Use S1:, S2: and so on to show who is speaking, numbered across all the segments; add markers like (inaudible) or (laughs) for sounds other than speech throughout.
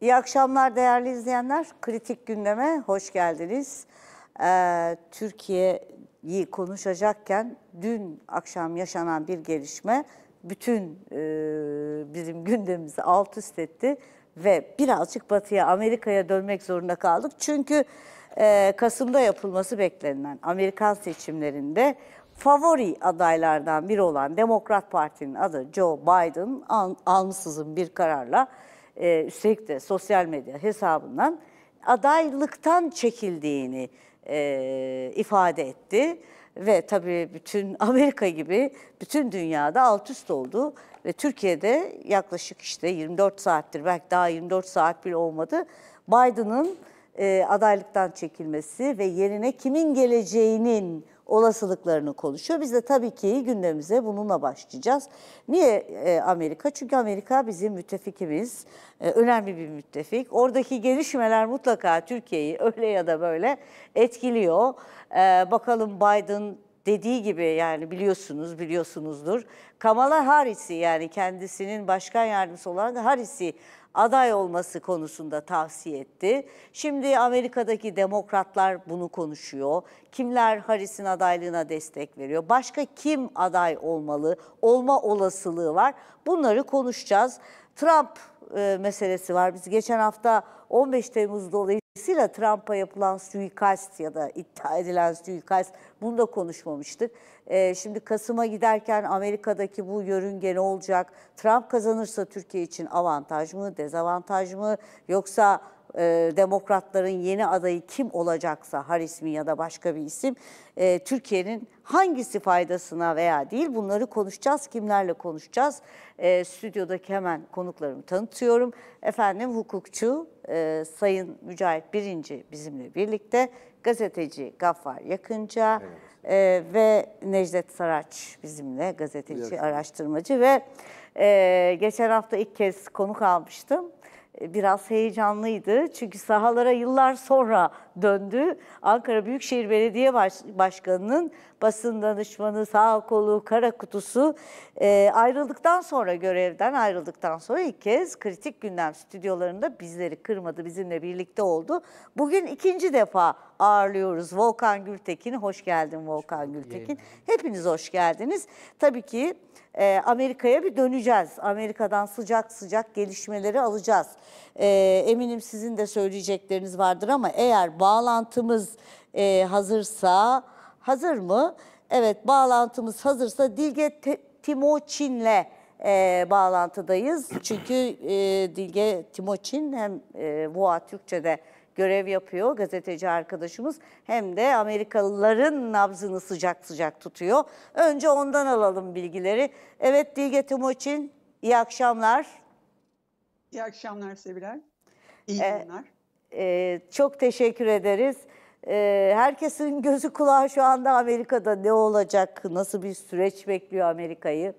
S1: İyi akşamlar değerli izleyenler. Kritik gündeme hoş geldiniz. Ee, Türkiye'yi konuşacakken dün akşam yaşanan bir gelişme bütün e, bizim gündemimizi alt üst etti ve birazcık batıya Amerika'ya dönmek zorunda kaldık. Çünkü e, Kasım'da yapılması beklenen Amerikan seçimlerinde favori adaylardan biri olan Demokrat Parti'nin adı Joe Biden an, ansızın bir kararla e, üstelik de sosyal medya hesabından adaylıktan çekildiğini e, ifade etti. Ve tabii bütün (laughs) Amerika gibi bütün dünyada alt üst oldu. Ve Türkiye'de yaklaşık işte 24 saattir belki daha 24 saat bile olmadı. Biden'ın e, adaylıktan çekilmesi ve yerine kimin geleceğinin olasılıklarını konuşuyor. Biz de tabii ki gündemimize bununla başlayacağız. Niye e, Amerika? Çünkü Amerika bizim müttefikimiz, e, önemli bir müttefik. Oradaki gelişmeler mutlaka Türkiye'yi öyle ya da böyle etkiliyor. E, bakalım Biden dediği gibi yani biliyorsunuz biliyorsunuzdur. Kamala Harris'i yani kendisinin başkan yardımcısı olan Harris'i aday olması konusunda tavsiye etti. Şimdi Amerika'daki demokratlar bunu konuşuyor. Kimler Harris'in adaylığına destek veriyor? Başka kim aday olmalı? Olma olasılığı var. Bunları konuşacağız. Trump e, meselesi var. Biz geçen hafta 15 Temmuz dolayısıyla Dolayısıyla Trump'a yapılan suikast ya da iddia edilen suikast bunu da konuşmamıştık. Ee, şimdi Kasım'a giderken Amerika'daki bu yörünge ne olacak? Trump kazanırsa Türkiye için avantaj mı, dezavantaj mı? Yoksa e, demokratların yeni adayı kim olacaksa Harismi ya da başka bir isim e, Türkiye'nin hangisi faydasına veya değil bunları konuşacağız. Kimlerle konuşacağız? E, stüdyodaki hemen konuklarımı tanıtıyorum. Efendim hukukçu e, Sayın Mücahit Birinci bizimle birlikte, gazeteci Gaffar Yakınca evet. e, ve Necdet Saraç bizimle gazeteci, araştırmacı ve e, geçen hafta ilk kez konuk almıştım biraz heyecanlıydı. Çünkü sahalara yıllar sonra döndü. Ankara Büyükşehir Belediye Başkanı'nın basın danışmanı, sağ kolu, kara kutusu e, ayrıldıktan sonra görevden ayrıldıktan sonra ilk kez kritik gündem stüdyolarında bizleri kırmadı, bizimle birlikte oldu. Bugün ikinci defa ağırlıyoruz Volkan Gültekin'i. Hoş geldin Volkan Gültekin. Hepiniz hoş geldiniz. Tabii ki e, Amerika'ya bir döneceğiz. Amerika'dan sıcak sıcak gelişmeleri alacağız. E, eminim sizin de söyleyecekleriniz vardır ama eğer bağlantımız e, hazırsa, hazır mı? Evet, bağlantımız hazırsa Dilge Timoçin'le e, bağlantıdayız. (clears throat) Çünkü e, Dilge Timoçin hem e, VOA Türkçe'de görev yapıyor gazeteci arkadaşımız. Hem de Amerikalıların nabzını sıcak sıcak tutuyor. Önce ondan alalım bilgileri. Evet Dilge Timoçin iyi akşamlar.
S2: İyi akşamlar Sevilay. İyi ee, günler.
S1: Ee, çok teşekkür ederiz. Ee, herkesin gözü kulağı şu anda Amerika'da ne olacak, nasıl bir süreç bekliyor Amerika'yı.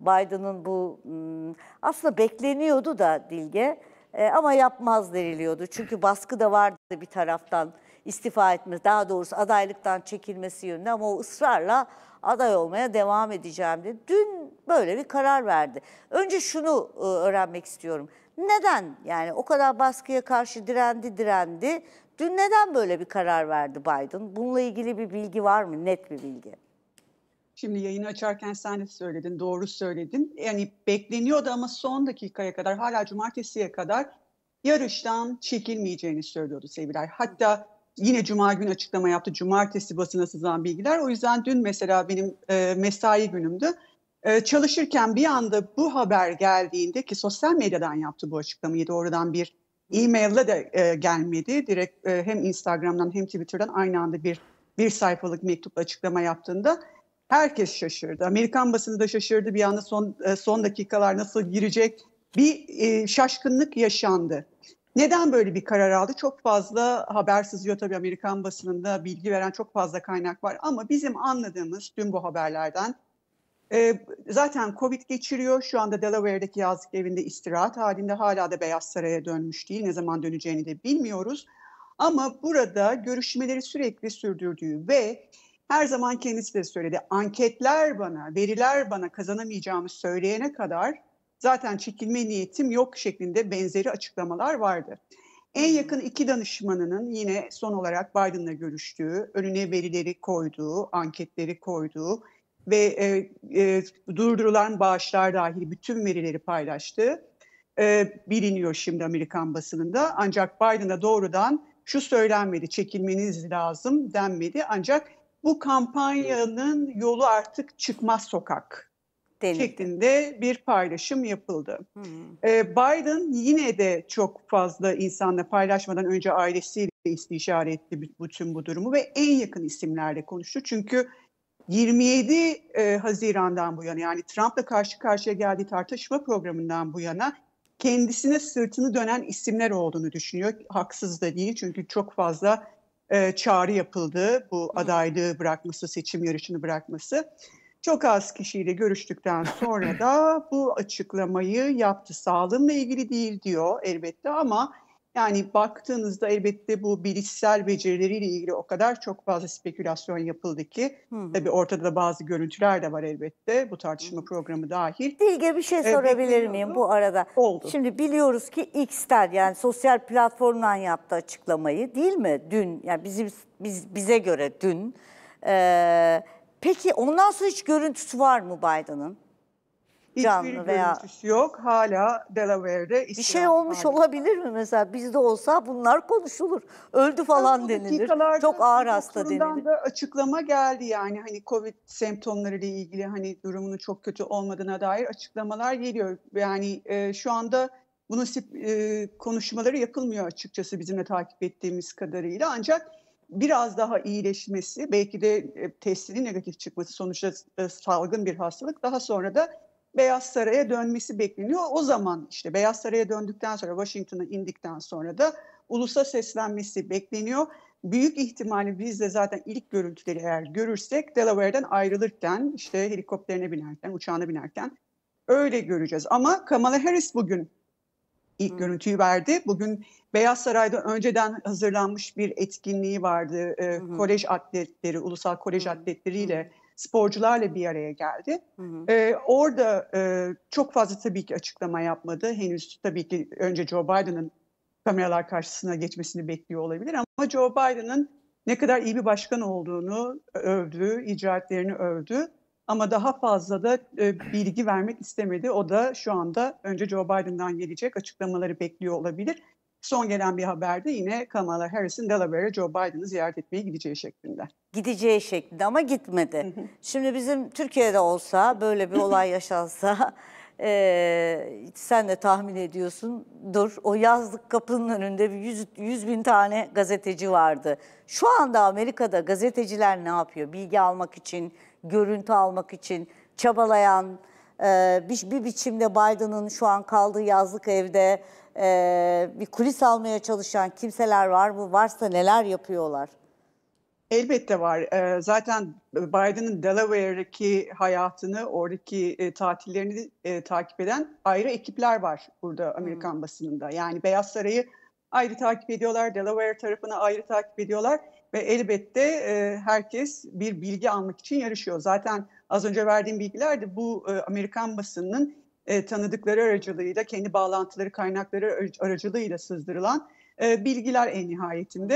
S1: Biden'ın bu hmm, aslında bekleniyordu da Dilge ee, ama yapmaz deriliyordu Çünkü baskı da vardı bir taraftan istifa etmesi, daha doğrusu adaylıktan çekilmesi yönünde ama o ısrarla aday olmaya devam edeceğim dedi. Dün böyle bir karar verdi. Önce şunu e, öğrenmek istiyorum. Neden? Yani o kadar baskıya karşı direndi direndi. Dün neden böyle bir
S2: karar verdi Biden? Bununla ilgili bir bilgi var mı? Net bir bilgi. Şimdi yayını açarken sen de söyledin, doğru söyledin. Yani bekleniyordu ama son dakikaya kadar, hala cumartesiye kadar yarıştan çekilmeyeceğini söylüyordu sevgiler. Hatta yine cuma gün açıklama yaptı. Cumartesi basına sızan bilgiler. O yüzden dün mesela benim e, mesai günümdü. Ee, çalışırken bir anda bu haber geldiğinde ki sosyal medyadan yaptı bu açıklamayı doğrudan bir e-mail'le de e, gelmedi. Direkt e, hem Instagram'dan hem Twitter'dan aynı anda bir bir sayfalık mektup açıklama yaptığında herkes şaşırdı. Amerikan basını da şaşırdı. Bir anda son e, son dakikalar nasıl girecek bir e, şaşkınlık yaşandı. Neden böyle bir karar aldı? Çok fazla haber sızıyor tabii Amerikan basınında bilgi veren çok fazla kaynak var ama bizim anladığımız tüm bu haberlerden e, zaten Covid geçiriyor. Şu anda Delaware'deki yazlık evinde istirahat halinde hala da Beyaz Saray'a dönmüş değil. Ne zaman döneceğini de bilmiyoruz. Ama burada görüşmeleri sürekli sürdürdüğü ve her zaman kendisi de söyledi. Anketler bana, veriler bana kazanamayacağımı söyleyene kadar zaten çekilme niyetim yok şeklinde benzeri açıklamalar vardı. En yakın iki danışmanının yine son olarak Biden'la görüştüğü, önüne verileri koyduğu, anketleri koyduğu ve e, e, durdurulan bağışlar dahil bütün verileri paylaştığı e, biliniyor şimdi Amerikan basınında. Ancak Biden'a doğrudan şu söylenmedi, çekilmeniz lazım denmedi. Ancak bu kampanyanın yolu artık çıkmaz sokak Denildi. şeklinde bir paylaşım yapıldı. Hmm. Ee, Biden yine de çok fazla insanla paylaşmadan önce ailesiyle istişare etti bütün bu durumu ve en yakın isimlerle konuştu. Çünkü 27 e, Haziran'dan bu yana yani Trump'la karşı karşıya geldiği tartışma programından bu yana kendisine sırtını dönen isimler olduğunu düşünüyor. Haksız da değil çünkü çok fazla e, çağrı yapıldı bu adaylığı bırakması, seçim yarışını bırakması. Çok az kişiyle görüştükten sonra da bu açıklamayı yaptı. Sağlığımla ilgili değil diyor elbette ama yani baktığınızda elbette bu bilişsel becerileriyle ilgili o kadar çok fazla spekülasyon yapıldı ki Hı. tabii ortada da bazı görüntüler de var elbette bu tartışma programı dahil. Dilge bir şey ee, sorabilir ee, miyim oldu. bu arada? Oldu. Şimdi
S1: biliyoruz ki X'ten yani sosyal platformdan yaptı açıklamayı değil mi? Dün yani bizim biz bize göre dün. Ee, peki ondan sonra hiç görüntüsü var mı Biden'ın?
S2: canlı Hiçbir veya yok. Hala Delaware'de Bir şey olmuş halinde. olabilir mi mesela? Bizde olsa bunlar konuşulur. Öldü falan denilir. Çok ağır hasta denilir. Da açıklama geldi yani hani Covid semptomları ile ilgili hani durumunun çok kötü olmadığına dair açıklamalar geliyor. Yani e, şu anda bunun e, konuşmaları yapılmıyor açıkçası bizimle takip ettiğimiz kadarıyla. Ancak biraz daha iyileşmesi, belki de e, testinin negatif çıkması sonuçta e, salgın bir hastalık. Daha sonra da Beyaz Saray'a dönmesi bekleniyor. O zaman işte Beyaz Saray'a döndükten sonra Washington'a indikten sonra da ulusa seslenmesi bekleniyor. Büyük ihtimalle biz de zaten ilk görüntüleri eğer görürsek Delaware'den ayrılırken işte helikopterine binerken, uçağına binerken öyle göreceğiz. Ama Kamala Harris bugün ilk hmm. görüntüyü verdi. Bugün Beyaz Saray'da önceden hazırlanmış bir etkinliği vardı. Ee, hmm. Kolej atletleri, ulusal kolej hmm. atletleriyle hmm sporcularla bir araya geldi. Hı hı. E, orada e, çok fazla tabii ki açıklama yapmadı. Henüz tabii ki önce Joe Biden'ın kameralar karşısına geçmesini bekliyor olabilir ama Joe Biden'ın ne kadar iyi bir başkan olduğunu övdü, icraatlerini övdü ama daha fazla da e, bilgi vermek istemedi. O da şu anda önce Joe Biden'dan gelecek açıklamaları bekliyor olabilir. Son gelen bir haberde yine Kamala Harris'in Delaware'e Joe Biden'ı ziyaret etmeye gideceği şeklinde. Gideceği şeklinde ama gitmedi. Şimdi bizim Türkiye'de
S1: olsa böyle bir olay (laughs) yaşansa e, sen de tahmin ediyorsun dur o yazlık kapının önünde 100, 100 bin tane gazeteci vardı. Şu anda Amerika'da gazeteciler ne yapıyor? Bilgi almak için, görüntü almak için çabalayan, e, bir, bir biçimde Biden'ın şu an kaldığı yazlık evde e, bir kulis almaya çalışan kimseler var mı? Varsa neler yapıyorlar?
S2: Elbette var. Ee, zaten Biden'ın Delaware'deki hayatını, oradaki e, tatillerini e, takip eden ayrı ekipler var burada Amerikan hmm. basınında. Yani Beyaz Saray'ı ayrı takip ediyorlar, Delaware tarafını ayrı takip ediyorlar ve elbette e, herkes bir bilgi almak için yarışıyor. Zaten az önce verdiğim bilgiler de bu Amerikan basınının e, tanıdıkları aracılığıyla, kendi bağlantıları, kaynakları aracılığıyla sızdırılan e, bilgiler en nihayetinde.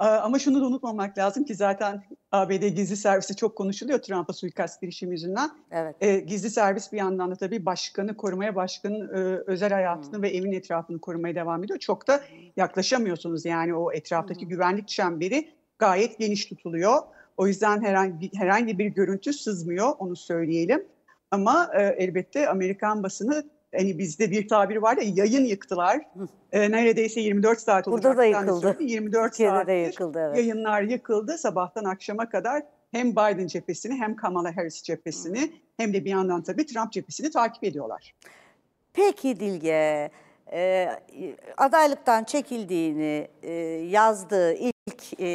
S2: E, ama şunu da unutmamak lazım ki zaten ABD gizli servisi çok konuşuluyor Trump'a suikast girişimi yüzünden. Evet. E, gizli servis bir yandan da tabii başkanı korumaya, başkanın e, özel hayatını hmm. ve evin etrafını korumaya devam ediyor. Çok da yaklaşamıyorsunuz yani o etraftaki hmm. güvenlik çemberi gayet geniş tutuluyor. O yüzden herhangi herhangi bir görüntü sızmıyor onu söyleyelim. Ama e, elbette Amerikan basını hani bizde bir tabir var ya yayın yıktılar. E, neredeyse 24 saat oldu. Burada da yıkıldı. 24 saat yıkıldı, evet. yayınlar yıkıldı sabahtan akşama kadar. Hem Biden cephesini hem Kamala Harris cephesini Hı. hem de bir yandan tabii Trump cephesini takip ediyorlar. Peki Dilge,
S1: e, adaylıktan çekildiğini e, yazdığı ilk e,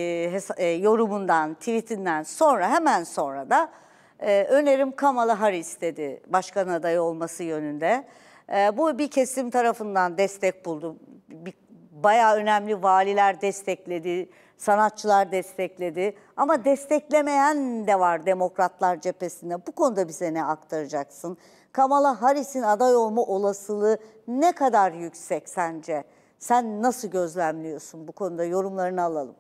S1: e, yorumundan, tweetinden sonra hemen sonra da e, önerim Kamala Harris dedi başkan adayı olması yönünde. E, bu bir kesim tarafından destek buldu. Bir, bayağı önemli valiler destekledi, sanatçılar destekledi. Ama desteklemeyen de var demokratlar cephesinde. Bu konuda bize ne aktaracaksın? Kamala Harris'in aday olma olasılığı ne kadar yüksek sence? Sen nasıl gözlemliyorsun bu konuda? Yorumlarını alalım.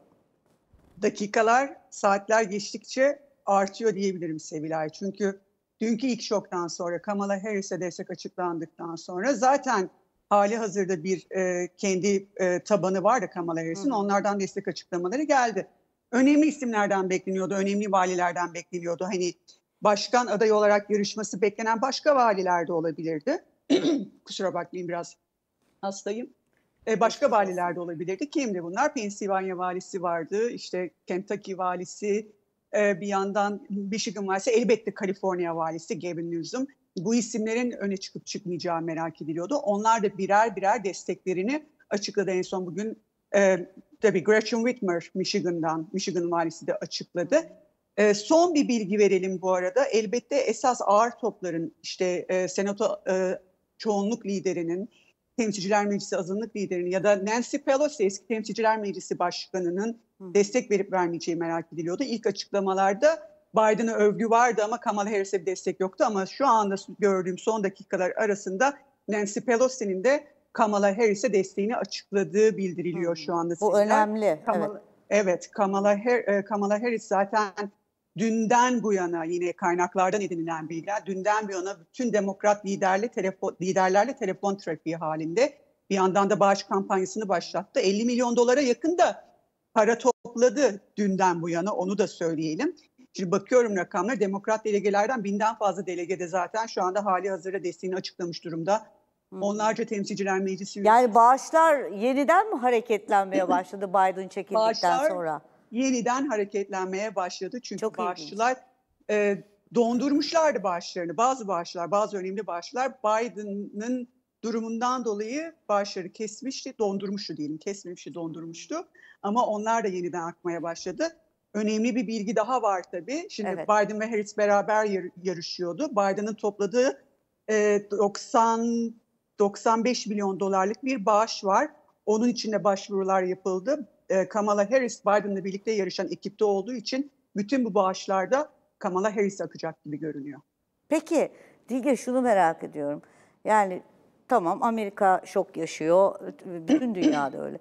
S2: Dakikalar, saatler geçtikçe artıyor diyebilirim Sevilay. Çünkü dünkü ilk şoktan sonra Kamala Harris'e destek açıklandıktan sonra zaten hali hazırda bir e, kendi e, tabanı vardı Kamala Harris'in. Onlardan destek açıklamaları geldi. Önemli isimlerden bekleniyordu, önemli valilerden bekleniyordu. Hani başkan adayı olarak yarışması beklenen başka valiler de olabilirdi. (clears throat) Kusura bakmayın biraz hastayım. E, başka valiler de olabilirdi. Kimdi bunlar? Pennsylvania valisi vardı, işte Kentucky valisi, ee, bir yandan Michigan valisi elbette Kaliforniya valisi Gavin Newsom. Bu isimlerin öne çıkıp çıkmayacağı merak ediliyordu. Onlar da birer birer desteklerini açıkladı en son bugün. E, tabii Gretchen Whitmer Michigan'dan, Michigan valisi de açıkladı. E, son bir bilgi verelim bu arada. Elbette esas ağır topların işte e, senato e, çoğunluk liderinin, temsilciler meclisi azınlık liderinin ya da Nancy Pelosi eski temsilciler meclisi başkanının destek verip vermeyeceği merak ediliyordu. İlk açıklamalarda Biden'a övgü vardı ama Kamala Harris'e bir destek yoktu ama şu anda gördüğüm son dakikalar arasında Nancy Pelosi'nin de Kamala Harris'e desteğini açıkladığı bildiriliyor şu anda. Sizden. Bu önemli. Kamala, evet. Evet, Kamala, Her e, Kamala Harris zaten dünden bu yana yine kaynaklardan edinilen bilgiler, dünden bu yana bütün demokrat liderli telefon, liderlerle telefon trafiği halinde. Bir yandan da bağış kampanyasını başlattı. 50 milyon dolara yakın da para topladı dünden bu yana onu da söyleyelim. Şimdi bakıyorum rakamlara demokrat delegelerden binden fazla delegede zaten şu anda hali hazırda desteğini açıklamış durumda. Hmm. Onlarca temsilciler meclisi... Yani bağışlar yeniden mi hareketlenmeye başladı Biden çekildikten bağışlar sonra? yeniden hareketlenmeye başladı. Çünkü Çok bağışçılar e, dondurmuşlardı bağışlarını. Bazı bağışlar, bazı önemli bağışlar Biden'ın durumundan dolayı bağışları kesmişti, dondurmuştu diyelim. Kesmemişti, dondurmuştu. Ama onlar da yeniden akmaya başladı. Önemli bir bilgi daha var tabii. Şimdi evet. Biden ve Harris beraber yar yarışıyordu. Biden'ın topladığı e, 90 95 milyon dolarlık bir bağış var. Onun için de başvurular yapıldı. E, Kamala Harris Biden'la birlikte yarışan ekipte olduğu için bütün bu bağışlarda Kamala Harris akacak gibi görünüyor. Peki Dilge şunu merak ediyorum. Yani Tamam Amerika şok yaşıyor.
S1: Bütün dünyada öyle.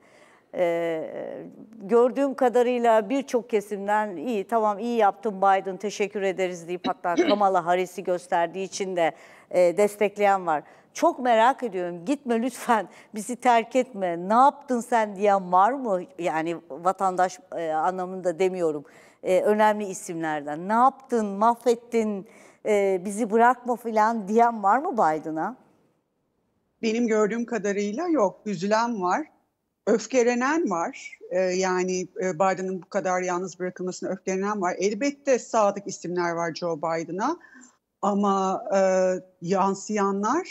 S1: Ee, gördüğüm kadarıyla birçok kesimden iyi tamam iyi yaptın Biden teşekkür ederiz deyip hatta (clears throat) Kamala Harris'i gösterdiği için de e, destekleyen var. Çok merak ediyorum gitme lütfen bizi terk etme ne yaptın sen diyen var mı? Yani vatandaş e, anlamında demiyorum e, önemli isimlerden ne yaptın mahvettin e, bizi
S2: bırakma filan diyen var mı Biden'a? benim gördüğüm kadarıyla yok. Üzülen var, öfkelenen var. E, yani e, Biden'ın bu kadar yalnız bırakılmasına öfkelenen var. Elbette sadık isimler var Joe Biden'a. Ama e, yansıyanlar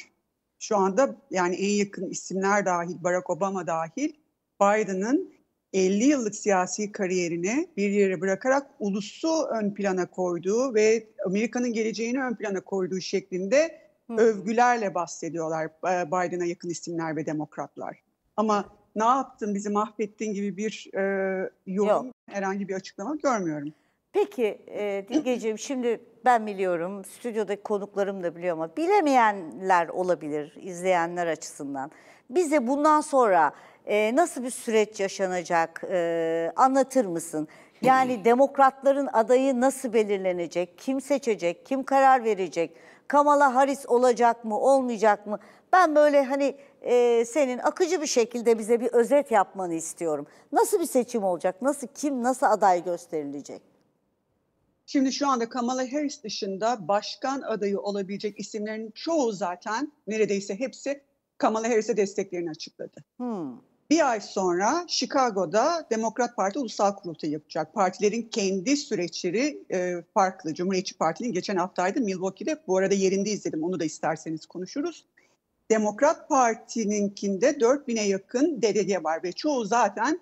S2: şu anda yani en yakın isimler dahil, Barack Obama dahil Biden'ın 50 yıllık siyasi kariyerini bir yere bırakarak ulusu ön plana koyduğu ve Amerika'nın geleceğini ön plana koyduğu şeklinde övgülerle bahsediyorlar e, Biden'a yakın isimler ve demokratlar. Ama ne yaptın bizi mahvettin gibi bir e, yorum, Yok. herhangi bir açıklama görmüyorum. Peki e, Dilgeciğim şimdi ben biliyorum, stüdyodaki
S1: konuklarım da biliyor ama bilemeyenler olabilir izleyenler açısından. Bize bundan sonra e, nasıl bir süreç yaşanacak e, anlatır mısın? Yani demokratların adayı nasıl belirlenecek, kim seçecek, kim karar verecek? Kamala Harris olacak mı, olmayacak mı? Ben böyle hani e, senin akıcı bir şekilde bize bir özet yapmanı istiyorum. Nasıl bir seçim olacak? Nasıl kim, nasıl aday
S2: gösterilecek? Şimdi şu anda Kamala Harris dışında başkan adayı olabilecek isimlerin çoğu zaten neredeyse hepsi Kamala Harris'e desteklerini açıkladı. Hmm. Bir ay sonra Chicago'da Demokrat Parti Ulusal Kurultayı yapacak. Partilerin kendi süreçleri e, farklı. Cumhuriyetçi Parti'nin geçen haftaydı Milwaukee'de. Bu arada yerinde izledim. Onu da isterseniz konuşuruz. Demokrat Parti'ninkinde 4000'e yakın delege var ve çoğu zaten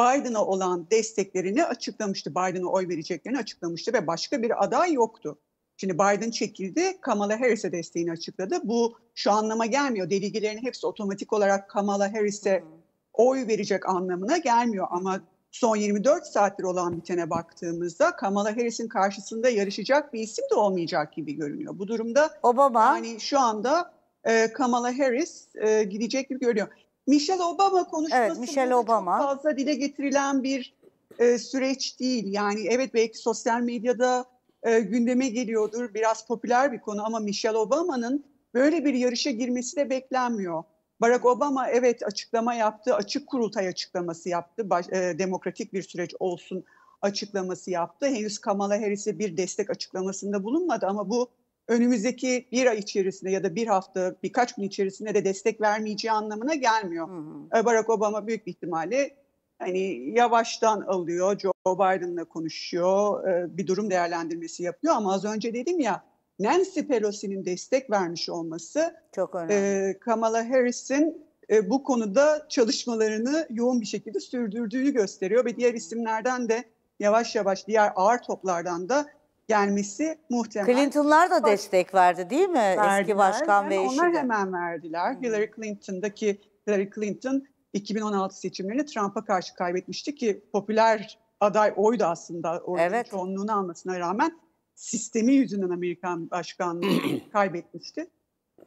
S2: Biden'a olan desteklerini açıklamıştı. Biden'a oy vereceklerini açıklamıştı ve başka bir aday yoktu. Şimdi Biden çekildi, Kamala Harris'e desteğini açıkladı. Bu şu anlama gelmiyor. Delegelerin hepsi otomatik olarak Kamala Harris'e hmm oy verecek anlamına gelmiyor ama son 24 saattir olan bitene baktığımızda Kamala Harris'in karşısında yarışacak bir isim de olmayacak gibi görünüyor. Bu durumda Obama yani şu anda e, Kamala Harris e, gidecek gibi görünüyor. Michelle Obama konuşması evet, Michelle Obama. çok fazla dile getirilen bir e, süreç değil. Yani evet belki sosyal medyada e, gündeme geliyordur biraz popüler bir konu ama Michelle Obama'nın böyle bir yarışa girmesi de beklenmiyor. Barack Obama evet açıklama yaptı, açık kurultay açıklaması yaptı, baş, e, demokratik bir süreç olsun açıklaması yaptı. Henüz Kamala Harris'e bir destek açıklamasında bulunmadı ama bu önümüzdeki bir ay içerisinde ya da bir hafta birkaç gün içerisinde de destek vermeyeceği anlamına gelmiyor. Hı hı. E, Barack Obama büyük bir ihtimalle hani yavaştan alıyor, Joe Biden'la konuşuyor, e, bir durum değerlendirmesi yapıyor ama az önce dedim ya Nancy Pelosi'nin destek vermiş olması çok önemli. E, Kamala Harris'in e, bu konuda çalışmalarını yoğun bir şekilde sürdürdüğünü gösteriyor ve diğer isimlerden de yavaş yavaş diğer ağır toplardan da gelmesi muhtemel. Clinton'lar da
S1: destek verdi değil mi? Verdiler. Eski başkan ve eşi. Onlar
S2: hemen verdiler. Hmm. Hillary Clinton'daki Hillary Clinton 2016 seçimlerini Trump'a karşı kaybetmişti ki popüler aday oydu aslında. Oyun evet. çoğunluğunu almasına rağmen sistemi yüzünden Amerikan başkanlığı (clears throat) kaybetmişti.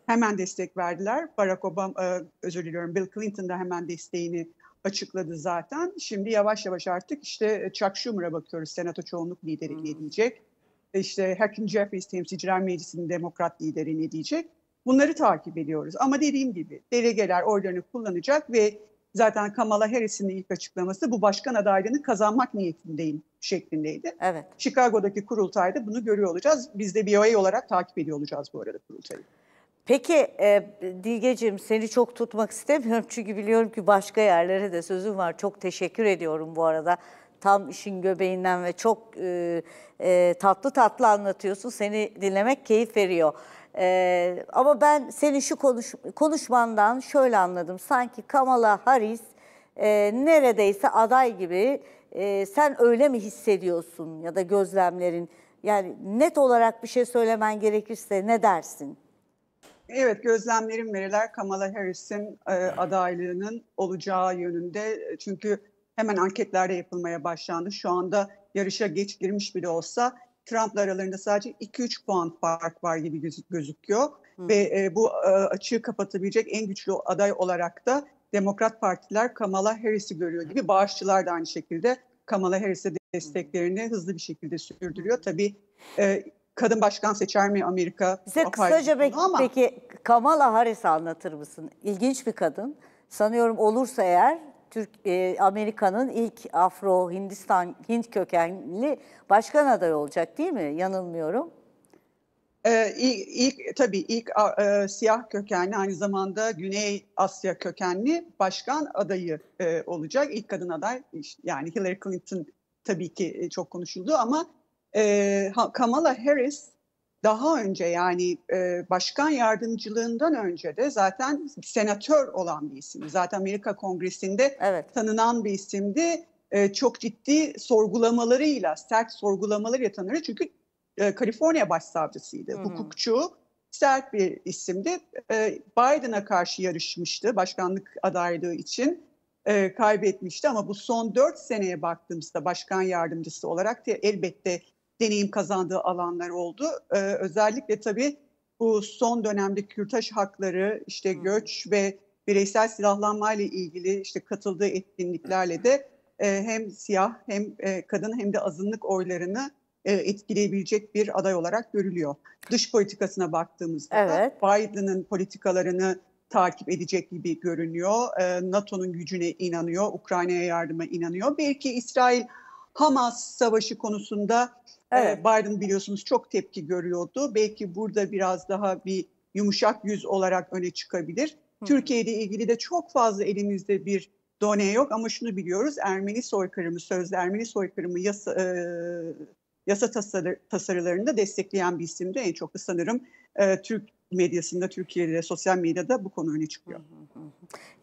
S2: Hemen destek verdiler. Barack Obama, e, özür diliyorum Bill Clinton da hemen desteğini açıkladı zaten. Şimdi yavaş yavaş artık işte Chuck Schumer'a bakıyoruz senato çoğunluk lideri hmm. ne diyecek. E, işte Hakim Jeffries temsilciler meclisinin demokrat lideri ne diyecek. Bunları takip ediyoruz. Ama dediğim gibi delegeler oylarını kullanacak ve Zaten Kamala Harris'in ilk açıklaması bu başkan adaylığını kazanmak niyetindeyim şeklindeydi. Evet. Chicago'daki kurultayda bunu görüyor olacağız. Biz de BOA olarak takip ediyor olacağız bu arada kurultayı. Peki e, Dilgeciğim seni çok tutmak istemiyorum (laughs) çünkü
S1: biliyorum ki başka yerlere de sözüm var. Çok teşekkür ediyorum bu arada. Tam işin göbeğinden ve çok e, e, tatlı tatlı anlatıyorsun. Seni dinlemek keyif veriyor. Ee, ama ben senin şu konuş, konuşmandan şöyle anladım. Sanki Kamala Harris e, neredeyse aday gibi e, sen öyle mi hissediyorsun ya da gözlemlerin? Yani net olarak bir şey söylemen gerekirse ne
S2: dersin? Evet gözlemlerim veriler Kamala Harris'in e, adaylığının olacağı yönünde. Çünkü hemen anketlerde yapılmaya başlandı. Şu anda yarışa geç girmiş bile olsa Trump'la aralarında sadece 2-3 puan fark var gibi gözüküyor. Hı. Ve e, bu e, açığı kapatabilecek en güçlü aday olarak da Demokrat partiler Kamala Harris'i görüyor gibi. Bağışçılar da aynı şekilde Kamala Harris'e desteklerini hızlı bir şekilde sürdürüyor. Tabii e, kadın başkan seçer mi Amerika? Bize kısaca peki, ama... peki
S1: Kamala Harris anlatır mısın? İlginç bir kadın. Sanıyorum olursa eğer Türk e, Amerika'nın ilk Afro Hindistan Hint kökenli başkan adayı
S2: olacak değil mi? Yanılmıyorum. Ee, ilk, ilk, tabii ilk e, siyah kökenli aynı zamanda Güney Asya kökenli başkan adayı e, olacak. ilk kadın aday yani Hillary Clinton tabii ki e, çok konuşuldu ama e, Kamala Harris daha önce yani e, başkan yardımcılığından önce de zaten senatör olan bir isim. Zaten Amerika Kongresi'nde evet. tanınan bir isimdi. E, çok ciddi sorgulamalarıyla, sert sorgulamalarıyla tanınır. Çünkü e, Kaliforniya başsavcısıydı, hmm. hukukçu, sert bir isimdi. E, Biden'a karşı yarışmıştı başkanlık adaylığı için. E, kaybetmişti ama bu son dört seneye baktığımızda başkan yardımcısı olarak da elbette deneyim kazandığı alanlar oldu. E, özellikle tabii bu son dönemde kürtaj hakları, işte göç ve bireysel silahlanma ile ilgili işte katıldığı etkinliklerle de e, hem siyah hem e, kadın hem de azınlık oylarını e, etkileyebilecek bir aday olarak görülüyor. Dış politikasına baktığımızda evet. Biden'ın politikalarını takip edecek gibi görünüyor. E, NATO'nun gücüne inanıyor, Ukrayna'ya yardıma inanıyor. Belki İsrail Hamas savaşı konusunda e, evet. Biden biliyorsunuz çok tepki görüyordu. Belki burada biraz daha bir yumuşak yüz olarak öne çıkabilir. Türkiye ile ilgili de çok fazla elimizde bir done yok ama şunu biliyoruz. Ermeni soykırımı, sözde Ermeni soykırımı yasa, e, yasa tasarı, tasarılarını destekleyen bir isim en çok da sanırım e, Türk medyasında, Türkiye'de, sosyal medyada bu konu öne çıkıyor.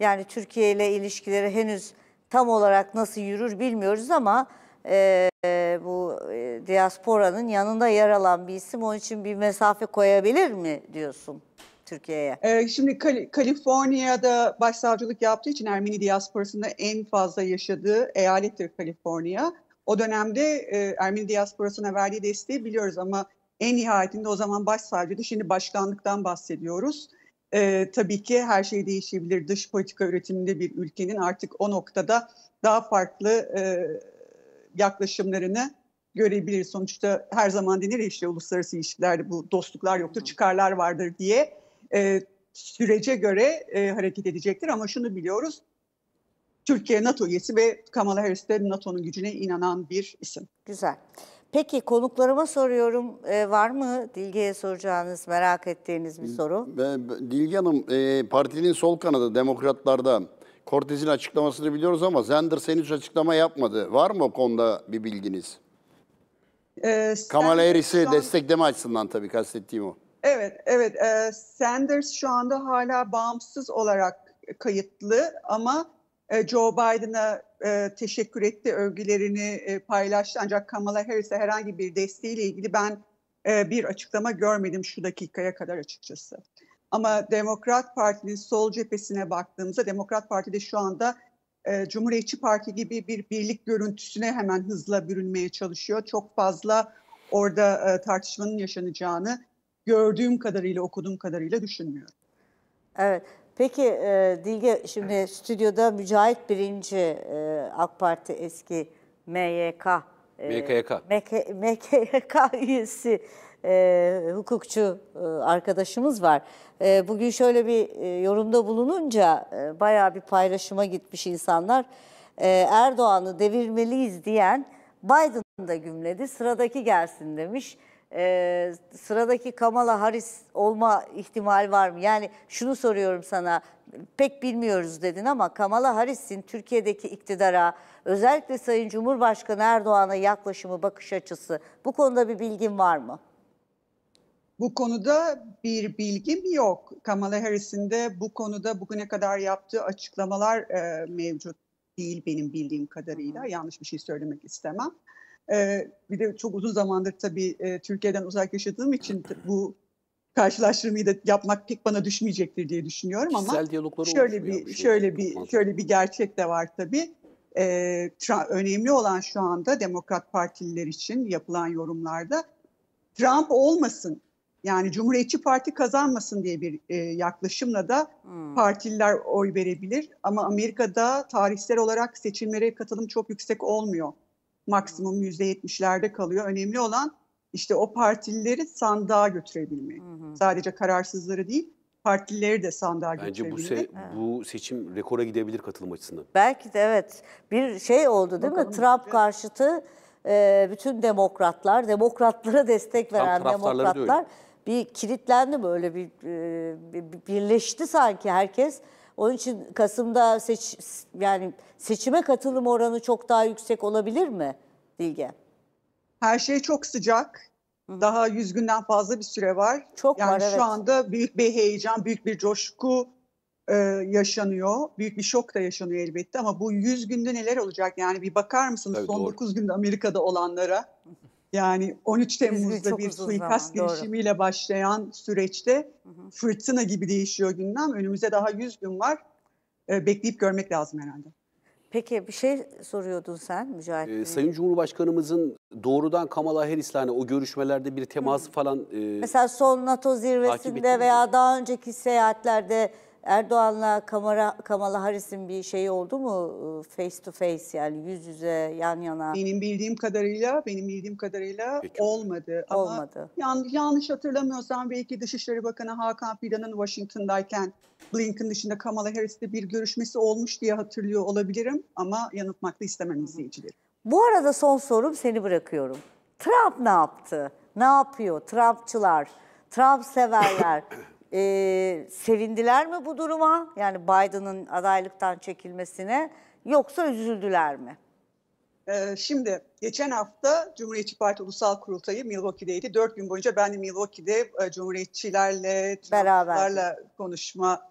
S1: Yani Türkiye ile ilişkileri henüz tam olarak nasıl yürür bilmiyoruz ama e, bu e, diasporanın yanında yer alan bir isim. Onun için bir mesafe koyabilir
S2: mi diyorsun? Türkiye'ye? Ee, şimdi Kal Kaliforniya'da başsavcılık yaptığı için Ermeni diasporasında en fazla yaşadığı eyalettir Kaliforniya. O dönemde e, Ermeni diasporasına verdiği desteği biliyoruz ama en nihayetinde o zaman başsavcıydı. Şimdi başkanlıktan bahsediyoruz. E, tabii ki her şey değişebilir. Dış politika üretiminde bir ülkenin artık o noktada daha farklı e, yaklaşımlarını görebilir. Sonuçta her zaman denir işte uluslararası ilişkilerde bu dostluklar yoktur, çıkarlar vardır diye e, sürece göre e, hareket edecektir. Ama şunu biliyoruz, Türkiye NATO üyesi ve Kamala Harris de NATO'nun gücüne inanan bir isim. Güzel. Peki konuklarıma soruyorum. E, var mı Dilge'ye soracağınız, merak
S1: ettiğiniz bir soru?
S3: Dilge Hanım, e, partinin sol kanadı, demokratlarda Cortez'in açıklamasını biliyoruz ama Sanders henüz açıklama yapmadı. Var mı o konuda bir bilginiz?
S2: Ee, Kamala Harris'i an...
S3: destekleme açısından tabii kastettiğim o.
S2: Evet, evet. E, Sanders şu anda hala bağımsız olarak kayıtlı ama e, Joe Biden'a e, teşekkür etti, övgülerini e, paylaştı. Ancak Kamala Harris'e herhangi bir desteğiyle ilgili ben e, bir açıklama görmedim şu dakikaya kadar açıkçası. Ama Demokrat Parti'nin sol cephesine baktığımızda Demokrat Parti de şu anda e, Cumhuriyetçi Parti gibi bir birlik görüntüsüne hemen hızla bürünmeye çalışıyor. Çok fazla orada e, tartışmanın yaşanacağını gördüğüm kadarıyla, okuduğum kadarıyla düşünmüyorum. Evet. Peki e, Dilge şimdi
S1: stüdyoda Mücahit Birinci e, AK Parti eski MYK e, MKYK. MK, MKYK üyesi e, hukukçu e, arkadaşımız var. E, bugün şöyle bir e, yorumda bulununca e, bayağı bir paylaşıma gitmiş insanlar. E, Erdoğan'ı devirmeliyiz diyen Biden da gümledi. Sıradaki gelsin demiş. E, sıradaki Kamala Harris olma ihtimal var mı? Yani şunu soruyorum sana pek bilmiyoruz dedin ama Kamala Harris'in Türkiye'deki iktidara özellikle Sayın Cumhurbaşkanı Erdoğan'a yaklaşımı, bakış açısı bu konuda bir bilgin var mı?
S2: Bu konuda bir bilgim yok. Kamala Harris'in de bu konuda bugüne kadar yaptığı açıklamalar e, mevcut değil benim bildiğim kadarıyla. Yanlış bir şey söylemek istemem. E, bir de çok uzun zamandır tabii e, Türkiye'den uzak yaşadığım için bu karşılaştırmayı da yapmak pek bana düşmeyecektir diye düşünüyorum ama şöyle bir, bir şey. şöyle bir şöyle bir gerçek de var tabii. E, Trump, önemli olan şu anda Demokrat Partililer için yapılan yorumlarda Trump olmasın yani Cumhuriyetçi Parti kazanmasın diye bir e, yaklaşımla da hmm. partililer oy verebilir. Ama Amerika'da tarihsel olarak seçimlere katılım çok yüksek olmuyor. Maksimum %70'lerde kalıyor. Önemli olan işte o partilileri sandığa götürebilmek. Hmm. Sadece kararsızları değil, partileri de sandığa Bence bu, se-
S4: bu seçim rekora gidebilir katılım açısından.
S1: Belki de evet. Bir şey oldu değil Bakalım. mi? Trump karşıtı e, bütün demokratlar, demokratlara destek veren demokratlar bir kilitlendi böyle e, bir, bir birleşti sanki herkes. Onun için Kasım'da seç, yani seçime katılım oranı çok daha yüksek olabilir mi Dilge?
S2: Her şey çok sıcak. Daha yüz günden fazla bir süre var. Çok yani var evet. şu anda büyük bir heyecan, büyük bir coşku e, yaşanıyor. Büyük bir şok da yaşanıyor elbette ama bu yüz günde neler olacak? Yani bir bakar mısınız Tabii son doğru. 9 günde Amerika'da olanlara? Yani 13 Temmuz'da bir suikast girişimiyle başlayan süreçte hı hı. fırtına gibi değişiyor gündem. Önümüze daha 100 gün var. E, bekleyip görmek lazım herhalde. Peki bir şey
S1: soruyordun sen Mücahit
S4: Bey. Ee, Sayın Cumhurbaşkanımızın doğrudan Kamala Harris'le hani o görüşmelerde bir teması Hı. falan... E, Mesela
S1: son NATO zirvesinde veya daha önceki seyahatlerde Erdoğan'la Kamala, Kamala Harris'in bir şeyi oldu mu ee, face to face yani yüz yüze yan yana?
S2: Benim bildiğim kadarıyla benim bildiğim kadarıyla Peki. olmadı. Ama olmadı. Yan, yanlış hatırlamıyorsam belki Dışişleri Bakanı Hakan Fidan'ın Washington'dayken Blinken dışında Kamala Harris'le bir görüşmesi olmuş diye hatırlıyor olabilirim ama yanıltmak istemem izleyicileri.
S1: Bu arada son sorum seni bırakıyorum. Trump ne yaptı? Ne yapıyor? Trumpçılar, Trump severler (coughs) e, sevindiler mi bu duruma? Yani Biden'ın adaylıktan çekilmesine yoksa üzüldüler mi?
S2: Ee, şimdi geçen hafta Cumhuriyetçi Parti Ulusal Kurultayı Milwaukee'deydi. Dört gün boyunca ben de Milwaukee'de e, Cumhuriyetçilerle, Trumpçılarla konuşma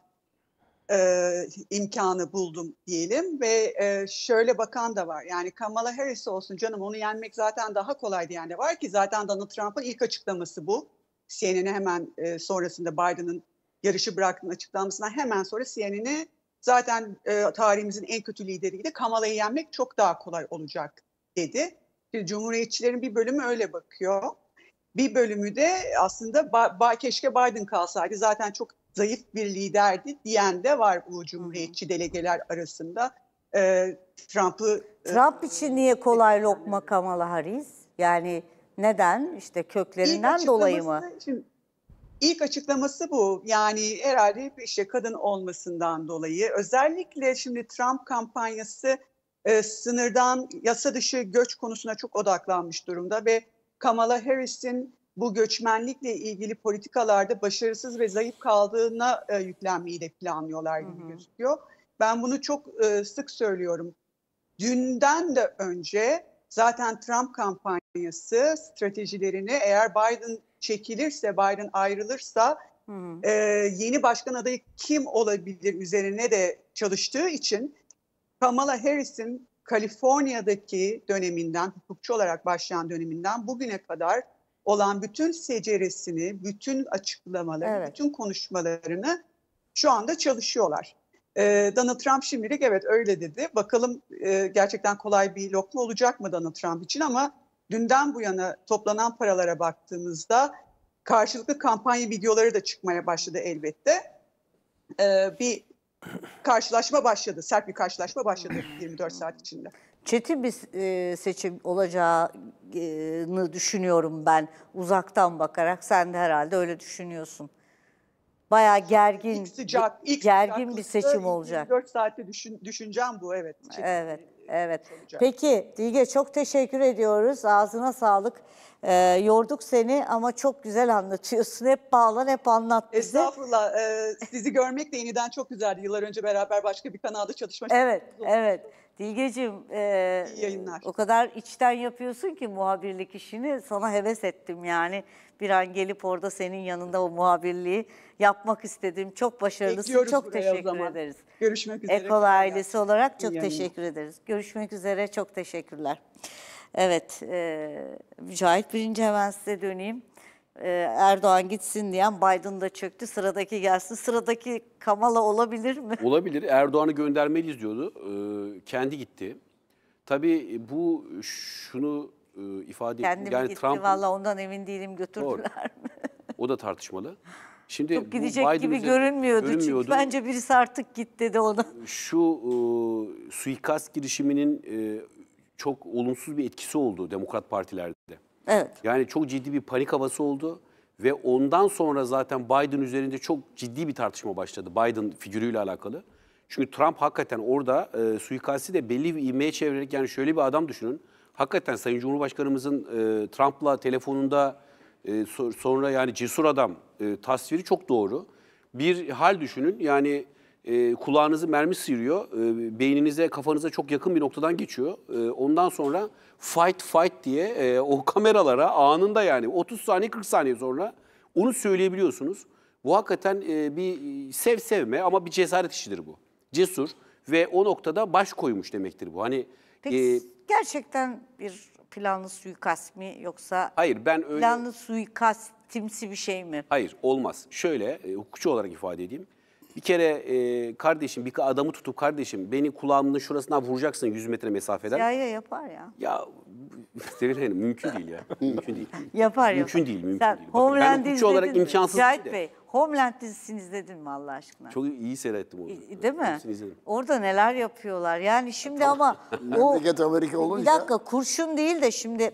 S2: e, imkanı buldum diyelim. Ve e, şöyle bakan da var. Yani Kamala Harris olsun canım onu yenmek zaten daha kolay diyen de var ki zaten Donald Trump'ın ilk açıklaması bu. CNN'e hemen e, sonrasında Biden'ın yarışı bıraktığını açıklanmasından hemen sonra CNN'e zaten e, tarihimizin en kötü lideriydi. Kamala'yı yenmek çok daha kolay olacak dedi. Şimdi Cumhuriyetçilerin bir bölümü öyle bakıyor. Bir bölümü de aslında ba, ba, keşke Biden kalsaydı zaten çok zayıf bir liderdi diyen de var bu Cumhuriyetçi delegeler arasında. E, Trump'ı... E, Trump için niye kolay lokma Kamala Harris?
S1: Yani neden? İşte köklerinden dolayı mı?
S2: Şimdi İlk açıklaması bu. Yani herhalde işte kadın olmasından dolayı. Özellikle şimdi Trump kampanyası e, sınırdan yasa dışı göç konusuna çok odaklanmış durumda ve Kamala Harris'in bu göçmenlikle ilgili politikalarda başarısız ve zayıf kaldığına e, yüklenmeyi de planlıyorlar gibi hı hı. gözüküyor. Ben bunu çok e, sık söylüyorum. Dünden de önce zaten Trump kampanyası kampanyası stratejilerini eğer Biden çekilirse, Biden ayrılırsa e, yeni başkan adayı kim olabilir üzerine de çalıştığı için Kamala Harris'in Kaliforniya'daki döneminden, hukukçu olarak başlayan döneminden bugüne kadar olan bütün seceresini, bütün açıklamaları, evet. bütün konuşmalarını şu anda çalışıyorlar. Ee, Donald Trump şimdilik evet öyle dedi. Bakalım e, gerçekten kolay bir lokma olacak mı Donald Trump için ama dünden bu yana toplanan paralara baktığımızda karşılıklı kampanya videoları da çıkmaya başladı elbette. Ee, bir karşılaşma başladı, sert bir karşılaşma başladı 24 (clears throat) saat içinde.
S1: Çetin bir e, seçim olacağını düşünüyorum ben uzaktan bakarak. Sen de herhalde öyle düşünüyorsun. Baya gergin, ilk sıcak, ilk gergin sıcak bir seçim olacak.
S2: 24 saatte düşün, düşüneceğim bu evet. Çetin. Evet. Evet. Çabucak. Peki
S1: Dilge çok teşekkür ediyoruz. Ağzına sağlık. Ee, yorduk seni ama çok güzel anlatıyorsun. Hep bağlan hep anlat
S2: bize. Estağfurullah. Ee, sizi görmek de yeniden çok güzeldi. Yıllar önce beraber başka bir kanalda çalışmıştık. Evet,
S1: evet. Dilgeciğim e, yayınlar. o kadar
S2: içten yapıyorsun ki
S1: muhabirlik işini sana heves ettim yani. Bir an gelip orada senin yanında o muhabirliği yapmak istedim. Çok başarılısın. Bekliyoruz çok teşekkür zaman. ederiz.
S2: Görüşmek üzere. Ekol ailesi
S1: olarak çok İyi yayınlar. teşekkür ederiz. Görüşmek üzere. Çok teşekkürler. Evet. E, Mücahit birinci hemen size döneyim. E, Erdoğan gitsin diyen Biden da çöktü sıradaki gelsin. Sıradaki Kamala olabilir mi? (laughs) Olabilir.
S4: Erdoğan'ı göndermeliyiz diyordu. E, kendi gitti. Tabii bu şunu e, ifade Kendim yani gitti Trump... valla
S1: ondan emin değilim götürdüler Doğru. mi?
S4: (laughs) o da tartışmalı. Şimdi Çok gidecek Biden gibi görünmüyordu, görünmüyordu çünkü bence birisi
S1: artık git dedi ona. (laughs) Şu e,
S4: suikast girişiminin e, çok olumsuz bir etkisi oldu Demokrat partilerde. Evet. Yani çok ciddi bir panik havası oldu ve ondan sonra zaten Biden üzerinde çok ciddi bir tartışma başladı Biden figürüyle alakalı. Çünkü Trump hakikaten orada e, suikasti de belli bir ivmeye çevirerek yani şöyle bir adam düşünün. Hakikaten Sayın Cumhurbaşkanımızın e, Trump'la telefonunda e, sonra yani cesur adam e, tasviri çok doğru. Bir hal düşünün yani e, kulağınızı mermi sıyırıyor. E, beyninize, kafanıza çok yakın bir noktadan geçiyor. E, ondan sonra fight fight diye e, o (laughs) kameralara anında yani 30 saniye 40 saniye sonra onu söyleyebiliyorsunuz. Bu hakikaten e, bir sev sevme ama bir cesaret işidir bu. Cesur ve o noktada baş koymuş demektir bu. Hani Peki e,
S1: gerçekten bir planlı suikast mi yoksa
S4: Hayır ben öyle planlı
S1: timsi bir şey
S4: mi? Hayır olmaz. Şöyle e, hukukçu olarak ifade edeyim bir kere e, kardeşim bir adamı tutup kardeşim beni kulağımın şurasına vuracaksın 100 metre mesafeden. Ya ya
S1: yapar ya.
S4: Ya Sevil Hanım mümkün değil ya. mümkün değil. (laughs) yapar Mümkün yapar. değil mümkün Sen değil. Bakın, ben hukukçu olarak mi? imkansız Cahit değil de. Bey
S1: Homeland dizisini izledin mi Allah aşkına?
S4: Çok iyi seyrettim orada. Değil mi?
S1: Orada neler yapıyorlar. Yani şimdi ama o... Bir dakika kurşun değil de şimdi...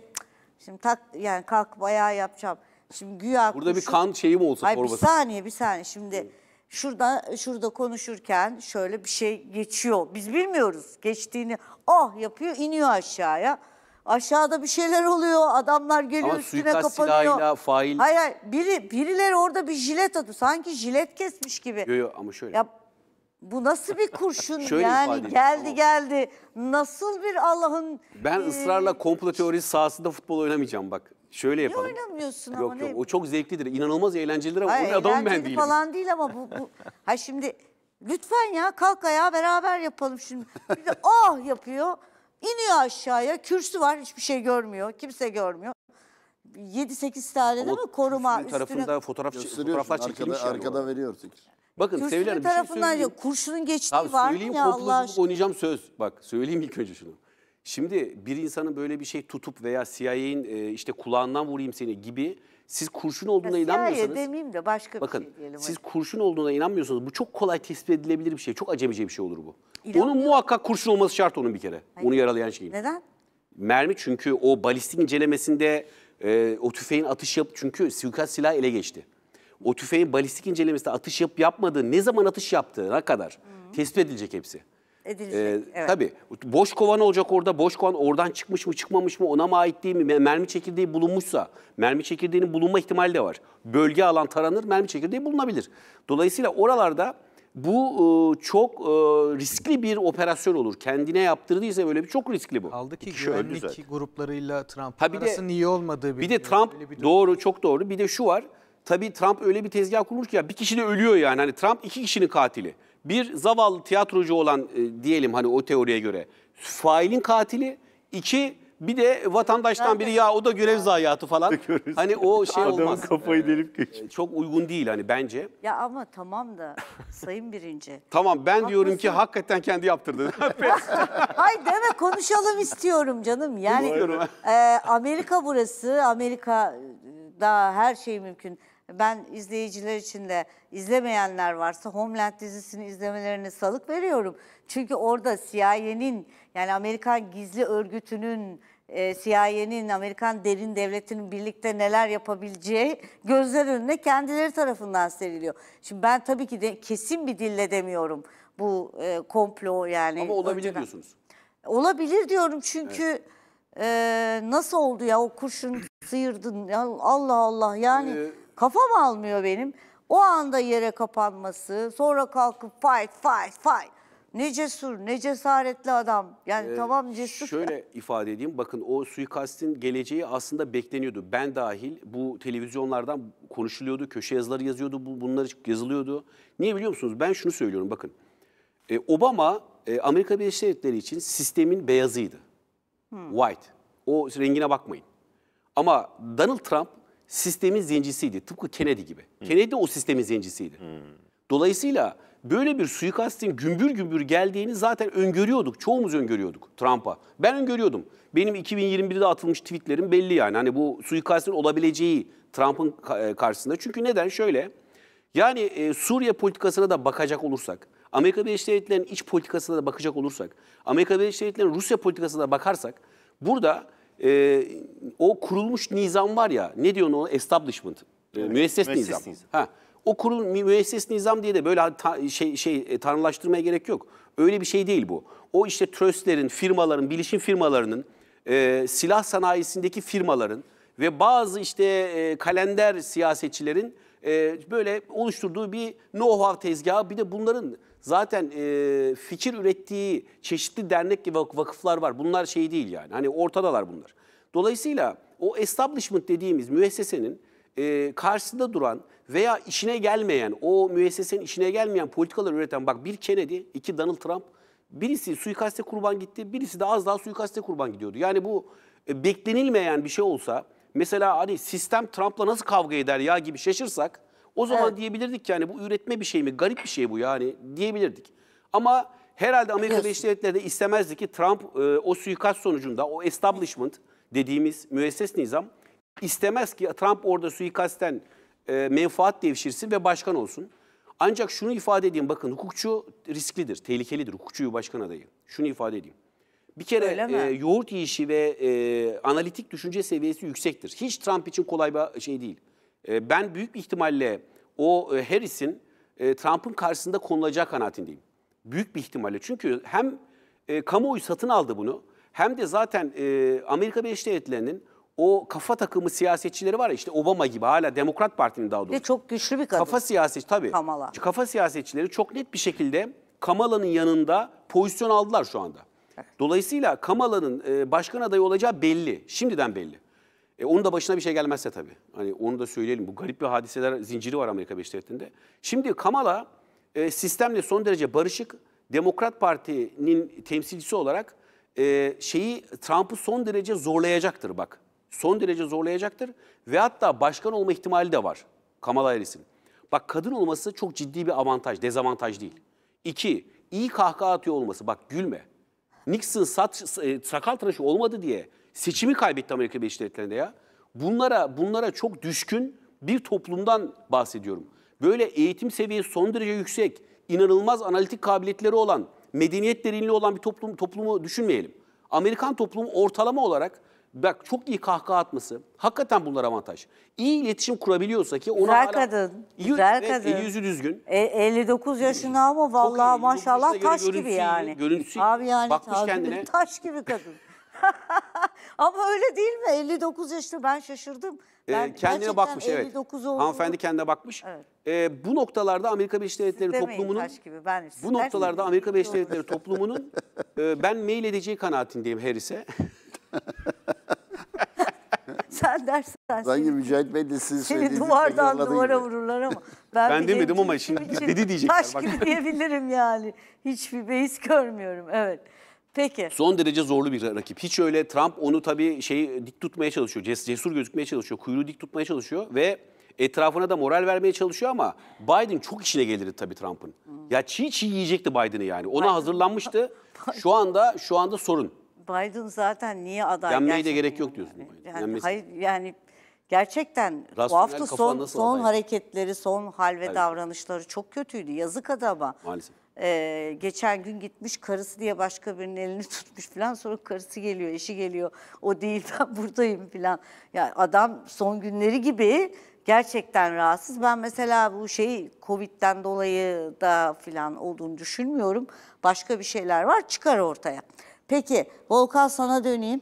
S1: Şimdi tak yani kalk bayağı yapacağım. Şimdi güya Burada kurşun... bir kan şeyi mi olsa Hayır, Bir saniye bir saniye şimdi şurada şurada konuşurken şöyle bir şey geçiyor. Biz bilmiyoruz geçtiğini. Oh yapıyor iniyor aşağıya. Aşağıda bir şeyler oluyor. Adamlar geliyor Ama üstüne kapanıyor. silahıyla fail... Hayır, hayır biri, birileri orada bir jilet atıyor. Sanki jilet kesmiş gibi. Yok yok ama şöyle. Ya, bu nasıl bir kurşun (laughs) Şöyle yani geldi tamam. geldi. Nasıl bir Allah'ın... Ben e, ısrarla
S4: komplo teorisi sahasında futbol oynamayacağım bak. Şöyle Niye yapalım.
S1: oynamıyorsun ama? Yok yok o
S4: çok zevklidir. İnanılmaz eğlencelidir ama Ay, onun adamı ben değilim. falan
S1: değil ama bu, bu. ha şimdi lütfen ya kalk ayağa beraber yapalım şimdi. Bir de ah (laughs) yapıyor. iniyor aşağıya. Kürsü var hiçbir şey görmüyor. Kimse görmüyor. 7-8 tane değil mi koruma üstünün tarafında
S3: fotoğraf, Gösteriyorsun. fotoğraflar Arkada, çekilmiş. yani arkada veriyor fikir. Bakın Sevil Kürsünün Hanım bir şey tarafından söyleyeyim. yok.
S1: Kurşunun geçtiği Abi var söyleyeyim ya Allah korkuluculuk aşkına?
S4: oynayacağım söz. Bak söyleyeyim ilk önce şunu. Şimdi bir insanın böyle bir şey tutup veya CIA'in e, işte kulağından vurayım seni gibi siz kurşun olduğuna ya, inanmıyorsanız. CIA
S1: demeyeyim de başka Bakın, bir şey diyelim. Bakın
S4: siz kurşun olduğuna inanmıyorsanız bu çok kolay tespit edilebilir bir şey. Çok acemice bir şey olur bu. Onun muhakkak kurşun olması şart onun bir kere. Hayır. Onu yaralayan şeyin. Neden? Mermi çünkü o balistik incelemesinde e, o tüfeğin atış yap çünkü suikast silahı ele geçti. O tüfeğin balistik incelemesinde atış yap yapmadığı, ne zaman atış yaptığına kadar Hı. tespit edilecek hepsi edilecek. Ee, evet. Tabii. Boş kovan olacak orada. Boş kovan oradan çıkmış mı çıkmamış mı ona mı ait değil mi? Mermi çekirdeği bulunmuşsa mermi çekirdeğinin bulunma ihtimali de var. Bölge alan taranır mermi çekirdeği bulunabilir. Dolayısıyla oralarda bu e, çok e, riskli bir operasyon olur. Kendine yaptırdıysa böyle bir çok riskli bu. Kaldı ki Kişi güvenlik
S5: gruplarıyla Trump bir arasının
S4: de, iyi olmadığı bir Bir de Trump bir doğru çok doğru. Bir de şu var. Tabii Trump öyle bir tezgah kurmuş ki ya bir kişi de ölüyor yani. Hani Trump iki kişinin katili bir zavallı tiyatrocu olan e, diyelim hani o teoriye göre failin katili, iki bir de vatandaştan Nerede? biri ya o da görev zayiatı falan. (laughs) hani o şey Adamın olmaz. kafayı e, delip geç e, Çok uygun değil hani bence.
S1: Ya ama tamam da sayın birinci. (laughs)
S4: Tamam ben Haklısın. diyorum ki hakikaten kendi yaptırdı. (laughs)
S1: Hayır deme konuşalım istiyorum canım. Yani e, Amerika burası. Amerika daha her şey mümkün ben izleyiciler için de izlemeyenler varsa Homeland dizisini izlemelerine salık veriyorum. Çünkü orada CIA'nin yani Amerikan gizli örgütünün e, CIA'nin, Amerikan derin devletinin birlikte neler yapabileceği gözler önüne kendileri tarafından seriliyor. Şimdi ben tabii ki de kesin bir dille demiyorum bu e, komplo yani. Ama olabilir önceden. diyorsunuz. Olabilir diyorum çünkü evet. e, nasıl oldu ya o kurşun sıyırdın ya Allah Allah yani... Ee Kafam almıyor benim. O anda yere kapanması, sonra kalkıp fight, fight, fight. Ne cesur, ne cesaretli adam. Yani ee, tamam cesur.
S4: Şöyle ifade edeyim. Bakın o suikastin geleceği aslında bekleniyordu. Ben dahil bu televizyonlardan konuşuluyordu, köşe yazıları yazıyordu, bu, bunlar yazılıyordu. Niye biliyor musunuz? Ben şunu söylüyorum bakın. Ee, Obama e, Amerika Birleşik Devletleri için sistemin beyazıydı. Hmm. White. O rengine bakmayın. Ama Donald Trump sistemin zencisiydi. Tıpkı Kennedy gibi. Hı. Kennedy de o sistemin zencisiydi. Hı. Dolayısıyla böyle bir suikastin gümbür gümbür geldiğini zaten öngörüyorduk. Çoğumuz öngörüyorduk Trump'a. Ben öngörüyordum. Benim 2021'de atılmış tweetlerim belli yani. Hani bu suikastin olabileceği Trump'ın e, karşısında. Çünkü neden? Şöyle. Yani e, Suriye politikasına da bakacak olursak, Amerika Birleşik Devletleri'nin iç politikasına da bakacak olursak, Amerika Birleşik Devletleri'nin Rusya politikasına da bakarsak burada e, o kurulmuş nizam var ya ne diyor onu? establishment ee, evet, müesses, müesses nizam. nizam. Ha o kurul müesses nizam diye de böyle hani ta, şey şey e, tanrılaştırmaya gerek yok. Öyle bir şey değil bu. O işte tröstlerin, firmaların, bilişim firmalarının, e, silah sanayisindeki firmaların ve bazı işte e, kalender siyasetçilerin e, böyle oluşturduğu bir know-how tezgahı bir de bunların zaten e, fikir ürettiği çeşitli dernek gibi vakıflar var. Bunlar şey değil yani. Hani ortadalar bunlar. Dolayısıyla o establishment dediğimiz müessesenin e, karşısında duran veya işine gelmeyen, o müessesenin işine gelmeyen politikalar üreten bak bir Kennedy, iki Donald Trump, birisi suikaste kurban gitti, birisi de az daha suikaste kurban gidiyordu. Yani bu e, beklenilmeyen bir şey olsa mesela hani sistem Trump'la nasıl kavga eder ya gibi şaşırsak o zaman evet. diyebilirdik ki yani bu üretme bir şey mi? Garip bir şey bu yani diyebilirdik. Ama herhalde Amerika Birleşik Devletleri de istemezdi ki Trump e, o suikast sonucunda o establishment dediğimiz müesses nizam istemez ki Trump orada suikasten e, menfaat devşirsin ve başkan olsun. Ancak şunu ifade edeyim bakın hukukçu risklidir, tehlikelidir hukukçuyu başkan adayı. Şunu ifade edeyim. Bir kere e, yoğurt yiyişi ve e, analitik düşünce seviyesi yüksektir. Hiç Trump için kolay bir şey değil. Ee, ben büyük ihtimalle o e, Harris'in e, Trump'ın karşısında konulacağı kanaatindeyim. Büyük bir ihtimalle. Çünkü hem e, kamuoyu satın aldı bunu hem de zaten e, Amerika Birleşik Devletleri'nin o kafa takımı siyasetçileri var ya işte Obama gibi hala Demokrat Parti'nin daha doğrusu. Ve çok güçlü bir kadın. Kafa siyasetçi tabii. Kamala. Kafa siyasetçileri çok net bir şekilde Kamala'nın yanında pozisyon aldılar şu anda. Dolayısıyla Kamala'nın başkan adayı olacağı belli. Şimdiden belli. E onun da başına bir şey gelmezse tabii. Hani onu da söyleyelim. Bu garip bir hadiseler zinciri var Amerika Birleşik Devletleri'nde. Şimdi Kamala e, sistemle son derece barışık Demokrat Parti'nin temsilcisi olarak e, şeyi Trump'ı son derece zorlayacaktır bak. Son derece zorlayacaktır ve hatta başkan olma ihtimali de var Kamala Harris'in. Bak kadın olması çok ciddi bir avantaj, dezavantaj değil. İki, iyi kahkaha atıyor olması. Bak gülme. Nixon saç, e, sakal tıraşı olmadı diye seçimi kaybetti Amerika Birleşik Devletleri'nde ya. Bunlara bunlara çok düşkün bir toplumdan bahsediyorum. Böyle eğitim seviyesi son derece yüksek, inanılmaz analitik kabiliyetleri olan, medeniyet derinliği olan bir toplum toplumu düşünmeyelim. Amerikan toplumu ortalama olarak bak çok iyi kahkaha atması hakikaten bunlar avantaj. İyi iletişim kurabiliyorsa ki ona güzel kadın. Iyi, güzel evet, e, kadın. Eli yüzü
S1: düzgün. E, 59 yaşında ama vallahi iyi, maşallah taş gibi yani. Görüntüsü Abi yani bakmış kendine. taş gibi kadın. (laughs) Ama öyle değil mi? 59 yaşında ben şaşırdım. Ee, ben e, kendine bakmış evet. 59 olduğunu... Hanımefendi
S4: kendine bakmış. Evet. E, bu noktalarda Amerika Birleşik Devletleri toplumunun
S1: gibi, ben, bu noktalarda mi? Amerika Birleşik
S4: Devletleri toplumunun (laughs) e, ben mail edeceği kanaatindeyim Harris'e. (laughs)
S1: Sen dersen ben gibi
S3: Mücahit Bey de siz Seni duvardan duvara gibi.
S1: vururlar ama. (laughs) Ben, ben demedim ama şimdi dedi diyecekler. Taş gibi diyebilirim yani. Hiçbir beis görmüyorum. Evet. Peki.
S4: Son derece zorlu bir rakip. Hiç öyle Trump onu tabii şey dik tutmaya çalışıyor. Cesur gözükmeye çalışıyor. Kuyruğu dik tutmaya çalışıyor ve etrafına da moral vermeye çalışıyor ama Biden çok işine gelirdi tabii Trump'ın. Hmm. Ya çiğ çiğ yiyecekti Biden'ı yani. Ona Biden. hazırlanmıştı. (laughs) şu anda şu anda sorun.
S1: Biden zaten niye aday? Yenmeye de
S4: gerek yok diyorsun. Yani, Biden. yani hayır
S1: yani gerçekten Rasyonel bu hafta son son aday? hareketleri, son hal ve evet. davranışları çok kötüydü. Yazık adama. Maalesef. Ee, geçen gün gitmiş karısı diye başka birinin elini (laughs) tutmuş falan sonra karısı geliyor eşi geliyor o değil (laughs) ben buradayım falan. Yani adam son günleri gibi gerçekten rahatsız. Ben mesela bu şey Covid'den dolayı da falan olduğunu düşünmüyorum. Başka bir şeyler var çıkar ortaya. Peki Volkan sana döneyim.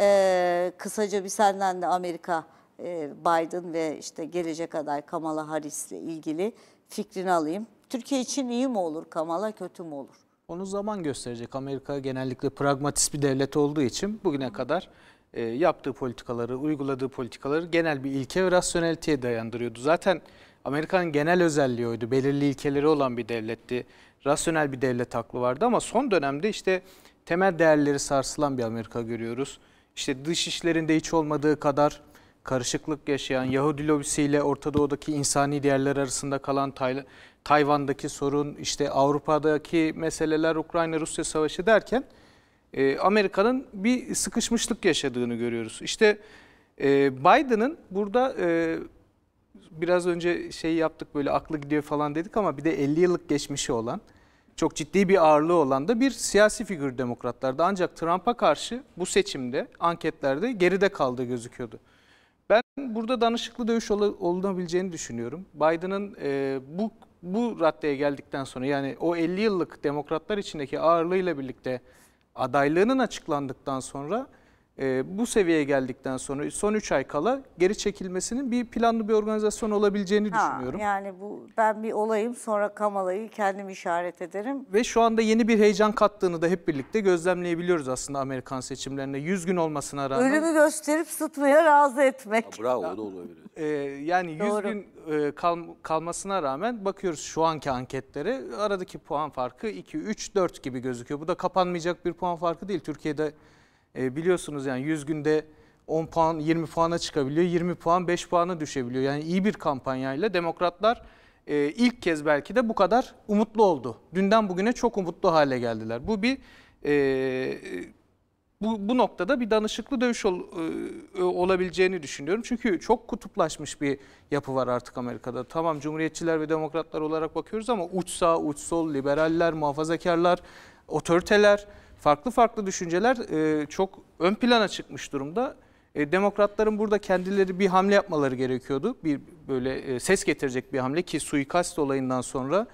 S1: Ee, kısaca bir senden de Amerika e, Biden ve işte gelecek aday Kamala Harris ile ilgili fikrini alayım. Türkiye için iyi mi olur Kamala kötü mü olur?
S5: Onu zaman gösterecek. Amerika genellikle pragmatist bir devlet olduğu için bugüne kadar e, yaptığı politikaları, uyguladığı politikaları genel bir ilke ve rasyoneliteye dayandırıyordu. Zaten Amerika'nın genel özelliği oydu. Belirli ilkeleri olan bir devletti. Rasyonel bir devlet aklı vardı ama son dönemde işte temel değerleri sarsılan bir Amerika görüyoruz. İşte dış işlerinde hiç olmadığı kadar karışıklık yaşayan Yahudi lobisiyle Orta Doğu'daki insani değerler arasında kalan Tayvan'daki sorun, işte Avrupa'daki meseleler, Ukrayna-Rusya savaşı derken e, Amerika'nın bir sıkışmışlık yaşadığını görüyoruz. İşte e, Biden'ın burada e, biraz önce şey yaptık böyle aklı gidiyor falan dedik ama bir de 50 yıllık geçmişi olan çok ciddi bir ağırlığı olan da bir siyasi figür demokratlarda. Ancak Trump'a karşı bu seçimde anketlerde geride kaldığı gözüküyordu. Ben burada danışıklı dövüş ol olabileceğini düşünüyorum. Biden'ın e, bu bu raddeye geldikten sonra yani o 50 yıllık demokratlar içindeki ağırlığıyla birlikte adaylığının açıklandıktan sonra ee, bu seviyeye geldikten sonra son 3 ay kala geri çekilmesinin bir planlı bir organizasyon olabileceğini ha, düşünüyorum.
S1: Yani bu ben bir olayım sonra Kamala'yı kendim işaret ederim.
S5: Ve şu anda yeni bir heyecan kattığını da hep birlikte gözlemleyebiliyoruz aslında Amerikan seçimlerinde 100 gün olmasına rağmen. Ölümü
S1: gösterip sıtmaya razı etmek. Ha, bravo o da olabilir.
S5: Ee, yani 100 Doğru. gün e, kal, kalmasına rağmen bakıyoruz şu anki anketlere aradaki puan farkı 2, 3, 4 gibi gözüküyor. Bu da kapanmayacak bir puan farkı değil. Türkiye'de e, biliyorsunuz yani 100 günde 10 puan 20 puana çıkabiliyor. 20 puan 5 puana düşebiliyor. Yani iyi bir kampanyayla demokratlar e, ilk kez belki de bu kadar umutlu oldu. Dünden bugüne çok umutlu hale geldiler. Bu bir e, bu, bu noktada bir danışıklı dövüş ol, e, olabileceğini düşünüyorum. Çünkü çok kutuplaşmış bir yapı var artık Amerika'da. Tamam cumhuriyetçiler ve demokratlar olarak bakıyoruz ama uç sağ, uç sol, liberaller, muhafazakarlar, otoriteler farklı farklı düşünceler e, çok ön plana çıkmış durumda. E, demokratların burada kendileri bir hamle yapmaları gerekiyordu. Bir böyle e, ses getirecek bir hamle ki suikast olayından sonra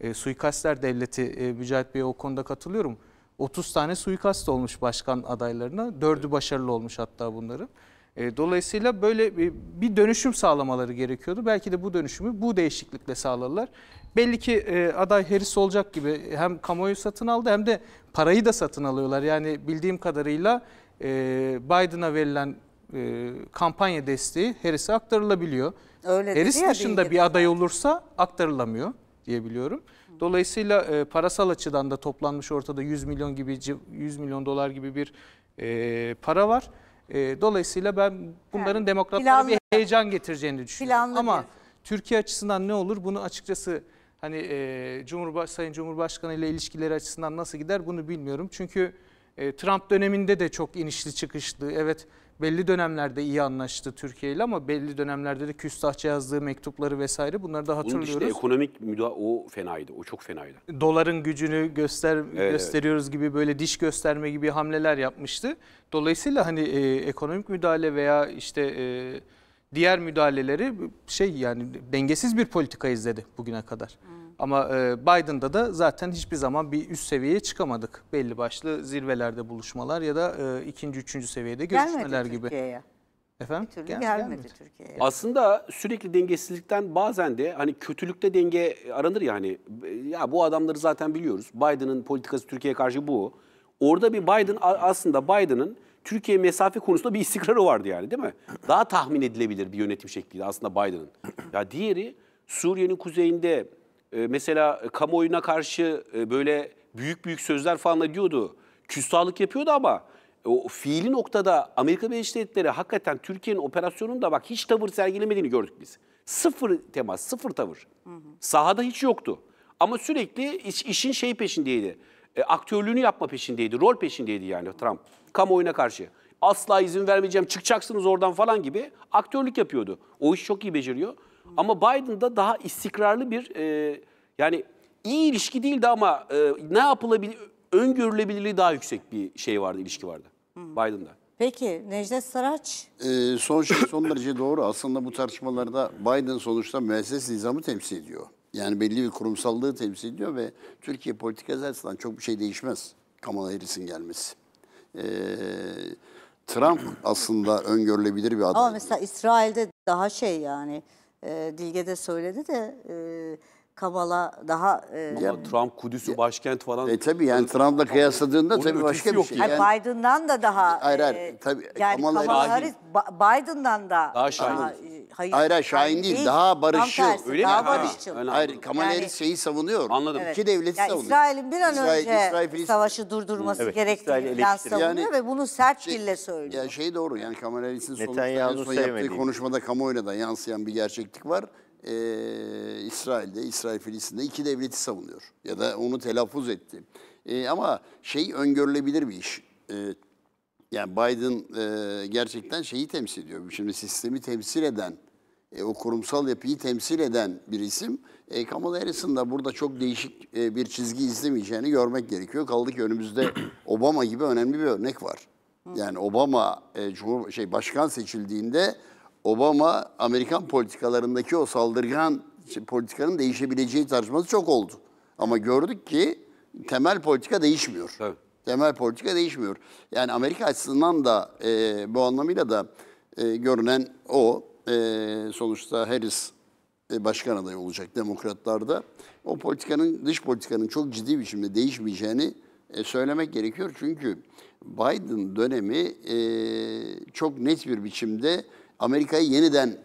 S5: e, suikastler devleti e, Mücahit Bey'e o konuda katılıyorum. 30 tane suikast olmuş başkan adaylarına. Dördü başarılı olmuş hatta bunların. E, dolayısıyla böyle bir, bir dönüşüm sağlamaları gerekiyordu. Belki de bu dönüşümü bu değişiklikle sağlarlar belli ki e, aday Harris olacak gibi hem kamuoyu satın aldı hem de parayı da satın alıyorlar. Yani bildiğim kadarıyla e, Biden'a verilen e, kampanya desteği Harris'e aktarılabiliyor.
S6: Öyle Harris dışında bir, bir
S5: aday olursa aktarılamıyor diyebiliyorum. Dolayısıyla e, parasal açıdan da toplanmış ortada 100 milyon gibi 100 milyon dolar gibi bir e, para var. E, dolayısıyla ben bunların yani, demokratlara planlı, bir heyecan getireceğini düşünüyorum. Ama bir. Türkiye açısından ne olur bunu açıkçası hani e, Cumhurbaş Sayın Cumhurbaşkanı ile ilişkileri açısından nasıl gider bunu bilmiyorum. Çünkü e, Trump döneminde de çok inişli çıkışlı. Evet belli dönemlerde iyi anlaştı Türkiye ile ama belli dönemlerde de küstahça yazdığı mektupları vesaire bunları da hatırlıyoruz. Bunun işte
S4: ekonomik müdahale o fenaydı. O çok fenaydı.
S5: Doların gücünü göster evet, gösteriyoruz gibi böyle diş gösterme gibi hamleler yapmıştı. Dolayısıyla hani e, ekonomik müdahale veya işte e, diğer müdahaleleri şey yani dengesiz bir politika izledi bugüne kadar. Hmm. Ama e, Biden'da da zaten hiçbir zaman bir üst seviyeye çıkamadık. Belli başlı zirvelerde buluşmalar ya da e, ikinci, üçüncü seviyede görüşmeler gibi. gelmedi gibi. Türkiye'ye.
S4: Efendim? Bir türlü gelmedi, gelmedi. Türkiye'ye. Aslında sürekli dengesizlikten bazen de hani kötülükte denge aranır yani. Ya bu adamları zaten biliyoruz. Biden'ın politikası Türkiye'ye karşı bu. Orada bir Biden aslında Biden'ın Türkiye mesafe konusunda bir istikrarı vardı yani değil mi? Daha tahmin edilebilir bir yönetim şekliydi aslında Biden'ın. Ya diğeri Suriye'nin kuzeyinde e, mesela e, kamuoyuna karşı e, böyle büyük büyük sözler falan diyordu, Küstahlık yapıyordu ama e, o fiili noktada Amerika Birleşik Devletleri hakikaten Türkiye'nin operasyonunda bak hiç tavır sergilemediğini gördük biz. Sıfır temas, sıfır tavır. Hı hı. Sahada hiç yoktu. Ama sürekli iş, işin şey peşindeydi. E, aktörlüğünü yapma peşindeydi, rol peşindeydi yani Trump kamuoyuna karşı. Asla izin vermeyeceğim, çıkacaksınız oradan falan gibi aktörlük yapıyordu. O iş çok iyi beceriyor. Ama Biden'da daha istikrarlı bir e, yani iyi ilişki değildi ama e, ne yapılabilir öngörülebilirliği
S3: daha yüksek bir şey vardı, ilişki vardı hmm. Biden'da.
S1: Peki Necdet Saraç?
S3: Ee, son şey son derece doğru. Aslında bu tartışmalarda Biden sonuçta müesses nizamı temsil ediyor. Yani belli bir kurumsallığı temsil ediyor ve Türkiye politikası açısından çok bir şey değişmez Kamala Harris'in gelmesi e, Trump aslında öngörülebilir bir aday. Ama
S1: mesela İsrail'de daha şey yani e, Dilge de söyledi de e, Kavala daha... E, Ama
S3: Trump Kudüs'ü başkent falan... E tabii yani Trump'la kıyasladığında Onun tabii başka bir şey. Yani. Hayır,
S1: Biden'dan da daha... Hayır hayır. E,
S3: tabii, yani Kamala, Kamala Harris
S1: Biden'dan da... Daha şahin. Daha, e, hayır, hayır, hayır şahin değil, değil. Daha barışçıl. Tersi, Öyle daha mi? barışçıl. Ha, hayır Kamala yani, Harris şeyi savunuyor. Anladım. Evet. İki devleti yani savunuyor. İsrail'in bir an önce İsrail, savaşı durdurması
S3: evet. gerektiğinden savunuyor yani,
S1: ve bunu sert şey, dille söylüyor.
S3: Ya şey doğru yani Kamala Harris'in son yaptığı konuşmada kamuoyuna da yansıyan bir gerçeklik var e, İsrail'de, İsrail Filistin'de iki devleti savunuyor. Ya da onu telaffuz etti. E, ama şey öngörülebilir bir iş. E, yani Biden e, gerçekten şeyi temsil ediyor. Şimdi sistemi temsil eden, e, o kurumsal yapıyı temsil eden bir isim. E, Kamala Harris'in da burada çok değişik e, bir çizgi izlemeyeceğini görmek gerekiyor. Kaldı ki önümüzde (clears throat) Obama gibi önemli bir örnek var. Yani Obama e, Cumhur, şey başkan seçildiğinde Obama Amerikan politikalarındaki o saldırgan politikanın değişebileceği tartışması çok oldu. Ama gördük ki temel politika değişmiyor. Tabii. Temel politika değişmiyor. Yani Amerika açısından da e, bu anlamıyla da e, görünen o. E, sonuçta Harris e, başkan adayı olacak demokratlarda. O politikanın, dış politikanın çok ciddi biçimde değişmeyeceğini e, söylemek gerekiyor. Çünkü Biden dönemi e, çok net bir biçimde Amerika'yı yeniden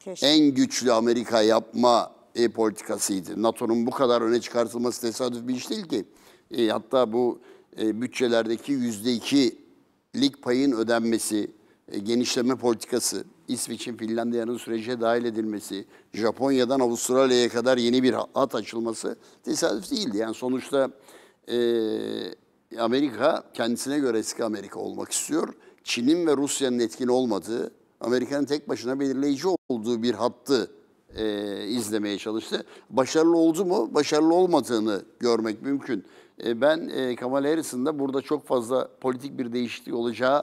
S3: Keşke. en güçlü Amerika yapma e, politikasıydı. NATO'nun bu kadar öne çıkartılması tesadüf bir iş değil ki. E, hatta bu e, bütçelerdeki yüzde lik payın ödenmesi, e, genişleme politikası, İsveç'in Finlandiya'nın sürece dahil edilmesi, Japonya'dan Avustralya'ya kadar yeni bir hat açılması tesadüf değildi. Yani sonuçta e, Amerika kendisine göre eski Amerika olmak istiyor. Çin'in ve Rusya'nın etkin olmadığı Amerika'nın tek başına belirleyici olduğu bir hattı e, izlemeye çalıştı. Başarılı oldu mu? Başarılı olmadığını görmek mümkün. E, ben e, Kamala Harris'in de burada çok fazla politik bir değişiklik olacağı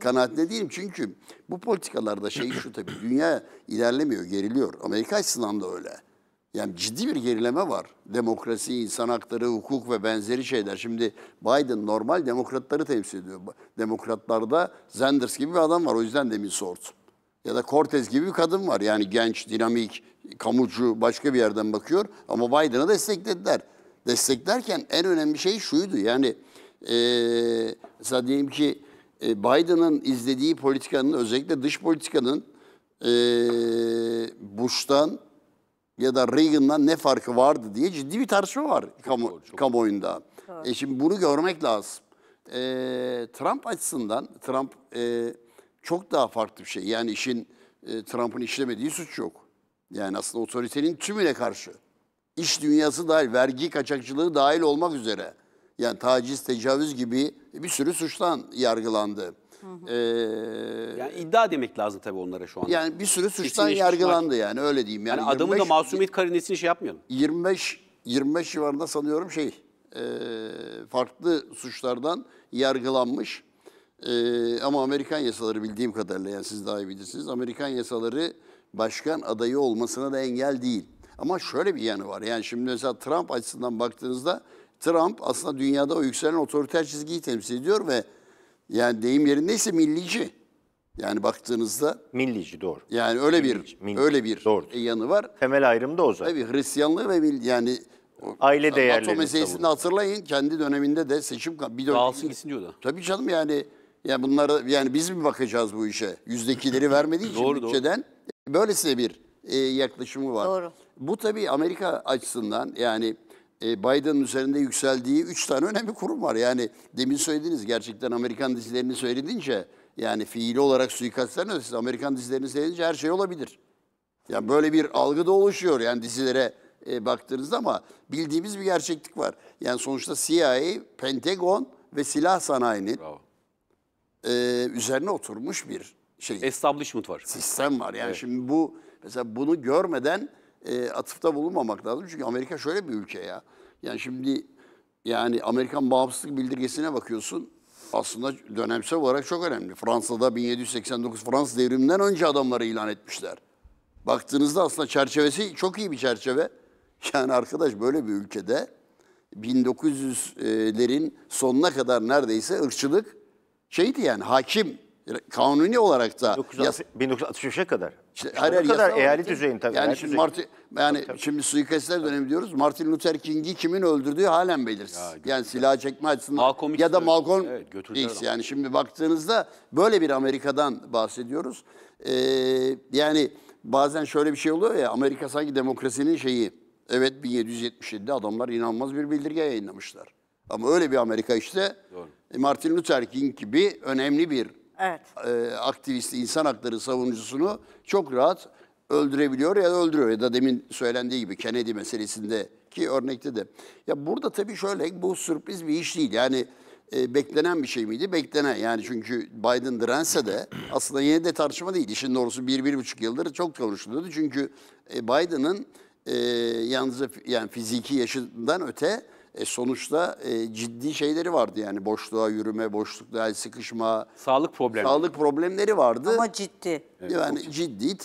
S3: kanaatinde değilim. Çünkü bu politikalarda şey şu tabii dünya ilerlemiyor, geriliyor. Amerika açısından da öyle. Yani ciddi bir gerileme var. Demokrasi, insan hakları, hukuk ve benzeri şeyler. Şimdi Biden normal demokratları temsil ediyor. Demokratlarda Zenders gibi bir adam var. O yüzden demin sordum. Ya da Cortez gibi bir kadın var. Yani genç, dinamik, kamucu başka bir yerden bakıyor. Ama Biden'a desteklediler. Desteklerken en önemli şey şuydu. Yani e, mesela diyelim ki e, Biden'ın izlediği politikanın özellikle dış politikanın e, Bush'tan ya da Reagan'dan ne farkı vardı diye ciddi bir tartışma var kamu, doğru, çok kamuoyunda. Doğru. E şimdi bunu görmek lazım. E, Trump açısından Trump e, çok daha farklı bir şey. Yani işin e, Trump'ın işlemediği suç yok. Yani aslında otoritenin tümüne karşı. İş dünyası dahil, vergi kaçakçılığı dahil olmak üzere. Yani taciz, tecavüz gibi bir sürü suçtan yargılandı. Ee, yani iddia demek lazım tabii onlara şu anda. Yani bir sürü suçtan Kesinleşmiş yargılandı yani öyle diyeyim. Yani, yani adamın 25, da
S4: masumiyet karinesini şey yapmayalım.
S3: 25 25 civarında sanıyorum şey e, farklı suçlardan yargılanmış. E, ama Amerikan yasaları bildiğim kadarıyla yani siz daha iyi bilirsiniz. Amerikan yasaları başkan adayı olmasına da engel değil. Ama şöyle bir yanı var. Yani şimdi mesela Trump açısından baktığınızda Trump aslında dünyada o yükselen otoriter çizgiyi temsil ediyor ve yani deyim yerindeyse millici. Yani baktığınızda millici doğru. Yani öyle bir millici, öyle bir doğru. yanı var. Temel ayrım da o zaten. Tabii Hristiyanlığı ve mil, yani aile değerleri. NATO meselesini hatırlayın. Kendi döneminde de seçim bir dönem Dağılsın gitsin diyordu. Tabii canım yani yani bunları yani biz mi bakacağız bu işe? Yüzdekileri (laughs) vermediği için doğru, bütçeden doğru. böylesine bir e, yaklaşımı var. Doğru. Bu tabii Amerika açısından yani e, Biden'ın üzerinde yükseldiği üç tane önemli kurum var. Yani demin söylediniz gerçekten Amerikan dizilerini söylediğince yani fiili olarak ne ötesi Amerikan dizilerini seyredince her şey olabilir. Yani böyle bir algı da oluşuyor yani dizilere e, baktığınızda ama bildiğimiz bir gerçeklik var. Yani sonuçta CIA, Pentagon ve silah sanayinin e, üzerine oturmuş bir şey. Establishment var. Sistem var. Yani evet. şimdi bu mesela bunu görmeden e, atıfta bulunmamak lazım. Çünkü Amerika şöyle bir ülke ya. Yani şimdi yani Amerikan bağımsızlık bildirgesine bakıyorsun. Aslında dönemsel olarak çok önemli. Fransa'da 1789 Fransız devriminden önce adamları ilan etmişler. Baktığınızda aslında çerçevesi çok iyi bir çerçeve. (laughs) Yani arkadaş böyle bir ülkede 1900'lerin sonuna kadar neredeyse ırkçılık şeydi yani hakim kanuni olarak da 1963'e kadar. Işte, her her kadar eyalet düzeyinde tabii. Yani şimdi Martin, yani tabii. şimdi suikastler dönemi diyoruz. Martin Luther King'i kimin öldürdüğü halen belirsiz. Ya, yani silah çekme açısından Malcolm ya da Malcolm evet, X. Yani şimdi baktığınızda böyle bir Amerika'dan bahsediyoruz. Ee, yani bazen şöyle bir şey oluyor ya Amerika sanki demokrasinin şeyi. Evet 1777'de adamlar inanılmaz bir bildirge yayınlamışlar. Ama öyle bir Amerika işte Doğru. Martin Luther King gibi önemli bir evet. e, ee, aktivisti, insan hakları savunucusunu çok rahat öldürebiliyor ya da öldürüyor. Ya da demin söylendiği gibi Kennedy meselesindeki örnekte de. Ya burada tabii şöyle bu sürpriz bir iş değil. Yani e, beklenen bir şey miydi? Beklenen. Yani çünkü Biden dirense de (clears throat) aslında yine de tartışma değil. İşin doğrusu bir, bir buçuk yıldır çok konuşuluyordu. Çünkü e, Biden'ın e, yalnızca yani fiziki yaşından öte e sonuçta e, ciddi şeyleri vardı yani boşluğa yürüme, boşlukta el sıkışma. Sağlık problemleri. Sağlık problemleri vardı. Ama ciddi. Evet, yani ciddi. ciddi.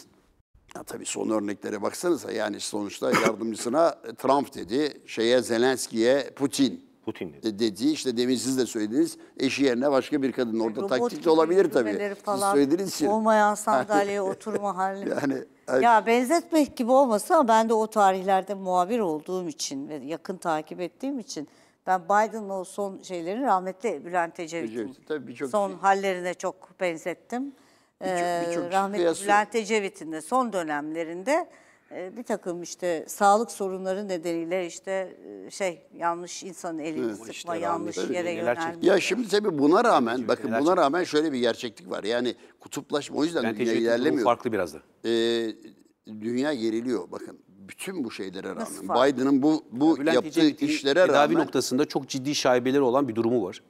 S3: Ya tabii son örneklere baksanıza yani sonuçta yardımcısına e, Trump dedi, şeye Zelenski'ye Putin. Putin dedi. Dediği işte demin siz de söylediniz. Eşi yerine başka bir kadın. Orada Robot taktik de olabilir tabii. Falan, siz söylediğiniz için. Olmayan (laughs) sandalyeye
S1: oturma halini. Yani, yani, ya benzetmek gibi olmasa ben de o tarihlerde muhabir olduğum için ve yakın takip ettiğim için ben Biden'ın o son şeylerini rahmetli Bülent Ecevit'in son şey. hallerine çok benzettim. Bir çok, bir çok ee, rahmetli Bülent Ecevit'in de son dönemlerinde ee, bir takım işte sağlık sorunları nedeniyle işte e, şey yanlış insanın elini evet, sıkma, işte yanlış yere yönelme.
S3: Ya şimdi tabii buna rağmen Türkiye bakın buna rağmen şöyle bir gerçeklik var. Yani kutuplaşma o yüzden ben dünya ilerlemiyor. farklı biraz da. Ee, dünya geriliyor bakın. Bütün bu şeylere rağmen Biden'ın bu bu Bülent yaptığı Ece, işlere tedavi rağmen tedavi
S4: noktasında çok ciddi şaibeleri olan bir durumu var.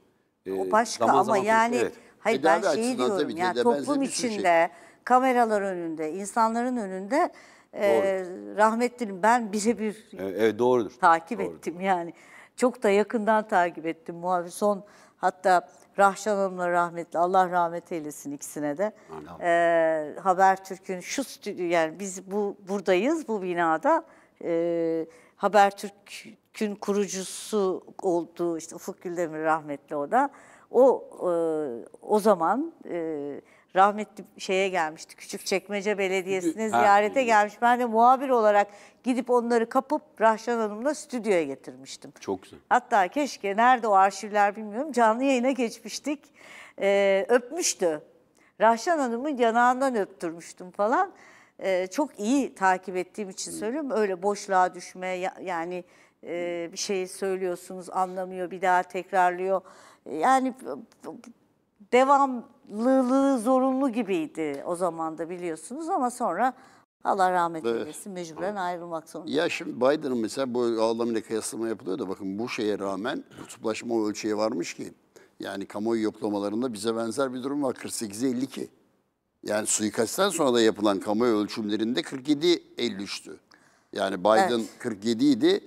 S1: Ee, o başka zaman ama zaman, yani evet. hayır ben şeyi diyorum tabii, yani toplum şey. içinde şey. kameralar önünde, insanların önünde ee, rahmetli ben birebir
S4: e, evet, doğrudur. takip doğrudur.
S1: ettim yani. Çok da yakından takip ettim muhabir. Son hatta Rahşan Hanım'la rahmetli, Allah rahmet eylesin ikisine de. Anladım. Ee, Habertürk'ün şu stüdyo, yani biz bu buradayız bu binada. Ee, Habertürk'ün kurucusu olduğu işte Ufuk Güldemir rahmetli o da. O e, o zaman e, rahmetli şeye gelmişti. Küçükçekmece Belediyesi'ne ziyarete gelmiş. Ben de muhabir olarak gidip onları kapıp Rahşan Hanım'la stüdyoya getirmiştim. Çok güzel. Hatta keşke nerede o arşivler bilmiyorum. Canlı yayına geçmiştik. Ee, öpmüştü. Rahşan Hanım'ın yanağından öptürmüştüm falan. Ee, çok iyi takip ettiğim için söylüyorum. Öyle boşluğa düşme yani e, bir şey söylüyorsunuz anlamıyor bir daha tekrarlıyor. Yani devamlılığı zorunlu gibiydi o zaman da biliyorsunuz ama sonra Allah rahmet eylesin mecburen ayrılmak zorunda.
S3: Ya şimdi Biden mesela bu ağlamıyla kıyaslama yapılıyor da bakın bu şeye rağmen kutuplaşma ölçüye varmış ki yani kamuoyu yoklamalarında bize benzer bir durum var 48 52. Yani suikastten sonra da yapılan kamuoyu ölçümlerinde 47 53'tü. Yani Biden evet. 47 idi,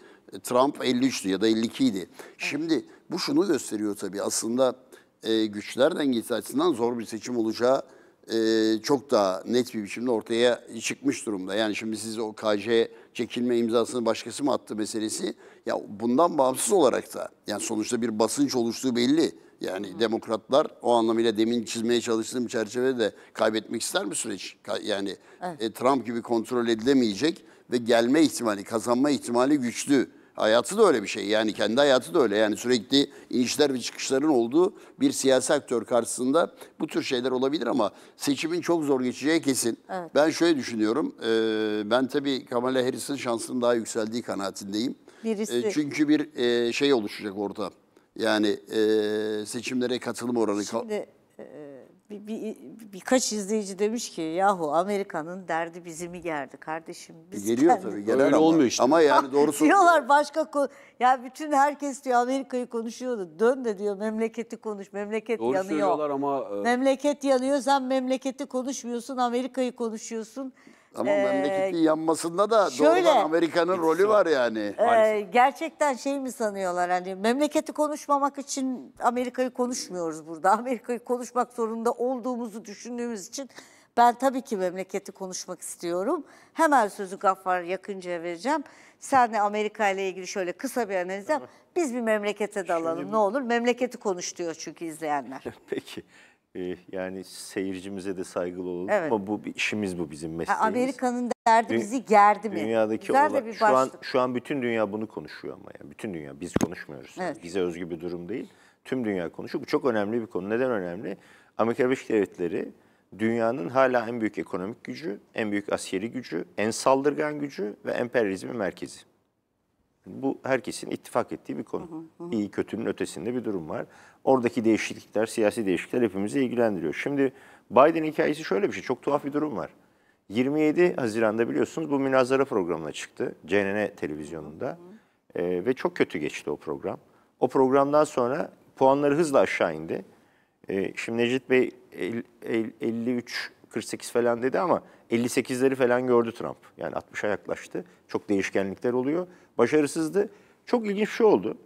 S3: Trump 53'tü ya da 52 idi. Şimdi bu şunu gösteriyor tabii aslında e, güçler dengesi açısından zor bir seçim olacağı e, çok daha net bir biçimde ortaya çıkmış durumda. Yani şimdi siz o KJ çekilme imzasını başkası mı attı meselesi ya bundan bağımsız olarak da yani sonuçta bir basınç oluştuğu belli. Yani hmm. demokratlar o anlamıyla demin çizmeye çalıştığım çerçevede de kaybetmek ister mi süreç? Yani evet. e, Trump gibi kontrol edilemeyecek ve gelme ihtimali, kazanma ihtimali güçlü hayatı da öyle bir şey. Yani kendi hayatı da öyle. Yani sürekli inişler ve çıkışların olduğu bir siyasi aktör karşısında bu tür şeyler olabilir ama seçimin çok zor geçeceği kesin. Evet. Ben şöyle düşünüyorum. E, ben tabii Kamala Harris'in şansının daha yükseldiği kanaatindeyim.
S1: E, çünkü
S3: bir e, şey oluşacak orada. Yani e, seçimlere katılım oranı... Şimdi... E
S1: bir, bir, birkaç izleyici demiş ki yahu Amerika'nın derdi bizi mi gerdi kardeşim?
S3: Biz e, Geliyor kendi... tabii. Gelen Öyle ama. olmuyor işte. Ama yani (laughs) doğrusu...
S1: Diyorlar başka konu... Ya bütün herkes diyor Amerika'yı konuşuyordu. Dön de diyor memleketi konuş. Memleket Doğru yanıyor. Doğru söylüyorlar ama... E- memleket yanıyor. Sen memleketi konuşmuyorsun. Amerika'yı konuşuyorsun. Ama ee, memleketi
S3: yanmasında da şöyle, doğrudan Amerika'nın rolü var yani. E,
S1: gerçekten şey mi sanıyorlar hani memleketi konuşmamak için Amerika'yı konuşmuyoruz burada. (laughs) Amerika'yı konuşmak zorunda olduğumuzu düşündüğümüz için ben tabii ki memleketi konuşmak istiyorum. Hemen sözü Gaffar Yakıncı'ya vereceğim. Sen de Amerika ile ilgili şöyle kısa bir analiz yap. Biz bir memlekete dalalım Şimdi, ne olur. Memleketi konuş diyor çünkü izleyenler.
S7: (laughs) Peki. Ee, yani seyircimize de saygılı olalım evet. ama bu bir işimiz bu bizim mesleğimiz. Amerika'nın
S1: derdi bizi gerdi mi? Dünyadaki olan, şu an
S7: şu an bütün dünya bunu konuşuyor ama yani bütün dünya biz konuşmuyoruz. Evet. Yani bize özgü bir durum değil. Tüm dünya konuşuyor. Bu çok önemli bir konu. Neden önemli? Amerika Birleşik Devletleri dünyanın hala en büyük ekonomik gücü, en büyük askeri gücü, en saldırgan gücü ve emperyalizmin merkezi. Hani bu herkesin ittifak ettiği bir konu. Hı hı İyi kötünün ötesinde bir durum var. Oradaki değişiklikler, siyasi değişiklikler hepimizi ilgilendiriyor. Şimdi Biden hikayesi şöyle bir şey, çok tuhaf bir durum var. 27 Haziran'da biliyorsunuz bu münazara programına çıktı. CNN televizyonunda. Hı hı. E, ve çok kötü geçti o program. O programdan sonra puanları hızla aşağı indi. E, şimdi Necdet Bey 53 48 falan dedi ama 58'leri falan gördü Trump. Yani 60'a yaklaştı. Çok değişkenlikler oluyor başarısızdı. Çok ilginç bir şey oldu.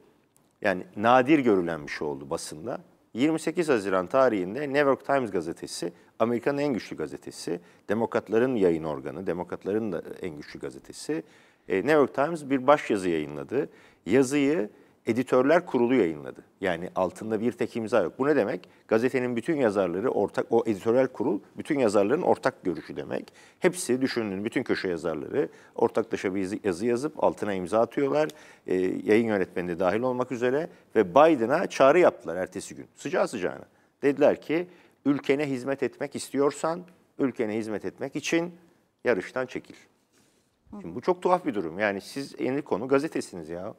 S7: Yani nadir görülen bir şey oldu basında. 28 Haziran tarihinde New York Times gazetesi, Amerika'nın en güçlü gazetesi, demokratların yayın organı, demokratların da en güçlü gazetesi, e, New York Times bir başyazı yayınladı. Yazıyı editörler kurulu yayınladı. Yani altında bir tek imza yok. Bu ne demek? Gazetenin bütün yazarları ortak, o editörel kurul bütün yazarların ortak görüşü demek. Hepsi düşündüğün bütün köşe yazarları ortaklaşa bir yazı yazıp altına imza atıyorlar. E, yayın yönetmeni de dahil olmak üzere ve Biden'a çağrı yaptılar ertesi gün sıcağı sıcağına. Dediler ki ülkene hizmet etmek istiyorsan ülkene hizmet etmek için yarıştan çekil. Şimdi bu çok tuhaf bir durum. Yani siz yeni konu gazetesiniz ya.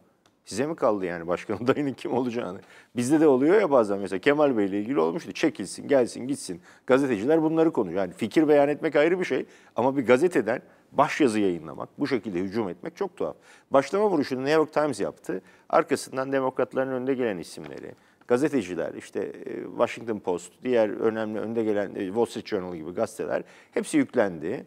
S7: Size mi kaldı yani başkan (laughs) adayının kim olacağını? Bizde de oluyor ya bazen mesela Kemal Bey ile ilgili olmuştu. Çekilsin, gelsin, gitsin. Gazeteciler bunları konuşuyor. Yani fikir beyan etmek ayrı bir şey ama bir gazeteden başyazı yayınlamak, bu şekilde hücum etmek çok tuhaf. Başlama vuruşunu New York Times yaptı. Arkasından demokratların önde gelen isimleri, gazeteciler, işte e, Washington Post, diğer önemli önde gelen e, Wall Street Journal gibi gazeteler hepsi yüklendi.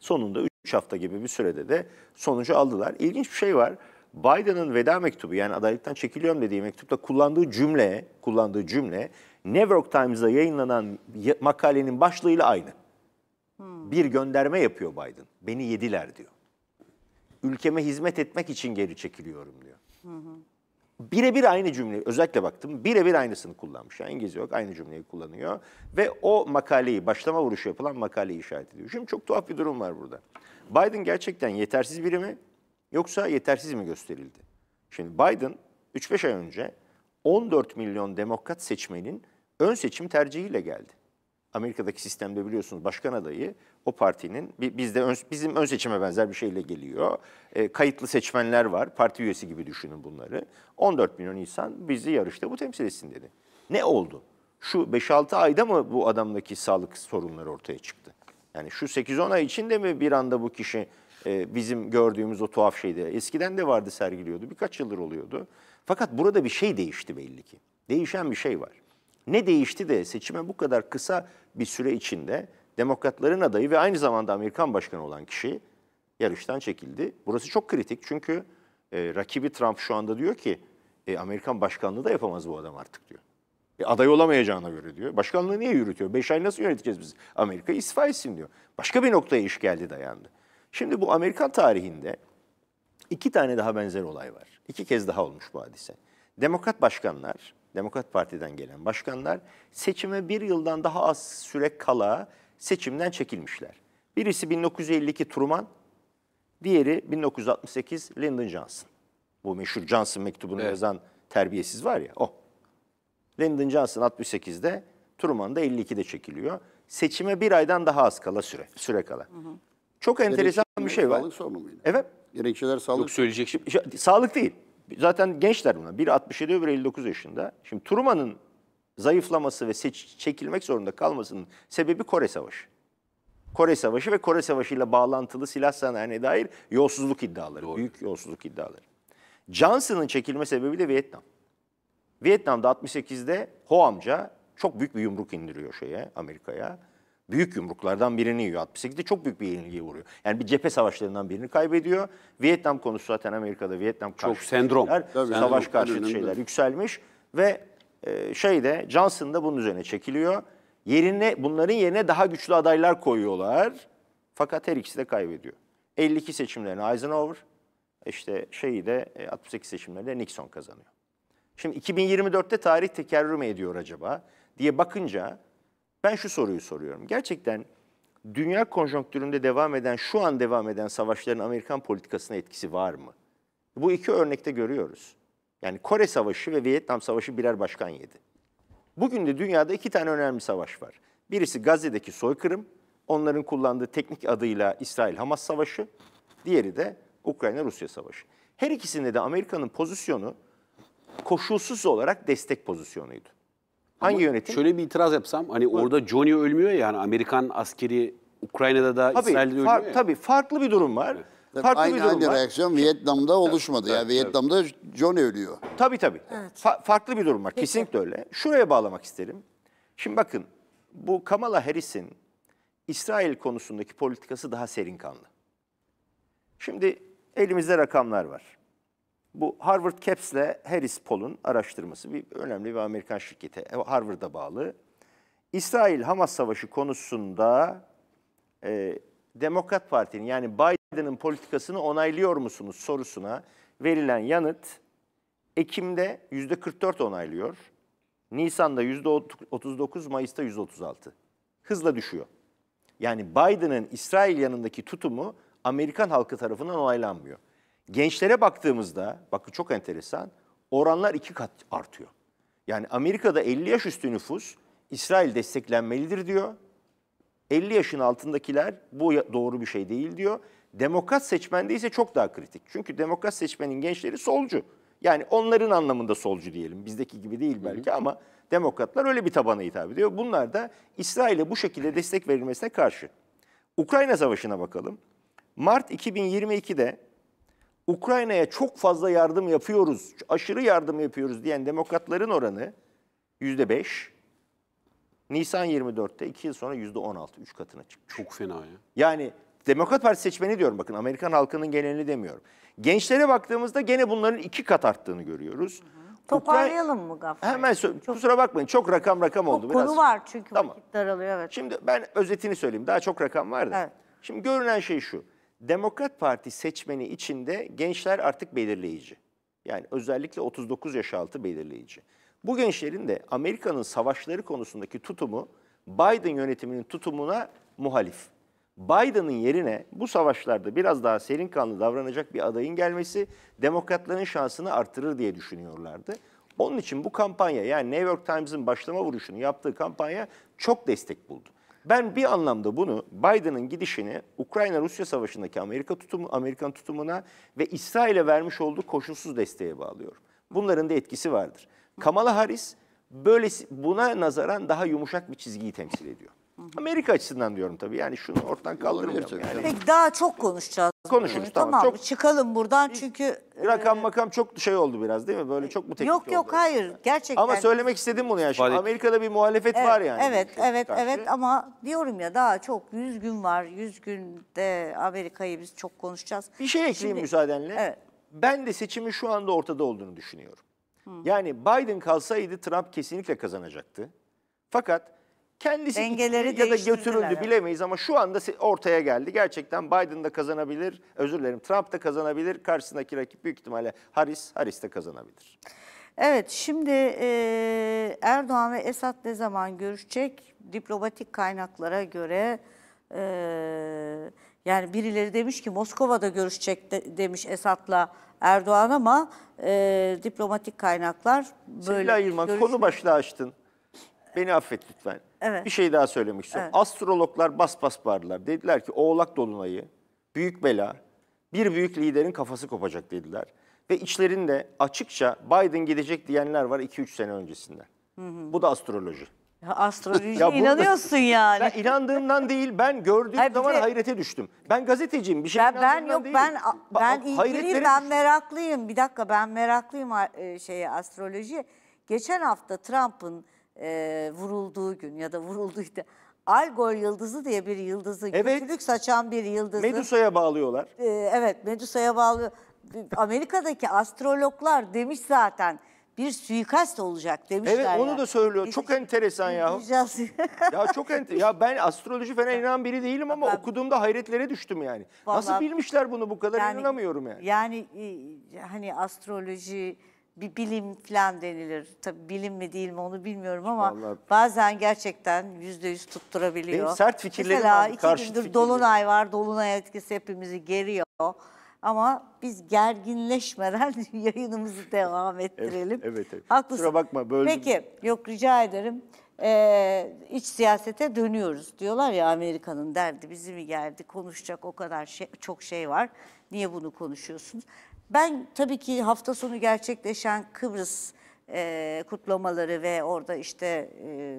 S7: Sonunda 3 hafta gibi bir sürede de sonucu aldılar. İlginç bir şey var. Biden'ın veda mektubu yani adaylıktan çekiliyorum dediği mektupta kullandığı cümle, kullandığı cümle New York Times'da yayınlanan makalenin başlığıyla aynı. Bir gönderme yapıyor Biden. Beni yediler diyor. Ülkeme hizmet etmek için geri çekiliyorum diyor. Birebir aynı cümle. özellikle baktım birebir aynısını kullanmış. Yani İngilizce yok aynı cümleyi kullanıyor. Ve o makaleyi başlama vuruşu yapılan makaleyi işaret ediyor. Şimdi çok tuhaf bir durum var burada. Biden gerçekten yetersiz biri mi? yoksa yetersiz mi gösterildi? Şimdi Biden 3-5 ay önce 14 milyon demokrat seçmenin ön seçim tercihiyle geldi. Amerika'daki sistemde biliyorsunuz başkan adayı o partinin bizde ön, bizim ön seçime benzer bir şeyle geliyor. E, kayıtlı seçmenler var. Parti üyesi gibi düşünün bunları. 14 milyon insan bizi yarışta bu temsil etsin dedi. Ne oldu? Şu 5-6 ayda mı bu adamdaki sağlık sorunları ortaya çıktı? Yani şu 8-10 ay içinde mi bir anda bu kişi ee, bizim gördüğümüz o tuhaf şeydi. Eskiden de vardı sergiliyordu. Birkaç yıldır oluyordu. Fakat burada bir şey değişti belli ki. Değişen bir şey var. Ne değişti de seçime bu kadar kısa bir süre içinde demokratların adayı ve aynı zamanda Amerikan başkanı olan kişi yarıştan çekildi. Burası çok kritik çünkü e, rakibi Trump şu anda diyor ki e, Amerikan başkanlığı da yapamaz bu adam artık diyor. E, aday olamayacağına göre diyor. Başkanlığı niye yürütüyor? Beş ay nasıl yöneteceğiz biz? Amerika istifa etsin diyor. Başka bir noktaya iş geldi dayandı. Şimdi bu Amerikan tarihinde iki tane daha benzer olay var. İki kez daha olmuş bu hadise. Demokrat başkanlar, Demokrat Parti'den gelen başkanlar seçime bir yıldan daha az süre kala seçimden çekilmişler. Birisi 1952 Truman, diğeri 1968 Lyndon Johnson. Bu meşhur Johnson mektubunu evet. yazan terbiyesiz var ya o. Lyndon Johnson 68'de, Truman da 52'de çekiliyor. Seçime bir aydan daha az kala süre, süre kala. Hı hı çok enteresan bir şey var. Sağlık sorunu muydu? Evet.
S3: Gerekçeler sağlık. Yok söyleyecek
S7: şimdi. Şey- sağlık değil. Zaten gençler bunlar. Bir 67, öbürü 59 yaşında. Şimdi Truman'ın zayıflaması ve seç, çekilmek zorunda kalmasının sebebi Kore Savaşı. Kore Savaşı ve Kore Savaşı ile bağlantılı silah sanayine dair yolsuzluk iddiaları, Doğru. büyük yolsuzluk iddiaları. Johnson'ın çekilme sebebi de Vietnam. Vietnam'da 68'de Ho amca çok büyük bir yumruk indiriyor şeye, Amerika'ya büyük yumruklardan birini yiyor. 68'de çok büyük bir yenilgiye vuruyor. Yani bir cephe savaşlarından birini kaybediyor. Vietnam konusu zaten Amerika'da Vietnam karşı çok sendrom. Şeyler, Tabii, savaş karşıtı şeyler yükselmiş ve e, şeyde Johnson da bunun üzerine çekiliyor. Yerine bunların yerine daha güçlü adaylar koyuyorlar. Fakat her ikisi de kaybediyor. 52 seçimlerini Eisenhower, işte şeyi de 68 e, seçimlerinde Nixon kazanıyor. Şimdi 2024'te tarih tekerrür mü ediyor acaba diye bakınca ben şu soruyu soruyorum. Gerçekten dünya konjonktüründe devam eden, şu an devam eden savaşların Amerikan politikasına etkisi var mı? Bu iki örnekte görüyoruz. Yani Kore Savaşı ve Vietnam Savaşı birer başkan yedi. Bugün de dünyada iki tane önemli savaş var. Birisi Gazze'deki soykırım, onların kullandığı teknik adıyla İsrail-Hamas Savaşı. Diğeri de Ukrayna-Rusya Savaşı. Her ikisinde de Amerika'nın pozisyonu koşulsuz olarak destek pozisyonuydu.
S4: Hangi Ama yönetim? Şöyle bir itiraz yapsam hani Buyurun. orada Johnny ölmüyor yani Amerikan askeri
S3: Ukrayna'da da tabii, İsrail'de far, ölmüyor ya. Tabii
S7: farklı bir durum var. Evet. Farklı aynı, bir durum aynı var.
S3: reaksiyon Vietnam'da oluşmadı. Evet, yani evet. Vietnam'da Johnny ölüyor. Tabii tabii. Evet. Fa farklı bir durum var. Peki. Kesinlikle öyle.
S7: Şuraya bağlamak isterim. Şimdi bakın bu Kamala Harris'in İsrail konusundaki politikası daha serin kanlı. Şimdi elimizde rakamlar var. Bu Harvard Caps'le Harris Poll'un araştırması bir önemli bir Amerikan şirketi. E, Harvard'a bağlı. İsrail-Hamas savaşı konusunda e, Demokrat Parti'nin yani Biden'ın politikasını onaylıyor musunuz sorusuna verilen yanıt Ekim'de %44 onaylıyor. Nisan'da %39, Mayıs'ta %36. Hızla düşüyor. Yani Biden'ın İsrail yanındaki tutumu Amerikan halkı tarafından onaylanmıyor. Gençlere baktığımızda, bakın çok enteresan, oranlar iki kat artıyor. Yani Amerika'da 50 yaş üstü nüfus İsrail desteklenmelidir diyor. 50 yaşın altındakiler bu doğru bir şey değil diyor. Demokrat seçmende ise çok daha kritik. Çünkü demokrat seçmenin gençleri solcu. Yani onların anlamında solcu diyelim. Bizdeki gibi değil belki ama demokratlar öyle bir tabana hitap ediyor. Bunlar da İsrail'e bu şekilde destek verilmesine karşı. Ukrayna Savaşı'na bakalım. Mart 2022'de Ukrayna'ya çok fazla yardım yapıyoruz, aşırı yardım yapıyoruz diyen demokratların oranı yüzde beş. Nisan 24'te iki yıl sonra yüzde on altı, üç katına çıkmış. Çok fena ya. Yani Demokrat Parti seçmeni diyorum bakın Amerikan halkının genelini demiyorum. Gençlere baktığımızda gene bunların iki kat arttığını görüyoruz. Hı hı. Toparlayalım mı Gaffar? Hemen söyle. Çok... Kusura bakmayın çok rakam rakam çok oldu. Konu biraz. var çünkü tamam. vakit daralıyor. Evet. Şimdi ben özetini söyleyeyim. Daha çok rakam vardı. Evet. Şimdi görünen şey şu. Demokrat Parti seçmeni içinde gençler artık belirleyici. Yani özellikle 39 yaş altı belirleyici. Bu gençlerin de Amerika'nın savaşları konusundaki tutumu Biden yönetiminin tutumuna muhalif. Biden'ın yerine bu savaşlarda biraz daha serin kanlı davranacak bir adayın gelmesi demokratların şansını artırır diye düşünüyorlardı. Onun için bu kampanya yani New York Times'ın başlama vuruşunu yaptığı kampanya çok destek buldu. Ben bir anlamda bunu Biden'ın gidişini Ukrayna-Rusya savaşındaki Amerika tutumu, Amerikan tutumuna ve İsrail'e vermiş olduğu koşulsuz desteğe bağlıyorum. Bunların da etkisi vardır. Kamala Harris böyle buna nazaran daha yumuşak bir çizgiyi temsil ediyor. Amerika açısından diyorum tabii. Yani şunu ortadan kaldırmayalım. Yani. Peki daha çok konuşacağız. Konuşuruz tamam. tamam. Çok... Çıkalım buradan çünkü... Rakam e, makam çok şey oldu biraz değil mi? Böyle çok mu teknik Yok yok oldu?
S1: hayır gerçekten. Ama söylemek
S7: istedim bunu yani. Şimdi Amerika'da bir muhalefet evet, var yani. Evet evet karşı. evet
S1: ama diyorum ya daha çok 100 gün var. 100 günde Amerika'yı biz çok konuşacağız. Bir şey ekleyeyim Şimdi... müsaadenle. Evet.
S7: Ben de seçimin şu anda ortada olduğunu düşünüyorum. Hı. Yani Biden kalsaydı Trump kesinlikle kazanacaktı. Fakat Kendisi Dengeleri ya da götürüldü bilemeyiz ama şu anda ortaya geldi. Gerçekten Biden da kazanabilir, özür dilerim Trump da kazanabilir. Karşısındaki rakip büyük ihtimalle Harris, Harris de kazanabilir.
S1: Evet şimdi e, Erdoğan ve Esad ne zaman görüşecek? Diplomatik kaynaklara göre e, yani birileri demiş ki Moskova'da görüşecek de, demiş Esad'la Erdoğan ama e, diplomatik kaynaklar böyle. Sevgili Ayırman konu başlığı
S7: açtın. Beni affet lütfen. Evet. Bir şey daha söylemek istiyorum. Evet. Astrologlar bas bas bağırdılar. Dediler ki oğlak dolunayı, büyük bela, bir büyük liderin kafası kopacak dediler. Ve içlerinde açıkça Biden gidecek diyenler var 2-3 sene öncesinden. Hı hı. Bu da astroloji.
S1: Astrolojiye (laughs) ya inanıyorsun
S7: yani. Ben inandığımdan değil ben gördüğüm Hayır, zaman de, hayrete düştüm. Ben gazeteciyim bir şey ben, ben yok değil. ben ben ilgiliyim ben
S1: meraklıyım. Bir dakika ben meraklıyım e, şeye astroloji. Geçen hafta Trump'ın e, vurulduğu gün ya da vurulduydu. (laughs) Algol yıldızı diye bir yıldızı, evet. kötülük saçan bir yıldızı. Medusa'ya bağlıyorlar. E, evet, Medusa'ya bağlıyor. Amerika'daki astrologlar demiş zaten bir suikast olacak demişler. Evet onu ya. da
S7: söylüyor. Çok enteresan ya. ya çok enter ya ben astroloji falan inanan biri değilim ama ben, okuduğumda hayretlere düştüm yani. Vallahi, Nasıl bilmişler bunu bu kadar yani, inanamıyorum yani.
S1: Yani hani astroloji bir bilim falan denilir. Tabii bilim mi değil mi onu bilmiyorum ama Vallahi... bazen gerçekten yüzde yüz tutturabiliyor. Benim sert fikirlerim Mesela var, iki gündür Dolunay var. Dolunay etkisi hepimizi geriyor. Ama biz gerginleşmeden (laughs) yayınımızı devam ettirelim. evet, evet. evet. Haklısın. Kusura bakma böldüm. Peki yok rica ederim. Ee, iç siyasete dönüyoruz. Diyorlar ya Amerika'nın derdi bizi mi geldi konuşacak o kadar şey, çok şey var. Niye bunu konuşuyorsunuz? Ben tabii ki hafta sonu gerçekleşen Kıbrıs e, kutlamaları ve orada işte e,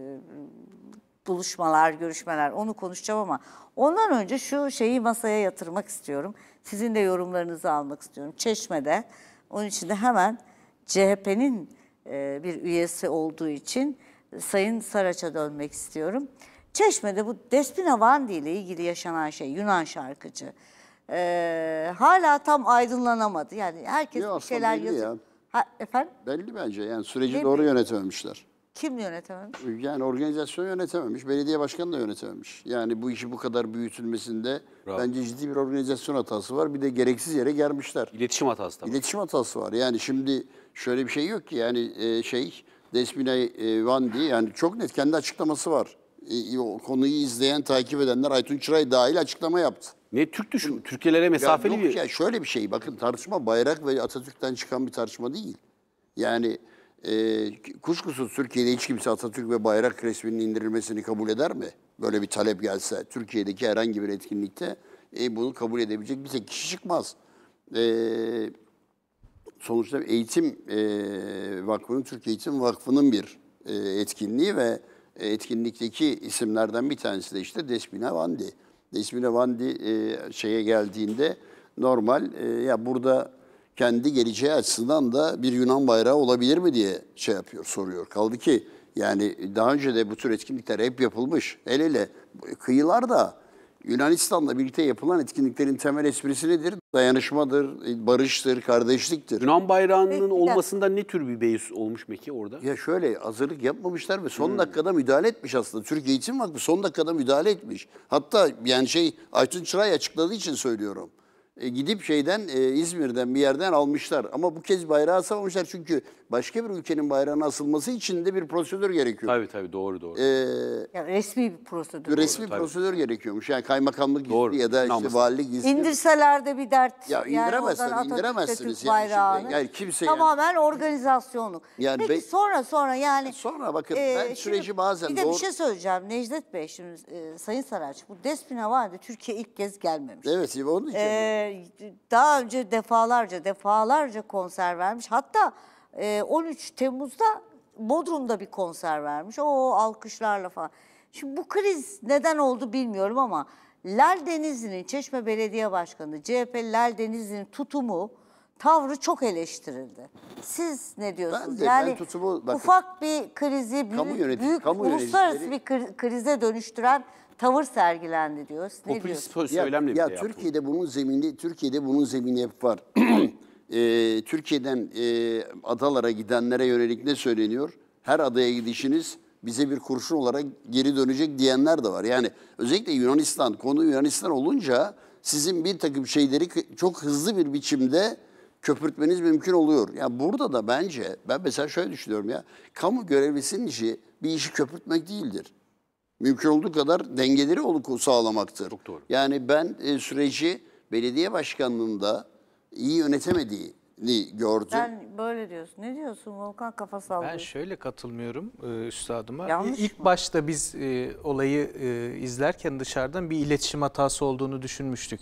S1: buluşmalar, görüşmeler onu konuşacağım ama ondan önce şu şeyi masaya yatırmak istiyorum. Sizin de yorumlarınızı almak istiyorum. Çeşme'de onun için de hemen CHP'nin e, bir üyesi olduğu için Sayın Saraç'a dönmek istiyorum. Çeşme'de bu Despina Vandi ile ilgili yaşanan şey Yunan şarkıcı e, hala tam aydınlanamadı. Yani herkes Yo, bir şeyler belli yazıyor. Ya. Ha, efendim?
S3: Belli bence yani süreci Değil doğru mi? yönetememişler.
S1: Kim yönetememiş?
S3: Yani organizasyon yönetememiş, belediye başkanı da yönetememiş. Yani bu işi bu kadar büyütülmesinde Bravo. bence ciddi bir organizasyon hatası var. Bir de gereksiz yere germişler. İletişim hatası tabii. İletişim hatası var. Yani şimdi şöyle bir şey yok ki yani e, şey Desmina e, Vandi yani çok net kendi açıklaması var. E, e, konuyu izleyen, takip edenler Aytun Çıray dahil açıklama yaptı. Ne Türk düşün, Türkiye'lere mesafeli ya bir... Ya şöyle bir şey, bakın tartışma bayrak ve Atatürk'ten çıkan bir tartışma değil. Yani e, kuşkusuz Türkiye'de hiç kimse Atatürk ve bayrak resminin indirilmesini kabul eder mi? Böyle bir talep gelse Türkiye'deki herhangi bir etkinlikte e, bunu kabul edebilecek bir tek kişi çıkmaz. E, sonuçta Eğitim e, Vakfı'nın, Türk Eğitim Vakfı'nın bir e, etkinliği ve etkinlikteki isimlerden bir tanesi de işte Despina Vandi. Despina Vandi e, şeye geldiğinde normal e, ya burada kendi geleceği açısından da bir Yunan bayrağı olabilir mi diye şey yapıyor, soruyor. Kaldı ki yani daha önce de bu tür etkinlikler hep yapılmış. El ele kıyılar da Yunanistan'la birlikte yapılan etkinliklerin temel esprisi nedir? Dayanışmadır, barıştır, kardeşliktir. Yunan bayrağının olmasında ne tür bir beis olmuş peki orada? Ya şöyle hazırlık yapmamışlar ve son hmm. dakikada müdahale etmiş aslında. Türk Eğitim Vakfı son dakikada müdahale etmiş. Hatta yani şey Aytun Çıray açıkladığı için söylüyorum. E, gidip şeyden e, İzmir'den bir yerden almışlar. Ama bu kez bayrağı savunmuşlar çünkü başka bir ülkenin bayrağına asılması için de bir prosedür gerekiyor. Tabii tabii doğru doğru. Ee,
S1: yani resmi bir prosedür. Resmi doğru,
S3: prosedür gerekiyormuş. Yani kaymakamlık doğru. ya da işte valilik izni.
S1: İndirseler de bir dert. Ya indiremezsiniz, yani indiremezsiniz. Yani, şimdi, yani kimse Tamamen yani. organizasyonu. Yani Peki be, sonra sonra yani. Sonra bakın e, ben süreci bazen bir doğru. Bir de bir şey söyleyeceğim Necdet Bey şimdi e, Sayın Saraç bu Despina vardı Türkiye ilk kez gelmemiş.
S3: Evet onun için. Ee,
S1: daha önce defalarca defalarca konser vermiş. Hatta e, 13 Temmuz'da Bodrum'da bir konser vermiş. O alkışlarla falan. Şimdi bu kriz neden oldu bilmiyorum ama Lal Denizli'nin Çeşme Belediye Başkanı CHP Lal Denizli'nin tutumu tavrı çok eleştirildi. Siz ne diyorsunuz? Ben de, yani ben tutumu, bakın, ufak bir krizi büyük, kamu yönetici, büyük kamu uluslararası bir krize dönüştüren tavır sergilendi diyoruz. Ne Popülist
S4: diyorsun? söylemle ya, ya Türkiye'de
S3: yaptım. bunun zemini Türkiye'de bunun zemini hep var. (clears throat) e, Türkiye'den e, adalara gidenlere yönelik ne söyleniyor? Her adaya gidişiniz bize bir kurşun olarak geri dönecek diyenler de var. Yani özellikle Yunanistan, konu Yunanistan olunca sizin bir takım şeyleri çok hızlı bir biçimde köpürtmeniz mümkün oluyor. Ya yani burada da bence ben mesela şöyle düşünüyorum ya kamu görevlisinin işi bir işi köpürtmek değildir mümkün olduğu kadar dengeleri oluku sağlamaktır. Çok doğru. Yani ben e, süreci belediye başkanlığında iyi yönetemediği gördüm.
S1: Ben böyle diyorsun. Ne diyorsun Volkan kafa sallıyor. Ben
S5: şöyle katılmıyorum e, üstadıma. Yanlış İlk mı? başta biz e, olayı e, izlerken dışarıdan bir iletişim hatası olduğunu düşünmüştük.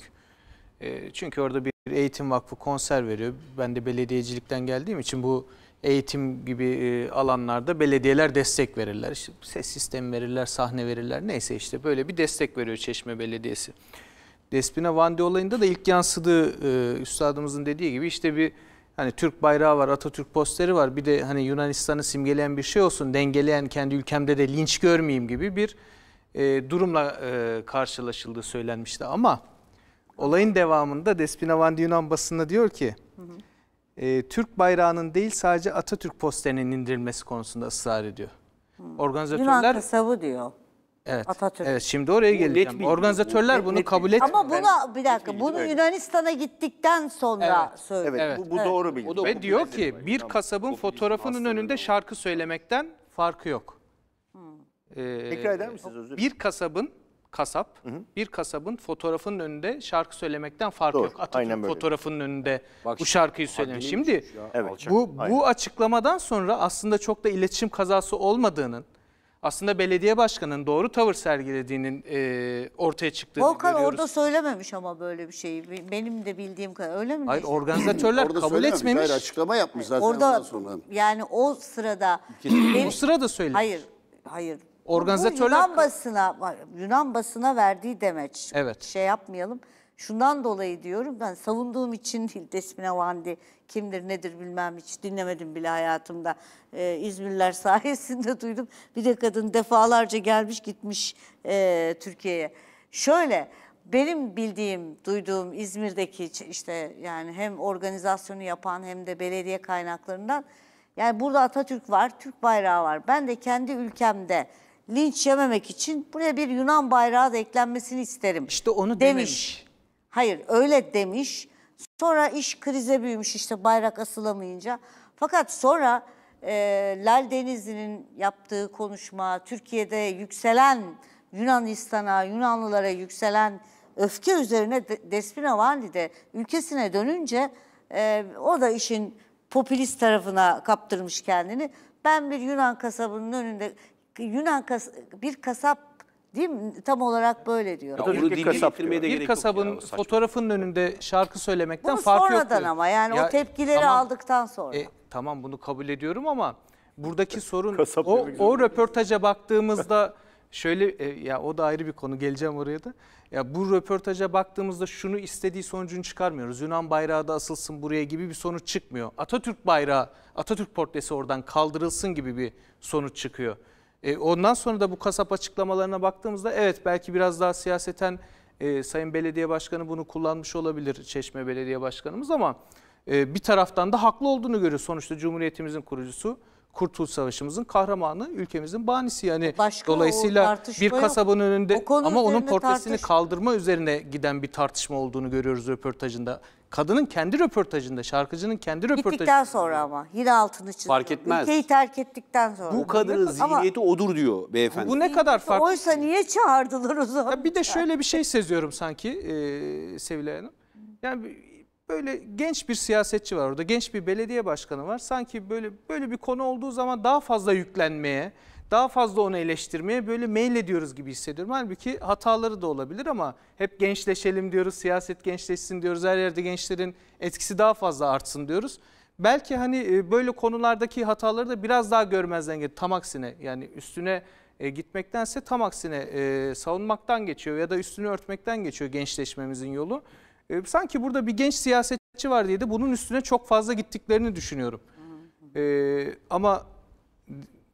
S5: E, çünkü orada bir Eğitim Vakfı konser veriyor. Ben de belediyecilikten geldiğim için bu eğitim gibi e, alanlarda belediyeler destek verirler. İşte ses sistemi verirler, sahne verirler. Neyse işte böyle bir destek veriyor Çeşme Belediyesi. Despina Vandi olayında da ilk yansıdığı e, üstadımızın dediği gibi işte bir hani Türk bayrağı var, Atatürk posteri var. Bir de hani Yunanistan'ı simgeleyen bir şey olsun, dengeleyen kendi ülkemde de linç görmeyeyim gibi bir e, durumla e, karşılaşıldığı söylenmişti. Ama olayın devamında Despina Vandi Yunan basında diyor ki... Hı hı e, Türk bayrağının değil sadece Atatürk posterinin indirilmesi konusunda ısrar ediyor. Hmm.
S1: Organizatörler Yunan kasabı diyor. Evet. Atatürk.
S5: Evet şimdi oraya geleceğim. Net Organizatörler net bunu net kabul etmiyor. Ama buna
S1: bir dakika net bunu Yunanistan'a gittikten sonra evet. söylüyor. Evet. Bu, bu doğru bilgi. Ve diyor ki
S5: bir kasabın tamam. fotoğrafının önünde şarkı söylemekten farkı yok. Hmm. Ee, Tekrar eder misiniz özür Bir kasabın kasap. Hı hı. Bir kasabın fotoğrafının önünde şarkı söylemekten fark Doğru, yok. Atatürk fotoğrafının önünde Bak, bu şarkıyı söylemiş. Şimdi evet, bu, bu açıklamadan sonra aslında çok da iletişim kazası olmadığının, aslında belediye başkanının doğru tavır sergilediğinin e, ortaya çıktığını Volkan görüyoruz.
S1: orada söylememiş ama böyle bir şeyi. Benim de bildiğim kadar öyle mi? Hayır organizatörler (clears throat) orada kabul etmemiş. Hayır açıklama
S3: yapmış zaten orada, sonra.
S1: Yani o sırada. Benim, o sırada söyle. Hayır, hayır
S5: Organizatörler...
S1: Yunan basına, Yunan basına verdiği demeç. Evet. Şey yapmayalım. Şundan dolayı diyorum ben savunduğum için değil Desmine Vandi kimdir nedir bilmem hiç dinlemedim bile hayatımda. Ee, İzmirliler (laughs) sayesinde duydum. Bir de kadın defalarca gelmiş gitmiş e, Türkiye'ye. Şöyle benim bildiğim, duyduğum İzmir'deki işte yani hem organizasyonu yapan hem de belediye kaynaklarından yani burada Atatürk var, Türk bayrağı var. Ben de kendi ülkemde linç yememek için buraya bir Yunan bayrağı da eklenmesini isterim. İşte onu demiş. dememiş. Hayır öyle demiş. Sonra iş krize büyümüş işte bayrak asılamayınca. Fakat sonra e, Lal Denizli'nin yaptığı konuşma, Türkiye'de yükselen Yunanistan'a, Yunanlılara yükselen öfke üzerine Despina Vandi de ülkesine dönünce e, o da işin popülist tarafına kaptırmış kendini. Ben bir Yunan kasabının önünde Yunan kas, bir kasap değil mi? Tam olarak böyle diyor. Ya bunu dile kasap
S2: getirmeye de Bir
S5: kasabın yok şey. ya, fotoğrafının önünde şarkı söylemekten Bunu farkı yok. sonradan ama yani o tepkileri aldıktan sonra. E, tamam bunu kabul ediyorum ama buradaki (laughs) sorun o, o röportaja baktığımızda (laughs) şöyle e, ya o da ayrı bir konu geleceğim oraya da. Ya bu röportaja baktığımızda şunu istediği sonucunu çıkarmıyoruz. Yunan bayrağı da asılsın buraya gibi bir sonuç çıkmıyor. Atatürk bayrağı, Atatürk portresi oradan kaldırılsın gibi bir sonuç çıkıyor. E, ondan sonra da bu kasap açıklamalarına baktığımızda evet belki biraz daha siyaseten e, Sayın Belediye Başkanı bunu kullanmış olabilir Çeşme Belediye Başkanımız ama e, bir taraftan da haklı olduğunu görüyor. Sonuçta Cumhuriyetimizin kurucusu Kurtuluş Savaşımızın kahramanı, ülkemizin banisi. Yani Başka dolayısıyla bir kasabın yok. önünde ama onun portresini tartış... kaldırma üzerine giden bir tartışma olduğunu görüyoruz röportajında. Kadının kendi röportajında, şarkıcının kendi
S4: röportajında. Gittikten
S1: sonra ama yine altını çizdi. Fark etmez. Ülkeyi terk ettikten sonra. Bu kadının zihniyeti
S4: ama,
S5: odur diyor beyefendi.
S4: Bu ne kadar farklı.
S1: Oysa niye çağırdılar o zaman? Ya bir de şöyle bir şey seziyorum
S5: sanki e, Sevilay Hanım. Yani böyle genç bir siyasetçi var orada, genç bir belediye başkanı var. Sanki böyle böyle bir konu olduğu zaman daha fazla yüklenmeye, daha fazla onu eleştirmeye böyle mail ediyoruz gibi hissediyorum. Halbuki hataları da olabilir ama hep gençleşelim diyoruz, siyaset gençleşsin diyoruz, her yerde gençlerin etkisi daha fazla artsın diyoruz. Belki hani e, böyle konulardaki hataları da biraz daha görmezden geliyor. Tam aksine yani üstüne e, gitmektense tam aksine e, savunmaktan geçiyor ya da üstünü örtmekten geçiyor gençleşmemizin yolu. Sanki burada bir genç siyasetçi var diye de bunun üstüne çok fazla gittiklerini düşünüyorum. Ee, ama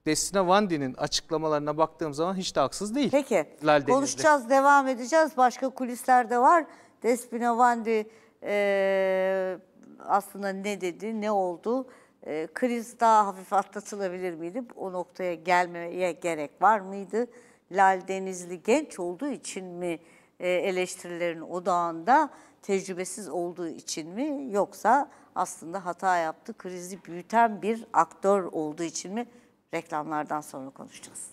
S5: Destina Vandi'nin açıklamalarına baktığım zaman hiç de haksız değil. Peki Lal konuşacağız
S1: denizde. devam edeceğiz. Başka kulislerde var. Destina Vandi e, aslında ne dedi ne oldu? E, kriz daha hafif atlatılabilir miydi? O noktaya gelmeye gerek var mıydı? Lal Denizli genç olduğu için mi e, eleştirilerin odağında tecrübesiz olduğu için mi yoksa aslında hata yaptı krizi büyüten bir aktör olduğu için mi? Reklamlardan sonra konuşacağız.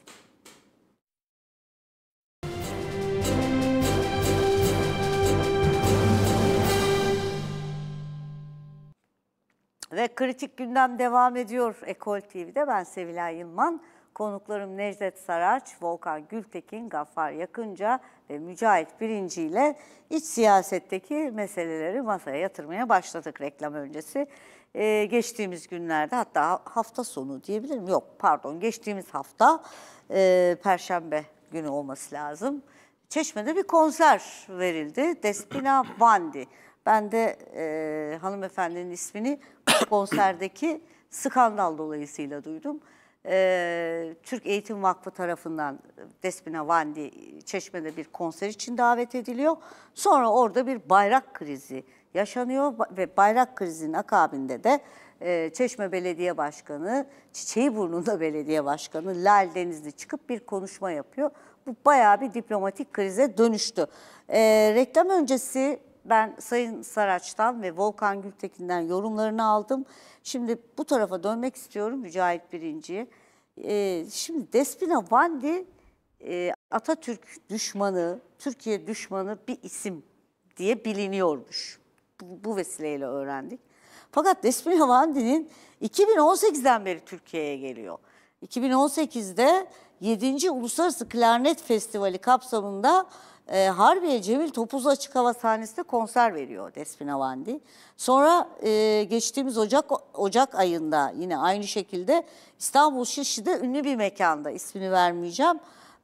S1: Ve kritik gündem devam ediyor Ekol TV'de. Ben Sevilay Yılman. Konuklarım Necdet Saraç, Volkan Gültekin, Gaffar Yakınca ve Mücahit Birinci ile iç siyasetteki meseleleri masaya yatırmaya başladık reklam öncesi e, geçtiğimiz günlerde hatta hafta sonu diyebilirim. Yok pardon geçtiğimiz hafta e, Perşembe günü olması lazım. Çeşme'de bir konser verildi. Despina (clears throat) Vandi. Ben de e, hanımefendinin ismini (coughs) konserdeki skandal dolayısıyla duydum. E, Türk Eğitim Vakfı tarafından Despina Vandi Çeşme'de bir konser için davet ediliyor. Sonra orada bir bayrak krizi yaşanıyor ve bayrak krizinin akabinde de e, Çeşme Belediye Başkanı, çiçeği burnunda (laughs) Belediye Başkanı Lal Denizli çıkıp bir konuşma yapıyor. Bu bayağı bir diplomatik krize dönüştü. E, reklam öncesi ben Sayın Saraç'tan ve Volkan Gültekin'den yorumlarını aldım. Şimdi bu tarafa dönmek istiyorum Mücahit Birinci. E, şimdi Despina Vandi e, Atatürk düşmanı, Türkiye düşmanı bir isim diye biliniyormuş bu, vesileyle öğrendik. Fakat Desmi Havandi'nin 2018'den beri Türkiye'ye geliyor. 2018'de 7. Uluslararası Klarnet Festivali kapsamında e, Harbiye Cemil Topuz Açık Hava Sahnesi'nde konser veriyor Despina Havandi. Sonra e, geçtiğimiz Ocak Ocak ayında yine aynı şekilde İstanbul Şişli'de ünlü bir mekanda ismini vermeyeceğim.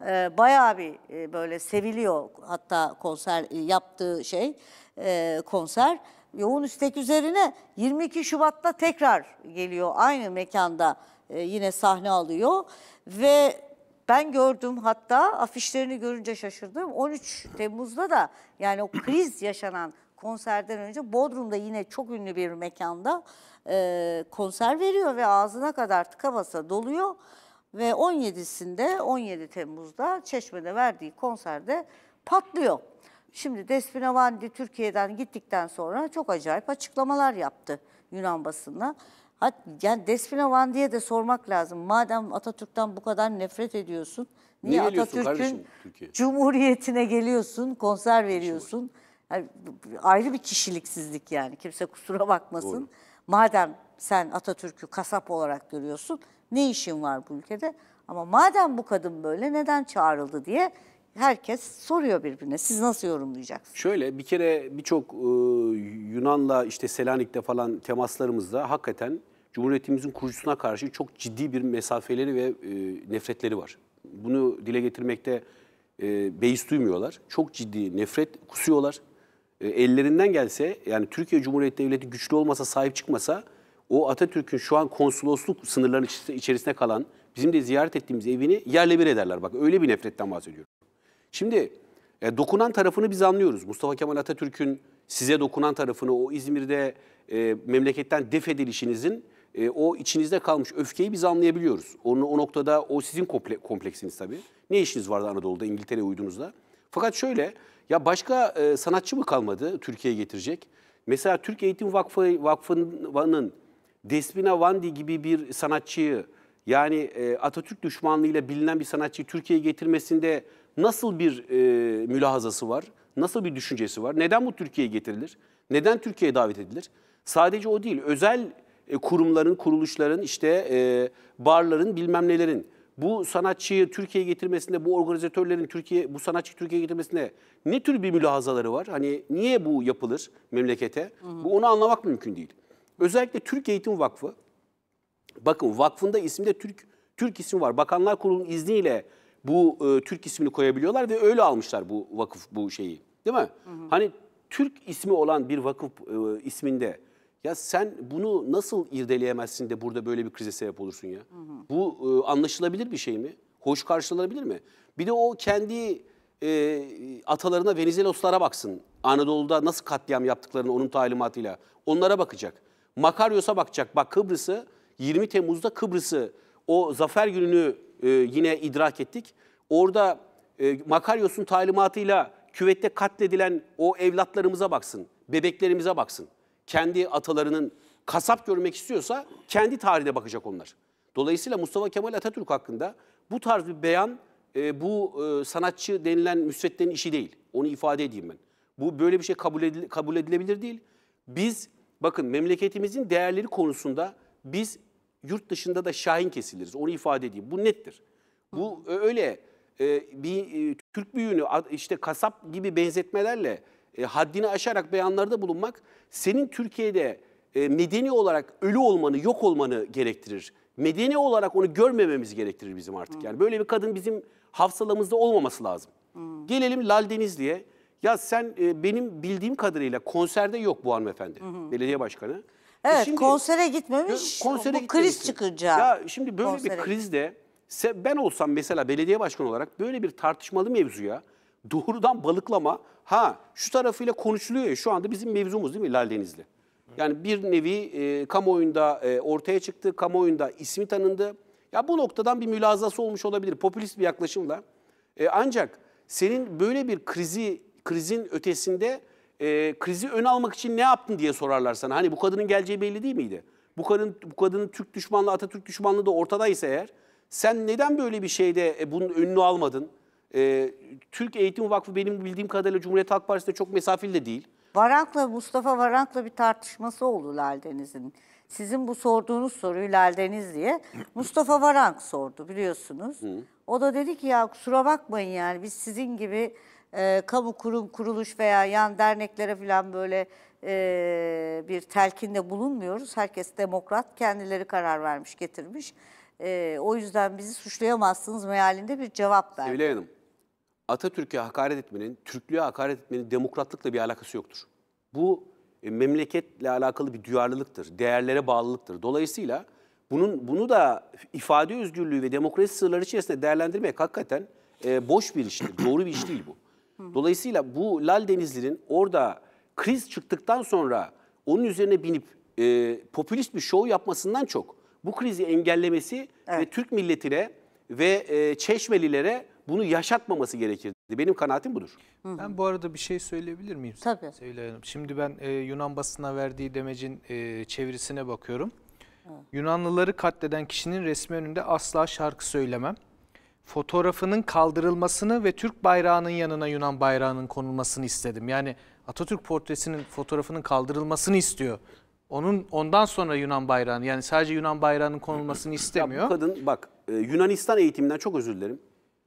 S1: E, bayağı bir e, böyle seviliyor hatta konser e, yaptığı şey e, konser. Yoğun istek üzerine 22 Şubat'ta tekrar geliyor aynı mekanda e, yine sahne alıyor ve ben gördüm hatta afişlerini görünce şaşırdım. 13 Temmuz'da da yani o kriz yaşanan konserden önce Bodrum'da yine çok ünlü bir mekanda e, konser veriyor ve ağzına kadar tıka basa doluyor. Ve 17'sinde 17 Temmuz'da Çeşme'de verdiği konserde patlıyor. Şimdi Despinavandi Türkiye'den gittikten sonra çok acayip açıklamalar yaptı Yunan basınına. Yani Despinavandi'ye de sormak lazım. Madem Atatürk'ten bu kadar nefret ediyorsun, niye, Atatürk'ün cumhuriyetine geliyorsun, konser veriyorsun? Yani ayrı bir kişiliksizlik yani. Kimse kusura bakmasın. Doğru. Madem sen Atatürk'ü kasap olarak görüyorsun, ne işin var bu ülkede? Ama madem bu kadın böyle neden çağrıldı diye herkes soruyor birbirine. Siz nasıl yorumlayacaksınız?
S4: Şöyle bir kere birçok e, Yunan'la işte Selanik'te falan temaslarımızda hakikaten Cumhuriyetimizin kurucusuna karşı çok ciddi bir mesafeleri ve e, nefretleri var. Bunu dile getirmekte e, beis duymuyorlar. Çok ciddi nefret kusuyorlar. E, ellerinden gelse yani Türkiye Cumhuriyeti Devleti güçlü olmasa sahip çıkmasa o Atatürk'ün şu an konsolosluk sınırlarının içerisinde kalan bizim de ziyaret ettiğimiz evini yerle bir ederler. Bak öyle bir nefretten bahsediyorum. Şimdi e, dokunan tarafını biz anlıyoruz. Mustafa Kemal Atatürk'ün size dokunan tarafını, o İzmir'de e, memleketten def edilişinizin e, o içinizde kalmış öfkeyi biz anlayabiliyoruz. Onu, o noktada o sizin komple, kompleksiniz tabii. Ne işiniz vardı Anadolu'da, İngiltere'ye uyduğunuzda? Fakat şöyle, ya başka e, sanatçı mı kalmadı Türkiye'ye getirecek? Mesela Türk Eğitim Vakfı, Vakfı'nın Despina Vandi gibi bir sanatçıyı, yani e, Atatürk düşmanlığıyla bilinen bir sanatçıyı Türkiye'ye getirmesinde nasıl bir e, mülahazası var? Nasıl bir düşüncesi var? Neden bu Türkiye'ye getirilir? Neden Türkiye'ye davet edilir? Sadece o değil. Özel e, kurumların, kuruluşların, işte e, barların, bilmem nelerin bu sanatçıyı Türkiye'ye getirmesinde, bu organizatörlerin Türkiye bu sanatçıyı Türkiye'ye getirmesinde ne tür bir mülahazaları var? Hani niye bu yapılır memlekete? Hı hı. Bu onu anlamak mümkün değil. Özellikle Türk Eğitim Vakfı, bakın vakfında isimde Türk Türk isim var. Bakanlar Kurulu'nun izniyle bu e, Türk ismini koyabiliyorlar ve öyle almışlar bu vakıf bu şeyi. Değil mi? Hı hı. Hani Türk ismi olan bir vakıf e, isminde ya sen bunu nasıl irdeleyemezsin de burada böyle bir krize sebep olursun ya? Hı hı. Bu e, anlaşılabilir bir şey mi? Hoş karşılanabilir mi? Bir de o kendi e, atalarına Venizeloslara baksın. Anadolu'da nasıl katliam yaptıklarını onun talimatıyla. Onlara bakacak. Makaryos'a bakacak. Bak Kıbrıs'ı 20 Temmuz'da Kıbrıs'ı o zafer gününü e, yine idrak ettik. Orada e, Makaryos'un talimatıyla küvette katledilen o evlatlarımıza baksın, bebeklerimize baksın. Kendi atalarının kasap görmek istiyorsa kendi tarihine bakacak onlar. Dolayısıyla Mustafa Kemal Atatürk hakkında bu tarz bir beyan e, bu e, sanatçı denilen müsveddenin işi değil. Onu ifade edeyim ben. Bu böyle bir şey kabul, edile, kabul edilebilir değil. Biz bakın memleketimizin değerleri konusunda biz yurt dışında da şahin kesiliriz. Onu ifade edeyim. Bu nettir. Bu öyle e, bir e, Türk büyüğünü işte kasap gibi benzetmelerle e, haddini aşarak beyanlarda bulunmak senin Türkiye'de e, medeni olarak ölü olmanı, yok olmanı gerektirir. Medeni olarak onu görmememiz gerektirir bizim artık. Hmm. Yani böyle bir kadın bizim hafsalamızda olmaması lazım. Hmm. Gelelim Lal Denizli'ye. Ya sen e, benim bildiğim kadarıyla konserde yok bu hanımefendi. Hmm. Belediye başkanı. E, evet şimdi, konsere gitmemiş konsere bu kriz çıkacak. Ya şimdi böyle konsere. bir krizde ben olsam mesela belediye başkanı olarak böyle bir tartışmalı mevzuya doğrudan balıklama ha şu tarafıyla konuşuluyor ya şu anda bizim mevzumuz değil mi Lale Denizli? Yani bir nevi e, kamuoyunda e, ortaya çıktı, kamuoyunda ismi tanındı. Ya bu noktadan bir mülazası olmuş olabilir popülist bir yaklaşımla. E, ancak senin böyle bir krizi krizin ötesinde e, krizi ön almak için ne yaptın diye sorarlar sana. Hani bu kadının geleceği belli değil miydi? Bu kadın bu kadının Türk düşmanlığı, Atatürk düşmanlığı da ortadaysa eğer sen neden böyle bir şeyde e, bunun önünü almadın? E, Türk Eğitim Vakfı benim bildiğim kadarıyla Cumhuriyet Halk Partisi'de çok
S1: mesafeli de değil. Varank'la Mustafa Varank'la bir tartışması oldu Lal Deniz'in. Sizin bu sorduğunuz soruyu Lal Deniz diye (clears throat) Mustafa Varank sordu biliyorsunuz. Hı. O da dedi ki ya kusura bakmayın yani biz sizin gibi e, kamu kurum kuruluş veya yan derneklere falan böyle e, bir telkinde bulunmuyoruz. Herkes demokrat kendileri karar vermiş getirmiş. E, o yüzden bizi suçlayamazsınız mealinde bir cevap verdi.
S4: Sevil Hanım, Atatürk'e hakaret etmenin, Türklüğe hakaret etmenin demokratlıkla bir alakası yoktur. Bu e, memleketle alakalı bir duyarlılıktır, değerlere bağlılıktır. Dolayısıyla bunun bunu da ifade özgürlüğü ve demokrasi sırları içerisinde değerlendirmek hakikaten e, boş bir iştir. Doğru bir iş değil bu. Dolayısıyla bu Lal Denizli'nin orada kriz çıktıktan sonra onun üzerine binip e, popülist bir şov yapmasından çok bu krizi engellemesi evet. ve Türk milletine ve e, Çeşmelilere bunu yaşatmaması gerekirdi. Benim kanaatim budur.
S5: Ben bu arada bir şey söyleyebilir miyim? Tabii. Sevgili Hanım. Şimdi ben e, Yunan basına verdiği demecin e, çevirisine bakıyorum. Hı. Yunanlıları katleden kişinin resmi önünde asla şarkı söylemem fotoğrafının kaldırılmasını ve Türk bayrağının yanına Yunan bayrağının konulmasını istedim. Yani Atatürk portresinin fotoğrafının kaldırılmasını istiyor. Onun ondan sonra Yunan bayrağını yani sadece Yunan bayrağının konulmasını istemiyor. Ya bu kadın bak
S4: e, Yunanistan eğitiminden çok özür dilerim.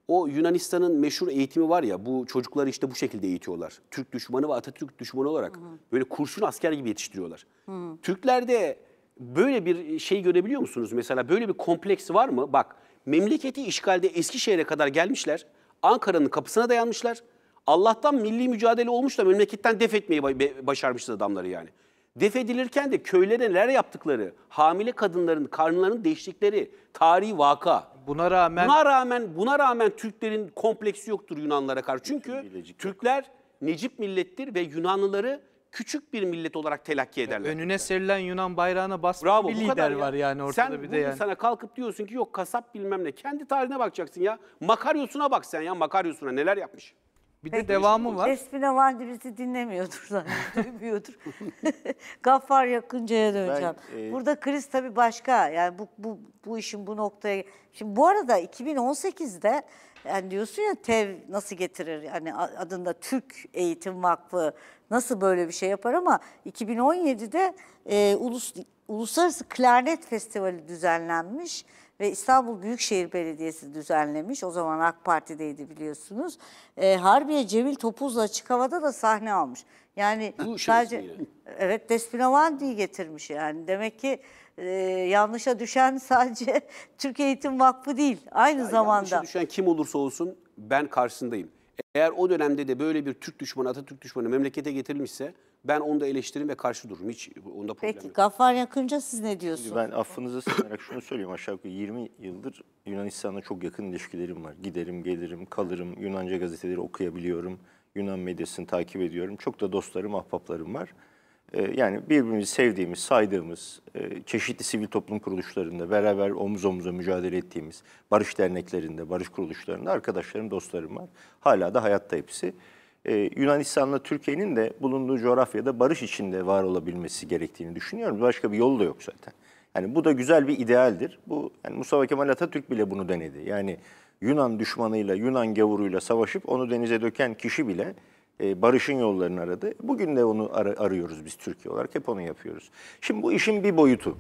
S4: O Yunanistan'ın meşhur eğitimi var ya bu çocukları işte bu şekilde eğitiyorlar. Türk düşmanı ve Atatürk düşmanı olarak hı hı. böyle kurşun asker gibi yetiştiriyorlar. Hı. Türklerde böyle bir şey görebiliyor musunuz? Mesela böyle bir kompleks var mı? Bak memleketi işgalde Eskişehir'e kadar gelmişler. Ankara'nın kapısına dayanmışlar. Allah'tan milli mücadele olmuş da memleketten def etmeyi başarmışız adamları yani. Def edilirken de köylere neler yaptıkları, hamile kadınların karnlarının değiştikleri tarihi vaka. Buna rağmen buna rağmen buna rağmen Türklerin kompleksi yoktur Yunanlara karşı. Çünkü Türkler necip millettir ve Yunanlıları küçük bir millet olarak telakki ederler. Önüne serilen Yunan bayrağına basmış Bravo, bir lider ya. var yani ortada sen bir de Sen yani. sana kalkıp diyorsun ki yok kasap bilmem ne. Kendi tarihine bakacaksın ya. Makaryosuna bak sen ya Makaryosuna neler yapmış. Bir Peki, de devamı var.
S1: Espina Valdiriz'i dinlemiyordur zaten, (laughs) duymuyordur. (laughs) Gaffar Yakınca'ya döneceğim. Ben, e... Burada kriz tabii başka. Yani bu, bu, bu işin bu noktaya... Şimdi bu arada 2018'de yani diyorsun ya TEV nasıl getirir? Yani adında Türk Eğitim Vakfı nasıl böyle bir şey yapar ama 2017'de e, Ulus, Uluslararası Klarnet Festivali düzenlenmiş ve İstanbul Büyükşehir Belediyesi düzenlemiş. O zaman AK Parti'deydi biliyorsunuz. E, Harbiye Cemil Topuz'la açık havada da sahne almış. Yani sadece yani. evet Despinavandi'yi getirmiş yani. Demek ki e, yanlışa düşen (laughs) sadece Türk Eğitim Vakfı değil. Aynı ya zamanda. Yanlışa düşen
S4: kim olursa olsun ben karşısındayım. Eğer o dönemde de böyle bir Türk düşmanı, Atatürk düşmanı
S7: memlekete getirilmişse ben onu da eleştiririm ve karşı dururum. Hiç onda problem Peki, yok.
S1: Gaffar yakınca siz ne diyorsunuz? Ben
S7: affınızı sığınarak şunu söyleyeyim aşağı yukarı 20 yıldır Yunanistan'la çok yakın ilişkilerim var. Giderim, gelirim, kalırım, Yunanca gazeteleri okuyabiliyorum. Yunan medyasını takip ediyorum. Çok da dostlarım, ahbaplarım var. Ee, yani birbirimizi sevdiğimiz, saydığımız, e, çeşitli sivil toplum kuruluşlarında beraber omuz omuza mücadele ettiğimiz, barış derneklerinde, barış kuruluşlarında arkadaşlarım, dostlarım var. Hala da hayatta hepsi. Ee, Yunanistan'la Türkiye'nin de bulunduğu coğrafyada barış içinde var olabilmesi gerektiğini düşünüyorum. Başka bir yol da yok zaten. Yani bu da güzel bir idealdir. Bu yani Mustafa Kemal Atatürk bile bunu denedi. Yani Yunan düşmanıyla, Yunan gavuruyla savaşıp onu denize döken kişi bile e, barışın yollarını aradı. Bugün de onu ar arıyoruz biz Türkiye olarak. Hep onu yapıyoruz. Şimdi bu işin bir boyutu.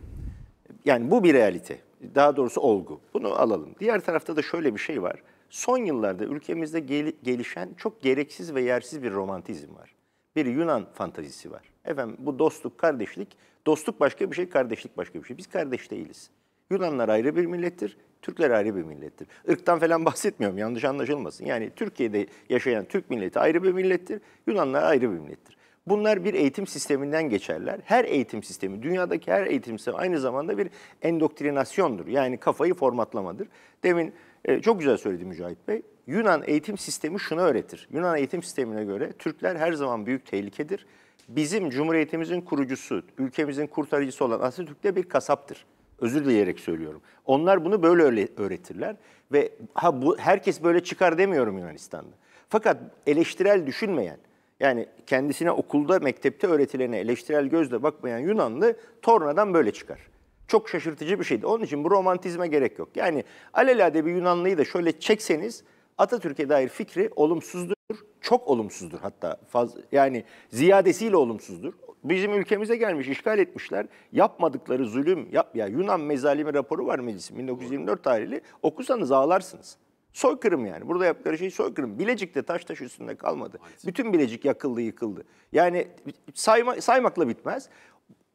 S7: Yani bu bir realite. Daha doğrusu olgu. Bunu alalım. Diğer tarafta da şöyle bir şey var. Son yıllarda ülkemizde gel gelişen çok gereksiz ve yersiz bir romantizm var. Bir Yunan fantazisi var. Efendim bu dostluk, kardeşlik. Dostluk başka bir şey, kardeşlik başka bir şey. Biz kardeş değiliz. Yunanlar ayrı bir millettir. Türkler ayrı bir millettir. Irktan falan bahsetmiyorum yanlış anlaşılmasın. Yani Türkiye'de yaşayan Türk milleti ayrı bir millettir, Yunanlar ayrı bir millettir. Bunlar bir eğitim sisteminden geçerler. Her eğitim sistemi, dünyadaki her eğitim sistemi aynı zamanda bir endoktrinasyondur. Yani kafayı formatlamadır. Demin e, çok güzel söyledi Mücahit Bey. Yunan eğitim sistemi şunu öğretir. Yunan eğitim sistemine göre Türkler her zaman büyük tehlikedir. Bizim Cumhuriyetimizin kurucusu, ülkemizin kurtarıcısı olan Atatürk de bir kasaptır. Özür dileyerek söylüyorum. Onlar bunu böyle öğretirler ve ha bu herkes böyle çıkar demiyorum Yunanistan'da. Fakat eleştirel düşünmeyen yani kendisine okulda, mektepte öğretilene eleştirel gözle bakmayan Yunanlı tornadan böyle çıkar. Çok şaşırtıcı bir şeydi. Onun için bu romantizme gerek yok. Yani alelade bir Yunanlıyı da şöyle çekseniz Atatürk'e dair fikri olumsuzdur. Çok olumsuzdur hatta. Faz, yani ziyadesiyle olumsuzdur. Bizim ülkemize gelmiş, işgal etmişler. Yapmadıkları zulüm, yap ya Yunan mezalimi raporu var meclisin 1924 tarihli. Okusanız ağlarsınız. Soykırım yani. Burada yaptıkları şey soykırım. Bilecik de taş taş üstünde kalmadı. Bütün Bilecik yakıldı, yıkıldı. Yani sayma, saymakla bitmez.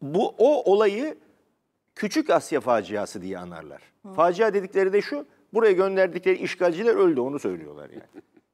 S7: Bu o olayı Küçük Asya faciası diye anarlar. Hı. Facia dedikleri de şu, buraya gönderdikleri işgalciler öldü onu söylüyorlar yani.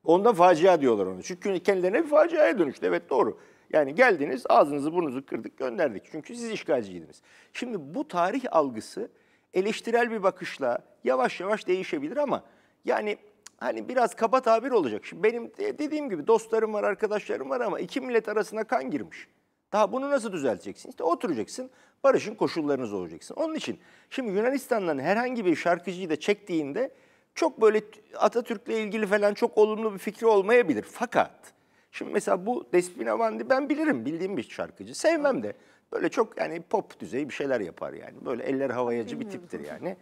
S7: Ondan facia diyorlar onu. Çünkü kendilerine bir faciaya dönüştü. Evet doğru. Yani geldiniz ağzınızı burnunuzu kırdık gönderdik. Çünkü siz işgalciydiniz. Şimdi bu tarih algısı eleştirel bir bakışla yavaş yavaş değişebilir ama yani hani biraz kaba tabir olacak. Şimdi benim dediğim gibi dostlarım var, arkadaşlarım var ama iki millet arasına kan girmiş. Daha bunu nasıl düzelteceksin? İşte oturacaksın, barışın koşullarını zorlayacaksın. Onun için şimdi Yunanistan'dan herhangi bir şarkıcıyı da çektiğinde çok böyle Atatürk'le ilgili falan çok olumlu bir fikri olmayabilir. Fakat Şimdi mesela bu Despina Vandi ben bilirim, bildiğim bir şarkıcı. Sevmem de. Böyle çok yani pop düzeyi bir şeyler yapar yani. Böyle eller havayacı bir tiptir yani.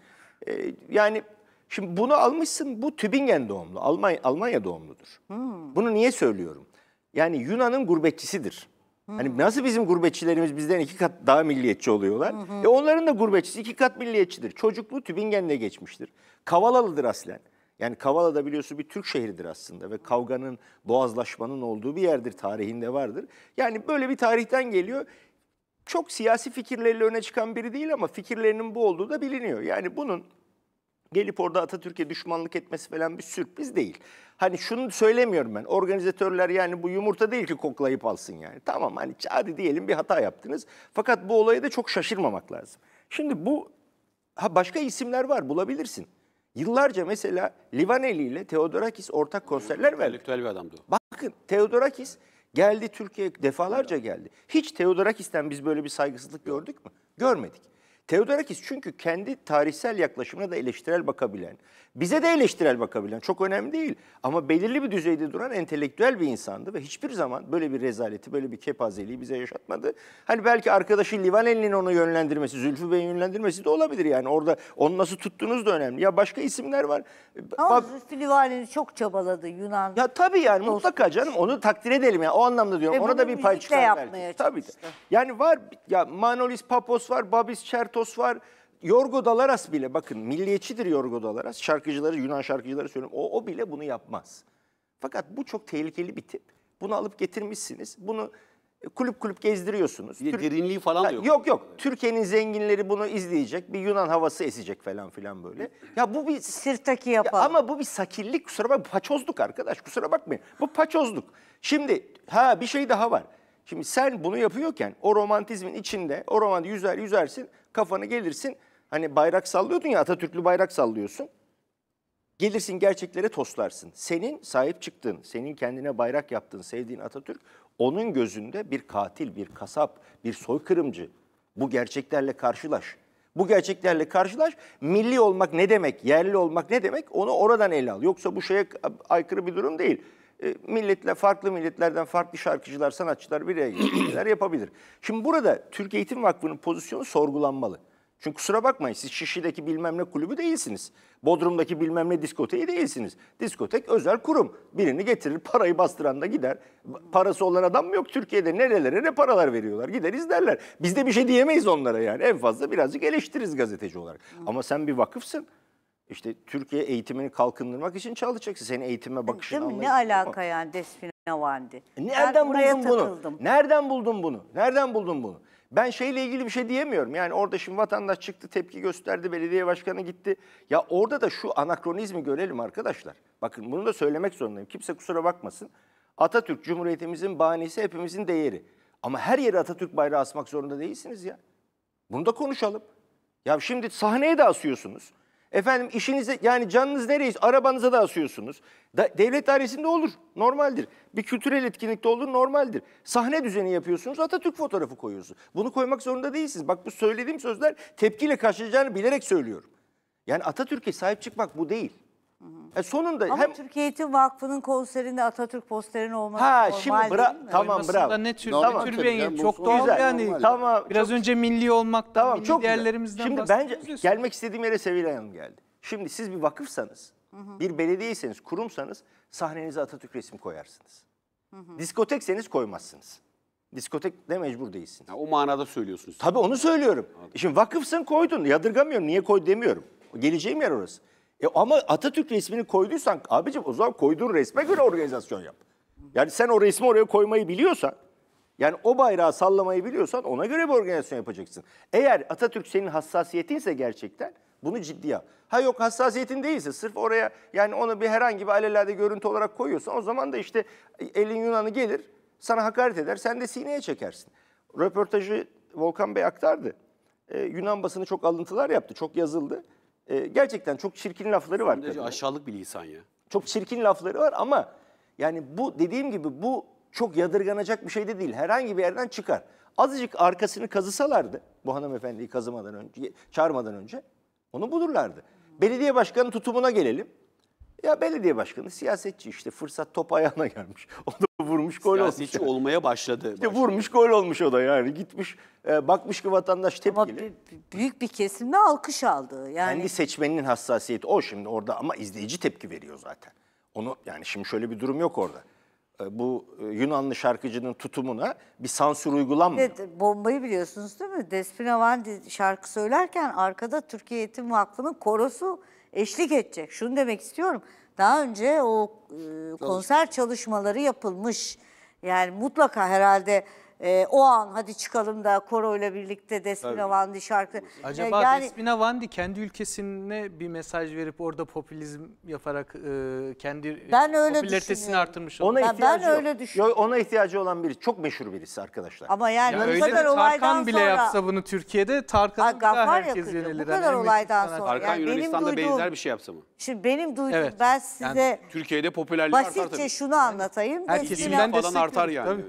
S7: Ee, yani şimdi bunu almışsın, bu Tübingen doğumlu, Almanya, Almanya doğumludur. Hmm. Bunu niye söylüyorum? Yani Yunan'ın gurbetçisidir. Hmm. Hani nasıl bizim gurbetçilerimiz bizden iki kat daha milliyetçi oluyorlar? Hmm. hmm. E onların da gurbetçisi iki kat milliyetçidir. Çocukluğu Tübingen'de geçmiştir. Kavalalıdır aslen. Yani Kavala da biliyorsun bir Türk şehridir aslında ve kavganın, boğazlaşmanın olduğu bir yerdir, tarihinde vardır. Yani böyle bir tarihten geliyor. Çok siyasi fikirleriyle öne çıkan biri değil ama fikirlerinin bu olduğu da biliniyor. Yani bunun gelip orada Atatürk'e düşmanlık etmesi falan bir sürpriz değil. Hani şunu söylemiyorum ben. Organizatörler yani bu yumurta değil ki koklayıp alsın yani. Tamam hani hadi diyelim bir hata yaptınız. Fakat bu olaya da çok şaşırmamak lazım. Şimdi bu ha başka isimler var bulabilirsin. Yıllarca mesela Livaneli ile Theodorakis ortak konserler verdi. Entelektüel bir adamdı o. Bakın Theodorakis geldi Türkiye'ye defalarca geldi. Hiç Theodorakis'ten biz böyle bir saygısızlık gördük mü? Görmedik. Teodorakis çünkü kendi tarihsel yaklaşımına da eleştirel bakabilen, bize de eleştirel bakabilen çok önemli değil ama belirli bir düzeyde duran entelektüel bir insandı ve hiçbir zaman böyle bir rezaleti, böyle bir kepazeliği bize yaşatmadı. Hani belki arkadaşı Livaneli'nin onu yönlendirmesi, Zülfü Bey'in yönlendirmesi de olabilir yani orada onu nasıl tuttuğunuz da önemli. Ya başka isimler var. Ama Bab Zülfü
S1: Livaneli çok çabaladı Yunan. Ya
S7: tabii yani mutlaka canım onu takdir edelim yani o anlamda diyorum. Ve Ona da bir pay çıkar belki. Tabii de. Yani var ya Manolis Papos var, Babis Çert Xertos var. Yorgo Dalaras bile bakın milliyetçidir Yorgo Dalaras. Şarkıcıları, Yunan şarkıcıları söylüyorum. O, o bile bunu yapmaz. Fakat bu çok tehlikeli bir tip. Bunu alıp getirmişsiniz. Bunu e, kulüp kulüp gezdiriyorsunuz. Bir de derinliği falan da yok. Yok yok. Türkiye'nin zenginleri bunu izleyecek. Bir Yunan havası esecek falan filan böyle. Ya bu bir... Sirtaki yapar. Ya ama bu bir sakillik kusura bak. Paçozluk arkadaş kusura bakmayın. Bu paçozluk. Şimdi ha bir şey daha var. Şimdi sen bunu yapıyorken o romantizmin içinde o romanti yüzer yüzersin. Kafanı gelirsin hani bayrak sallıyordun ya Atatürklü bayrak sallıyorsun. Gelirsin gerçeklere toslarsın. Senin sahip çıktığın, senin kendine bayrak yaptığın, sevdiğin Atatürk onun gözünde bir katil, bir kasap, bir soykırımcı. Bu gerçeklerle karşılaş. Bu gerçeklerle karşılaş. Milli olmak ne demek, yerli olmak ne demek onu oradan ele al. Yoksa bu şeye aykırı bir durum değil. E, milletle farklı milletlerden farklı şarkıcılar, sanatçılar bir araya (clears throat) yapabilir. Şimdi burada Türk Eğitim Vakfı'nın pozisyonu sorgulanmalı. Çünkü kusura bakmayın siz Şişli'deki bilmem ne kulübü değilsiniz. Bodrum'daki bilmem ne diskoteyi değilsiniz. Diskotek özel kurum. Birini getirir parayı bastıran da gider. Parası olan adam mı yok Türkiye'de nerelere ne paralar veriyorlar gider izlerler. Biz de bir şey diyemeyiz onlara yani en fazla birazcık eleştiririz gazeteci olarak. Ama sen bir vakıfsın. İşte Türkiye eğitimini kalkındırmak için çalışacaksın. Senin eğitime bakışını Değil Ne alaka
S1: mı? yani Despina Vandi? E, nereden ben buldun bunu? Takıldım.
S7: Nereden buldun bunu? Nereden buldun bunu? Ben şeyle ilgili bir şey diyemiyorum. Yani orada şimdi vatandaş çıktı tepki gösterdi, belediye başkanı gitti. Ya orada da şu anakronizmi görelim arkadaşlar. Bakın bunu da söylemek zorundayım. Kimse kusura bakmasın. Atatürk Cumhuriyetimizin bahanesi hepimizin değeri. Ama her yere Atatürk bayrağı asmak zorunda değilsiniz ya. Bunu da konuşalım. Ya şimdi sahneye de asıyorsunuz. Efendim işinize yani canınız nereyiz arabanıza da asıyorsunuz. Da, devlet dairesinde olur normaldir. Bir kültürel etkinlikte olur normaldir. Sahne düzeni yapıyorsunuz Atatürk fotoğrafı koyuyorsunuz. Bunu koymak zorunda değilsiniz. Bak bu söylediğim sözler tepkiyle karşılayacağını bilerek söylüyorum. Yani Atatürk'e sahip çıkmak bu değil. E sonunda Ama hem
S1: Türkiye Eğitim Vakfı'nın konserinde Atatürk posterinin olması Ha normal şimdi bra değil mi? tamam Koymasında bravo. ne
S5: tür Normal ne tür bir çok bu doğal güzel, yani. Tamam. Biraz çok- önce
S7: milli olmaktan, tamam, milli çok güzel. değerlerimizden Şimdi bence gelmek istediğim yere Sevilay Hanım geldi. Şimdi siz bir vakıfsanız, bir belediyeyseniz, kurumsanız sahnenize Atatürk resmi koyarsınız. Diskotekseniz koymazsınız. Diskotek Diskotekte mecbur değilsiniz. Ha, o manada söylüyorsunuz. Tabii onu söylüyorum. Şimdi vakıfsın koydun. Yadırgamıyorum. Niye koy demiyorum. Geleceğim yer orası. E ama Atatürk resmini koyduysan abicim o zaman koyduğun resme göre organizasyon yap. Yani sen o resmi oraya koymayı biliyorsan, yani o bayrağı sallamayı biliyorsan ona göre bir organizasyon yapacaksın. Eğer Atatürk senin hassasiyetinse gerçekten bunu ciddiye al. Ha yok hassasiyetin değilse sırf oraya yani onu bir herhangi bir alelade görüntü olarak koyuyorsan o zaman da işte elin Yunan'ı gelir sana hakaret eder sen de sineye çekersin. Röportajı Volkan Bey aktardı. Ee, Yunan basını çok alıntılar yaptı çok yazıldı. E, gerçekten çok çirkin lafları var. Kadın. Aşağılık bir lisan ya. Çok çirkin lafları var ama yani bu dediğim gibi bu çok yadırganacak bir şey de değil. Herhangi bir yerden çıkar. Azıcık arkasını kazısalardı bu hanımefendiyi kazımadan önce, çağırmadan önce onu bulurlardı. Belediye başkanı tutumuna gelelim. Ya belediye başkanı siyasetçi işte fırsat top ayağına gelmiş. (laughs) O da vurmuş gol olmuş. Siyasetçi
S4: olmaya başladı.
S7: İşte başladı. vurmuş gol olmuş o da yani gitmiş e, bakmış ki vatandaş tepkili. Ama
S1: büyük bir kesimde alkış aldı. Yani... Kendi
S7: seçmeninin hassasiyeti o şimdi orada ama izleyici tepki veriyor zaten. Onu yani şimdi şöyle bir durum yok orada e, bu e, Yunanlı şarkıcının tutumuna bir sansür uygulanmıyor.
S1: Evet, bombayı biliyorsunuz değil mi? Despina Vandi şarkı söylerken arkada Türkiye Eğitim Vakfı'nın korosu eşlik edecek. Şunu demek istiyorum. Daha önce o e, konser çalışmaları yapılmış. Yani mutlaka herhalde e, o an hadi çıkalım da Koro ile birlikte Despina Vandi şarkı. Acaba ee, yani,
S5: Despina Vandi kendi ülkesine bir mesaj verip orada popülizm yaparak e, kendi ben öyle popülaritesini artırmış olur. Ona ihtiyacı ben öyle
S7: düşünüyorum. Ona ihtiyacı olan biri çok meşhur birisi arkadaşlar.
S1: Ama yani ya bu kadar olaydan Tarkan bile sonra... yapsa
S7: bunu Türkiye'de Tarkan'ın
S5: daha herkes
S1: yenilir. Bu kadar yani olaydan sonra. Tarkan yani Yunanistan'da duyduğum, benzer bir şey yapsa mı? Şimdi benim duyduğum evet. ben size yani,
S4: Türkiye'de popülerliği basitçe artar tabii. şunu
S1: anlatayım. Herkesinden destek falan artar yani.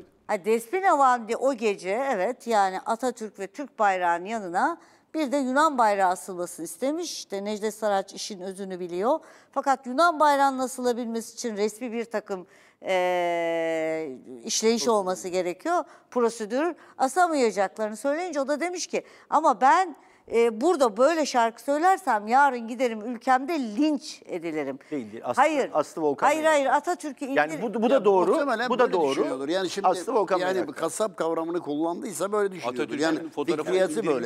S1: Despina Vandi o gece evet yani Atatürk ve Türk bayrağının yanına bir de Yunan bayrağı asılmasını istemiş. İşte Necdet Saraç işin özünü biliyor. Fakat Yunan bayrağının asılabilmesi için resmi bir takım e, işleyiş olması gerekiyor. Prosedür asamayacaklarını söyleyince o da demiş ki ama ben e, burada böyle şarkı söylersem yarın giderim ülkemde linç edilirim. Değil değil. Aslı, hayır. Aslı Volkan. Hayır hayır Atatürk'ü indir. Yani bu, bu da ya, doğru. Bu da doğru. Yani şimdi Aslı Volkan yani Meraklı.
S3: kasap kavramını kullandıysa böyle düşünüyordur. Atatürk'ün yani fikriyatı böyle.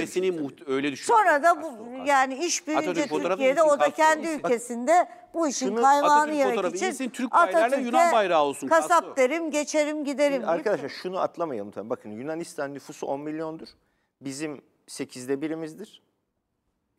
S3: öyle düşünüyor.
S1: Sonra da bu yani iş büyüyünce Türkiye'de o da kendi ülkesinde bu işin kaymağını yemek için Türk bayrağıyla Yunan bayrağı olsun. Kasap derim, geçerim, giderim. Arkadaşlar şunu atlamayalım
S7: tabii. Bakın Yunanistan nüfusu 10 milyondur. Bizim 8'de birimizdir.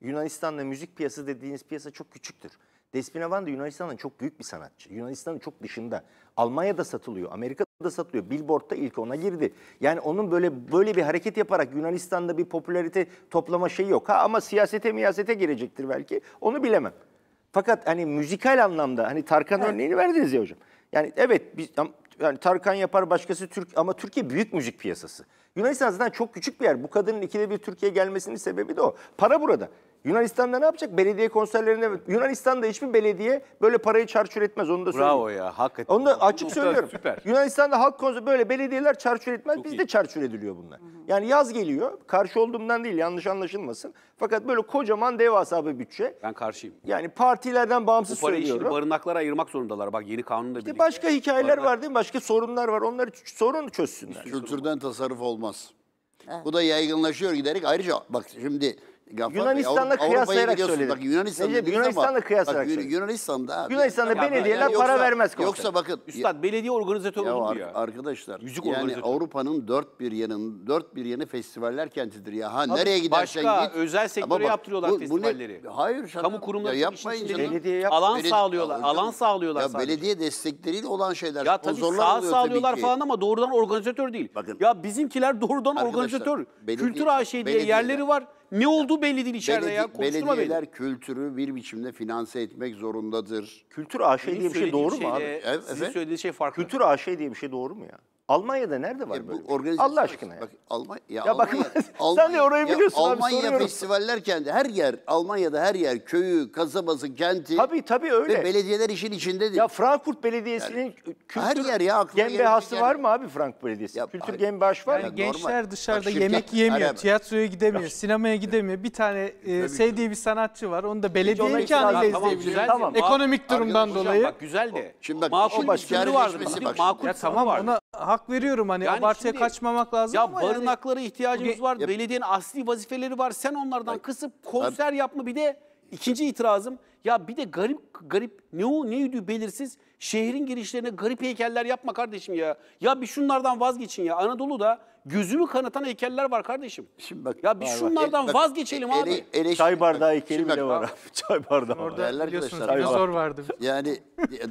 S7: Yunanistan'da müzik piyasası dediğiniz piyasa çok küçüktür. Despina van da Yunanistan'ın çok büyük bir sanatçı. Yunanistan'ın çok dışında. Almanya'da satılıyor, Amerika'da satılıyor. Billboard'da ilk ona girdi. Yani onun böyle böyle bir hareket yaparak Yunanistan'da bir popülarite toplama şeyi yok. Ha ama siyasete miyasete girecektir belki. Onu bilemem. Fakat hani müzikal anlamda hani Tarkan evet. örneğini verdiniz ya hocam. Yani evet biz yani Tarkan yapar başkası Türk ama Türkiye büyük müzik piyasası. Yunanistan zaten çok küçük bir yer. Bu kadının ikide bir Türkiye gelmesinin sebebi de o. Para burada. Yunanistan'da ne yapacak? Belediye konserlerine Yunanistan'da hiçbir belediye böyle parayı çarçur etmez onu da söylüyorum. Bravo ya hakikaten. Onu da açık söylüyorum. Süper. Yunanistan'da halk konser böyle belediyeler çarçur etmez. Çok Bizde çarçur ediliyor bunlar. Yani yaz geliyor. Karşı olduğumdan değil yanlış anlaşılmasın. Fakat böyle kocaman devasa bir bütçe. Ben karşıyım. Yani partilerden bağımsız Bu parayı söylüyorum. şimdi
S4: barınaklara ayırmak
S3: zorundalar. Bak yeni kanunla işte birlikte. Başka hikayeler Barınak... var değil mi? Başka sorunlar var. Onları sorun çözsünler. Kültürden tasarruf olmaz. Bu da yaygınlaşıyor giderek. Ayrıca bak şimdi Gaffar Yunanistan'la Avrupa, kıyaslayarak söyledim. Bak Yunanistan Necip, Yunanistan'la ama, kıyaslayarak bak, söyledim. Yunanistan'da abi. Yunanistan'da ya belediyeler yani para yoksa, vermez komiser. Yoksa bakın. Üstad belediye organizatörü ya, olur ya. Arkadaşlar Müzik yani Avrupa'nın dört bir yanın dört bir yanı festivaller kentidir ya. Ha Tabii, nereye gidersen başka, git. Başka özel sektöre ama yaptırıyorlar bu, festivalleri. ne? Hayır şaka. Kamu kurumları ya yapmayın canım. Belediye yap. Alan belediye, sağlıyorlar. Alan sağlıyorlar ya, Belediye destekleriyle olan şeyler. Ya tabii sağ sağlıyorlar falan ama doğrudan organizatör değil. Bakın.
S4: Ya bizimkiler doğrudan organizatör. Kültür AŞ diye yerleri var. Ne olduğu belli değil içeride Beledi- ya. Konuşturma beni. belediyeler
S3: kültürü bir biçimde finanse etmek zorundadır. Kültür AŞ Sizin diye bir şey doğru mu abi? şeyle- Sizin söylediğiniz şey farklı. Kültür AŞ diye bir şey doğru mu ya? Almanya'da nerede var ya e, böyle? Bu şey? organizasyon Allah aşkına. Bak, (laughs) Almanya, ya, ya Almanya, bak Almanya, sen de orayı biliyorsun ya, Almanya soruyorum. festivaller kendi her yer Almanya'da her yer köyü, kasabası, kenti. Tabii tabii öyle. Ve belediyeler işin içindedir. Ya Frankfurt Belediyesi'nin yani, kültür her yer ya gembehası şey var mı abi Frankfurt Belediyesi? Ya, kültür
S7: gembehası var mı? Yani gençler normal. dışarıda bak, yemek şirket, yemiyor,
S5: tiyatroya gidemiyor, sinemaya gidemiyor. Bir tane (laughs) e, sevdiği bir sanatçı var. Onu da belediye imkanıyla izleyebilirler. Tamam. Ekonomik durumdan dolayı. Bak güzel de. Şimdi bak şey makul bir vardı. Makul tamam ona hak veriyorum hani Yani abartıya şimdi-
S4: kaçmamak lazım Ya ama yani- barınaklara ihtiyacımız var. Belediyenin asli vazifeleri var. Sen onlardan kısıp konser yapma. Bir de ikinci itirazım. Ya bir de garip garip ne o neydi belirsiz şehrin girişlerine garip heykeller yapma kardeşim ya. Ya bir şunlardan vazgeçin ya. Anadolu'da gözümü kanatan heykeller var kardeşim. Şimdi bak- ya bir şunlardan e, Bak, vazgeçelim e, ele- abi. eleştiri-
S3: Çay bardağı bak, heykeli bile var abi. (laughs) Çay bardağı var. Orada Değerli arkadaşlar, dinozor vardı. Yani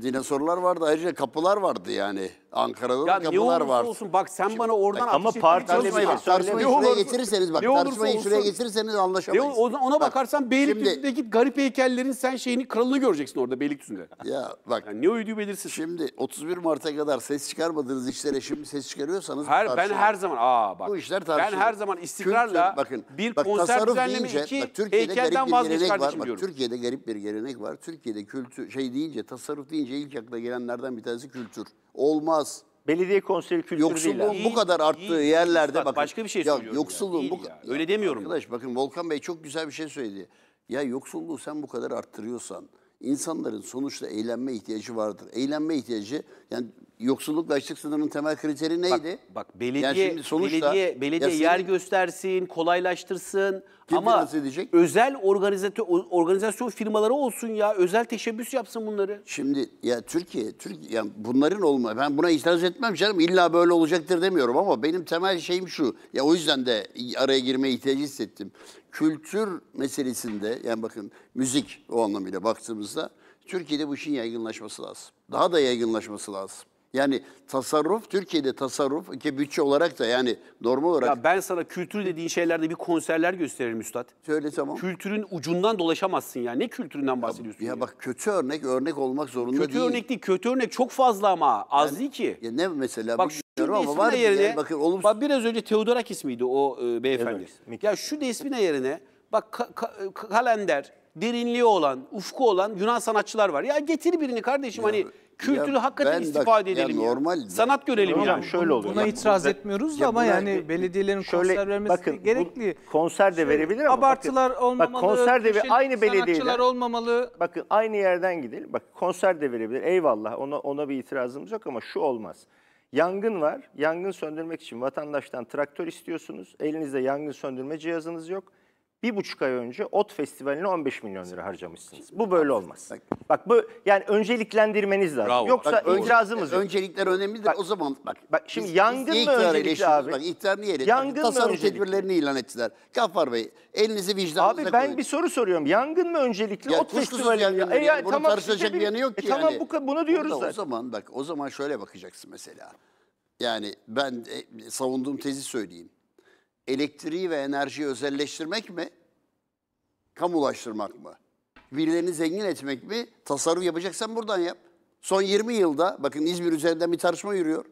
S3: dinozorlar vardı ayrıca kapılar vardı yani. Ankara'da da ya kapılar var. olsun bak sen Şimdi, bana oradan bak, ama parti şey, tartışmayı şuraya getirirseniz bak tartışmayı olsun. şuraya getirirseniz anlaşamayız. Ne, ona, bak,
S4: bakarsan Beylikdüzü'ndeki şimdi, garip heykellerin sen şeyini kralını göreceksin orada Beylikdüzü'nde.
S3: Ya bak. Yani ne uyduğu belirsiz. Şimdi 31 Mart'a kadar ses çıkarmadığınız işlere şimdi ses çıkarıyorsanız her, Ben her zaman aa bak. Bu işler tartışılır. Ben her zaman istikrarla Kültür, bakın, bir bak, konser düzenleme iki bak, Türkiye'de heykelden vazgeç kardeşim diyorum. Türkiye'de garip bir gelenek var. Türkiye'de kültür şey deyince tasarruf deyince ilk akla gelenlerden bir tanesi kültür olmaz. Belediye konseri kültürü değil. Yoksulluğun bu kadar arttığı İyi, yerlerde bak, Başka bir şey ya, söylüyorum. Yoksulluğun ya. bu ya. Öyle demiyorum. Arkadaş bakın Volkan Bey çok güzel bir şey söyledi. Ya yoksulluğu sen bu kadar arttırıyorsan insanların sonuçta eğlenme ihtiyacı vardır. Eğlenme ihtiyacı yani yoksulluk ve açlık sınırının temel kriteri neydi? Bak, bak belediye yani sonuçta, belediye belediye yer senin,
S4: göstersin, kolaylaştırsın. Kim Ama edecek? özel
S3: organizatör, organizasyon firmaları olsun ya. Özel teşebbüs yapsın bunları. Şimdi ya Türkiye, Türkiye yani bunların olma. Ben buna itiraz etmem canım. illa böyle olacaktır demiyorum ama benim temel şeyim şu. Ya o yüzden de araya girmeye ihtiyacı hissettim. Kültür meselesinde yani bakın müzik o anlamıyla baktığımızda Türkiye'de bu işin yaygınlaşması lazım. Daha da yaygınlaşması lazım. Yani tasarruf Türkiye'de tasarruf ki bütçe olarak da yani normal olarak. Ya ben sana kültür dediğin şeylerde bir konserler gösteririm üstad. Söyle tamam. Kültürün
S4: ucundan dolaşamazsın yani. Ne kültüründen bahsediyorsun? Ya, ya, ya? bak kötü örnek örnek olmak zorunda kötü değil. Kötü örnek değil. Kötü örnek çok fazla ama az yani, değil ki. Ya ne mesela? Bak şu ama var yerine, yani bakın olumsuz. Bak biraz önce Teodorak ismiydi o e, beyefendi. Evet. Ya şu despine yerine bak ka, ka, kalender, derinliği olan, ufku olan Yunan sanatçılar var. Ya getir birini kardeşim ya, hani
S5: kültürü ya, hakikaten
S4: istifade edelim. Ya, normal. Ya. Sanat görelim hocam, yani. Şöyle oluyor. Buna bak, itiraz burada,
S5: etmiyoruz da
S7: ama yani belediyelerin şöyle, konser vermesi bakın, gerekli. Konser de verebilir ama abartılar bakın, olmamalı. Bak konser de aynı belediyeler olmamalı. Bakın aynı yerden gidelim. Bak konser de verebilir. Eyvallah. Ona ona bir itirazımız yok ama şu olmaz. Yangın var. Yangın söndürmek için vatandaştan traktör istiyorsunuz. Elinizde yangın söndürme cihazınız yok bir buçuk ay önce Ot Festivali'ne 15 milyon lira harcamışsınız. Bu böyle olmaz. Bak bu yani önceliklendirmeniz lazım. Bravo. Yoksa bak, itirazımız yok.
S3: Öncelikler önemlidir bak, o zaman bak. Bak şimdi biz, yangın biz mı öncelikli abi? Bak ihtarını yer Yangın Tasarruf mı tedbirlerini ilan ettiler. Gaffar Bey elinizi vicdanınıza koyun. Abi ben koyun. bir soru soruyorum. Yangın mı öncelikli? Ya, Ot Festivali Yani, e, yani, bunu tamam, tartışacak bir yanı yok ki e, yani. bu, bunu diyoruz Burada, zaten. O zaman bak o zaman şöyle bakacaksın mesela. Yani ben e, savunduğum tezi söyleyeyim elektriği ve enerjiyi özelleştirmek mi? Kamulaştırmak mı? Birilerini zengin etmek mi? Tasarruf yapacaksan buradan yap. Son 20 yılda bakın İzmir üzerinden bir tartışma yürüyor.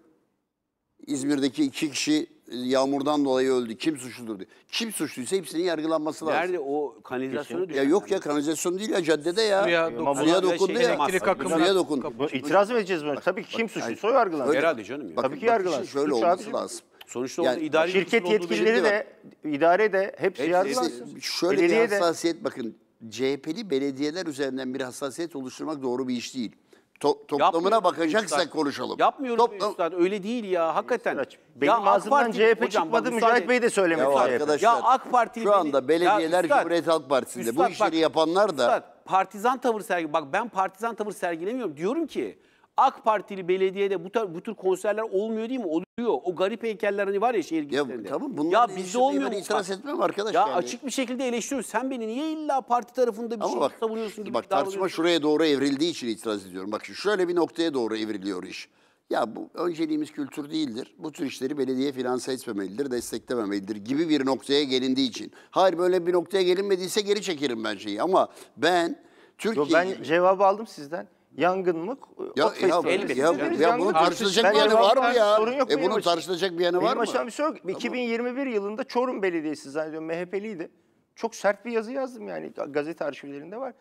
S3: İzmir'deki iki kişi e, yağmurdan dolayı öldü. Kim suçludur diye. Kim suçluysa hepsinin yargılanması lazım. Nerede o kanalizasyonu diyor? Ya yok ya kanalizasyon değil ya caddede ya. Suya, dokundu ya. Elektrik akımına. Suya dokundu. İtiraz
S7: mı edeceğiz buna? Tabii ki kim suçluysa o yargılanır. Herhalde canım ya. Tabii ki yargılanır. Şöyle olması lazım. Sonuçta yani, idari şirket yetkilileri de, var. idare de hep, siyasi. Şöyle Belediye bir hassasiyet
S3: de. bakın. CHP'li belediyeler üzerinden bir hassasiyet oluşturmak doğru bir iş değil. To toplamına bakacaksak konuşalım. Yapmıyoruz Toplam... üstad öyle değil ya hakikaten. Üstad, benim ya ağzımdan Parti... CHP çıkmadı Mücahit Bey de söylemedi. Ya, arkadaşlar, ya AK Partili şu anda belediyeler ya, Cumhuriyet Halk Partisi'nde bu işleri bak, yapanlar da. Üstad,
S4: partizan tavır sergi bak ben partizan tavır sergilemiyorum diyorum ki AK Partili belediyede bu, tar- bu tür konserler olmuyor değil mi? Oluyor. O garip heykeller hani var ya
S3: şehir Ya tamam bunlar ya bizde olmuyor. mu? itiraz etmem arkadaş Ya yani. açık
S4: bir şekilde eleştiriyoruz. Sen beni niye illa parti tarafında bir Ama şey bak, savunuyorsun gibi bak tartışma
S3: şuraya doğru evrildiği için itiraz ediyorum. Bak şimdi şöyle bir noktaya doğru evriliyor iş. Ya bu önceliğimiz kültür değildir. Bu tür işleri belediye finanse etmemelidir, desteklememelidir gibi bir noktaya gelindiği için. Hayır böyle bir noktaya gelinmediyse geri çekerim ben şeyi ama ben Yo, Türkiye ben
S7: cevabı aldım sizden.
S3: Yangın mı? Ya, ya, elbette. Ya, ya, bunun tartışılacak bir yanı var mı ya? E, sorun yok e, bunun tartışılacak bir yanı var mı? Benim bir
S7: şey yok. Tamam. 2021 yılında Çorum Belediyesi zannediyorum MHP'liydi. Çok sert bir yazı yazdım yani gazete arşivlerinde var.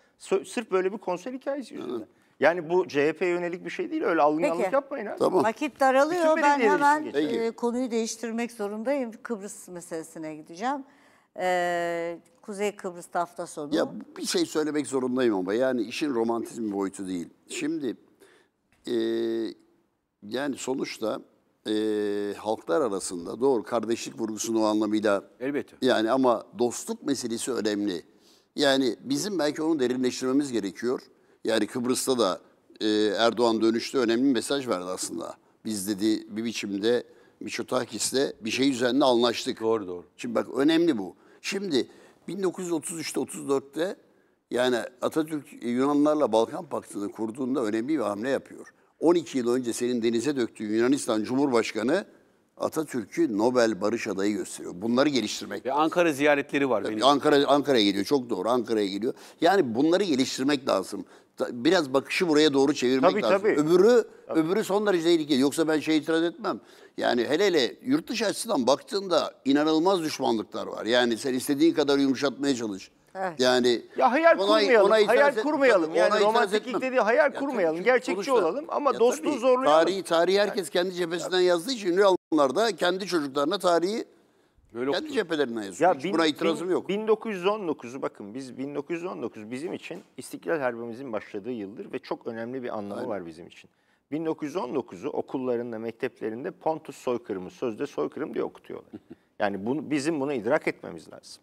S7: Sırf böyle bir konser hikayesi yüzünden. Evet. Yani bu CHP yönelik bir şey değil. Öyle alınganlık Peki. yapmayın. Abi. Tamam. Vakit daralıyor. Ben hemen e,
S1: konuyu değiştirmek zorundayım. Kıbrıs meselesine gideceğim e, Kuzey Kıbrıs'ta hafta sonu. Ya
S3: bir şey söylemek zorundayım ama yani işin romantizm boyutu değil. Şimdi e, yani sonuçta e, halklar arasında doğru kardeşlik vurgusunu o anlamıyla elbette. Yani ama dostluk meselesi önemli. Yani bizim belki onu derinleştirmemiz gerekiyor. Yani Kıbrıs'ta da e, Erdoğan dönüşte önemli bir mesaj verdi aslında. Biz dedi bir biçimde Miçotakis'le bir şey üzerinde anlaştık. Doğru doğru. Şimdi bak önemli bu. Şimdi 1933'te 34'te yani Atatürk e, Yunanlarla Balkan Paktı'nı kurduğunda önemli bir hamle yapıyor. 12 yıl önce senin denize döktüğün Yunanistan Cumhurbaşkanı Atatürk'ü Nobel Barış Adayı gösteriyor. Bunları geliştirmek. Ve
S4: Ankara ziyaretleri var. Benim. Ankara
S3: Ankara'ya geliyor. Çok doğru. Ankara'ya geliyor. Yani bunları geliştirmek lazım biraz bakışı buraya doğru çevirmek tabii, lazım. Tabii. Öbürü tabii. öbürü son derece tehlikeli. Yoksa ben şey itiraz etmem. Yani hele hele yurt dışı açısından baktığında inanılmaz düşmanlıklar var. Yani sen istediğin kadar yumuşatmaya çalış. Evet. Yani ya hayal ona, kurmayalım. Ona hayal et, kurmayalım. Ona yani romantiklik dediği hayal ya kurmayalım. Gerçekçi sonuçta, olalım ama ya dostluğu tabii, zorlayalım. Tarihi tarihi herkes yani. kendi cephesinden yani. yazdığı için ünlü Almanlar da kendi çocuklarına tarihi Böyle Kendi cephelerine yazıyor. Ya bin, buna itirazım bin,
S7: yok. 1919'u bakın biz 1919 bizim için İstiklal Harbimizin başladığı yıldır ve çok önemli bir anlamı Aynen. var bizim için. 1919'u okullarında, mekteplerinde Pontus soykırımı, sözde soykırım diye okutuyorlar. (laughs) Yani bunu, bizim bunu idrak etmemiz lazım.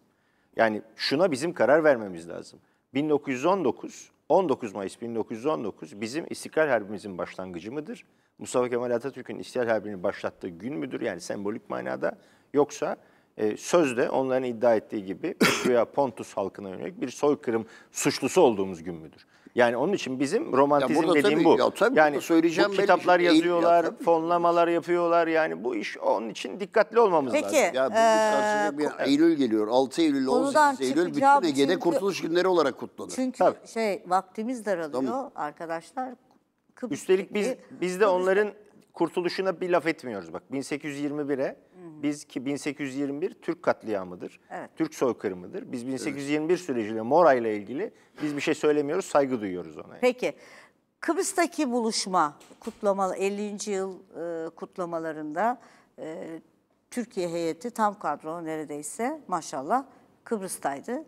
S7: Yani şuna bizim karar vermemiz lazım. 1919, 19 Mayıs 1919 bizim İstiklal Harbimizin başlangıcı mıdır? Mustafa Kemal Atatürk'ün İstiklal Harbi'ni başlattığı gün müdür? Yani sembolik manada yoksa e, sözde onların iddia ettiği gibi veya (coughs) Pontus halkına yönelik bir soykırım suçlusu olduğumuz gün müdür? Yani onun için bizim romantizm ya dediğim tabii, bu. Ya tabii yani söyleyeceğim bu şey kitaplar yazıyorlar, ya, fonlamalar yapıyorlar. Yani bu iş onun için dikkatli olmamız
S3: Peki, lazım. Peki. Ya ee, bir Eylül geliyor. 6 Eylül, 18 Eylül bütün Ege'de çünkü, kurtuluş günleri olarak kutlanır. Çünkü tabii.
S1: şey vaktimiz daralıyor tamam. arkadaşlar. Kıbrıs
S7: Üstelik biz biz de onların kurtuluşuna bir laf etmiyoruz bak. 1821'e biz ki 1821 Türk katliamıdır. Evet. Türk soykırımıdır. Biz 1821 evet. süreciyle Mora ile ilgili biz bir şey söylemiyoruz, saygı duyuyoruz ona.
S1: Peki. Kıbrıs'taki buluşma kutlamalı 50. yıl e, kutlamalarında e, Türkiye heyeti tam kadro neredeyse maşallah Kıbrıs'taydı.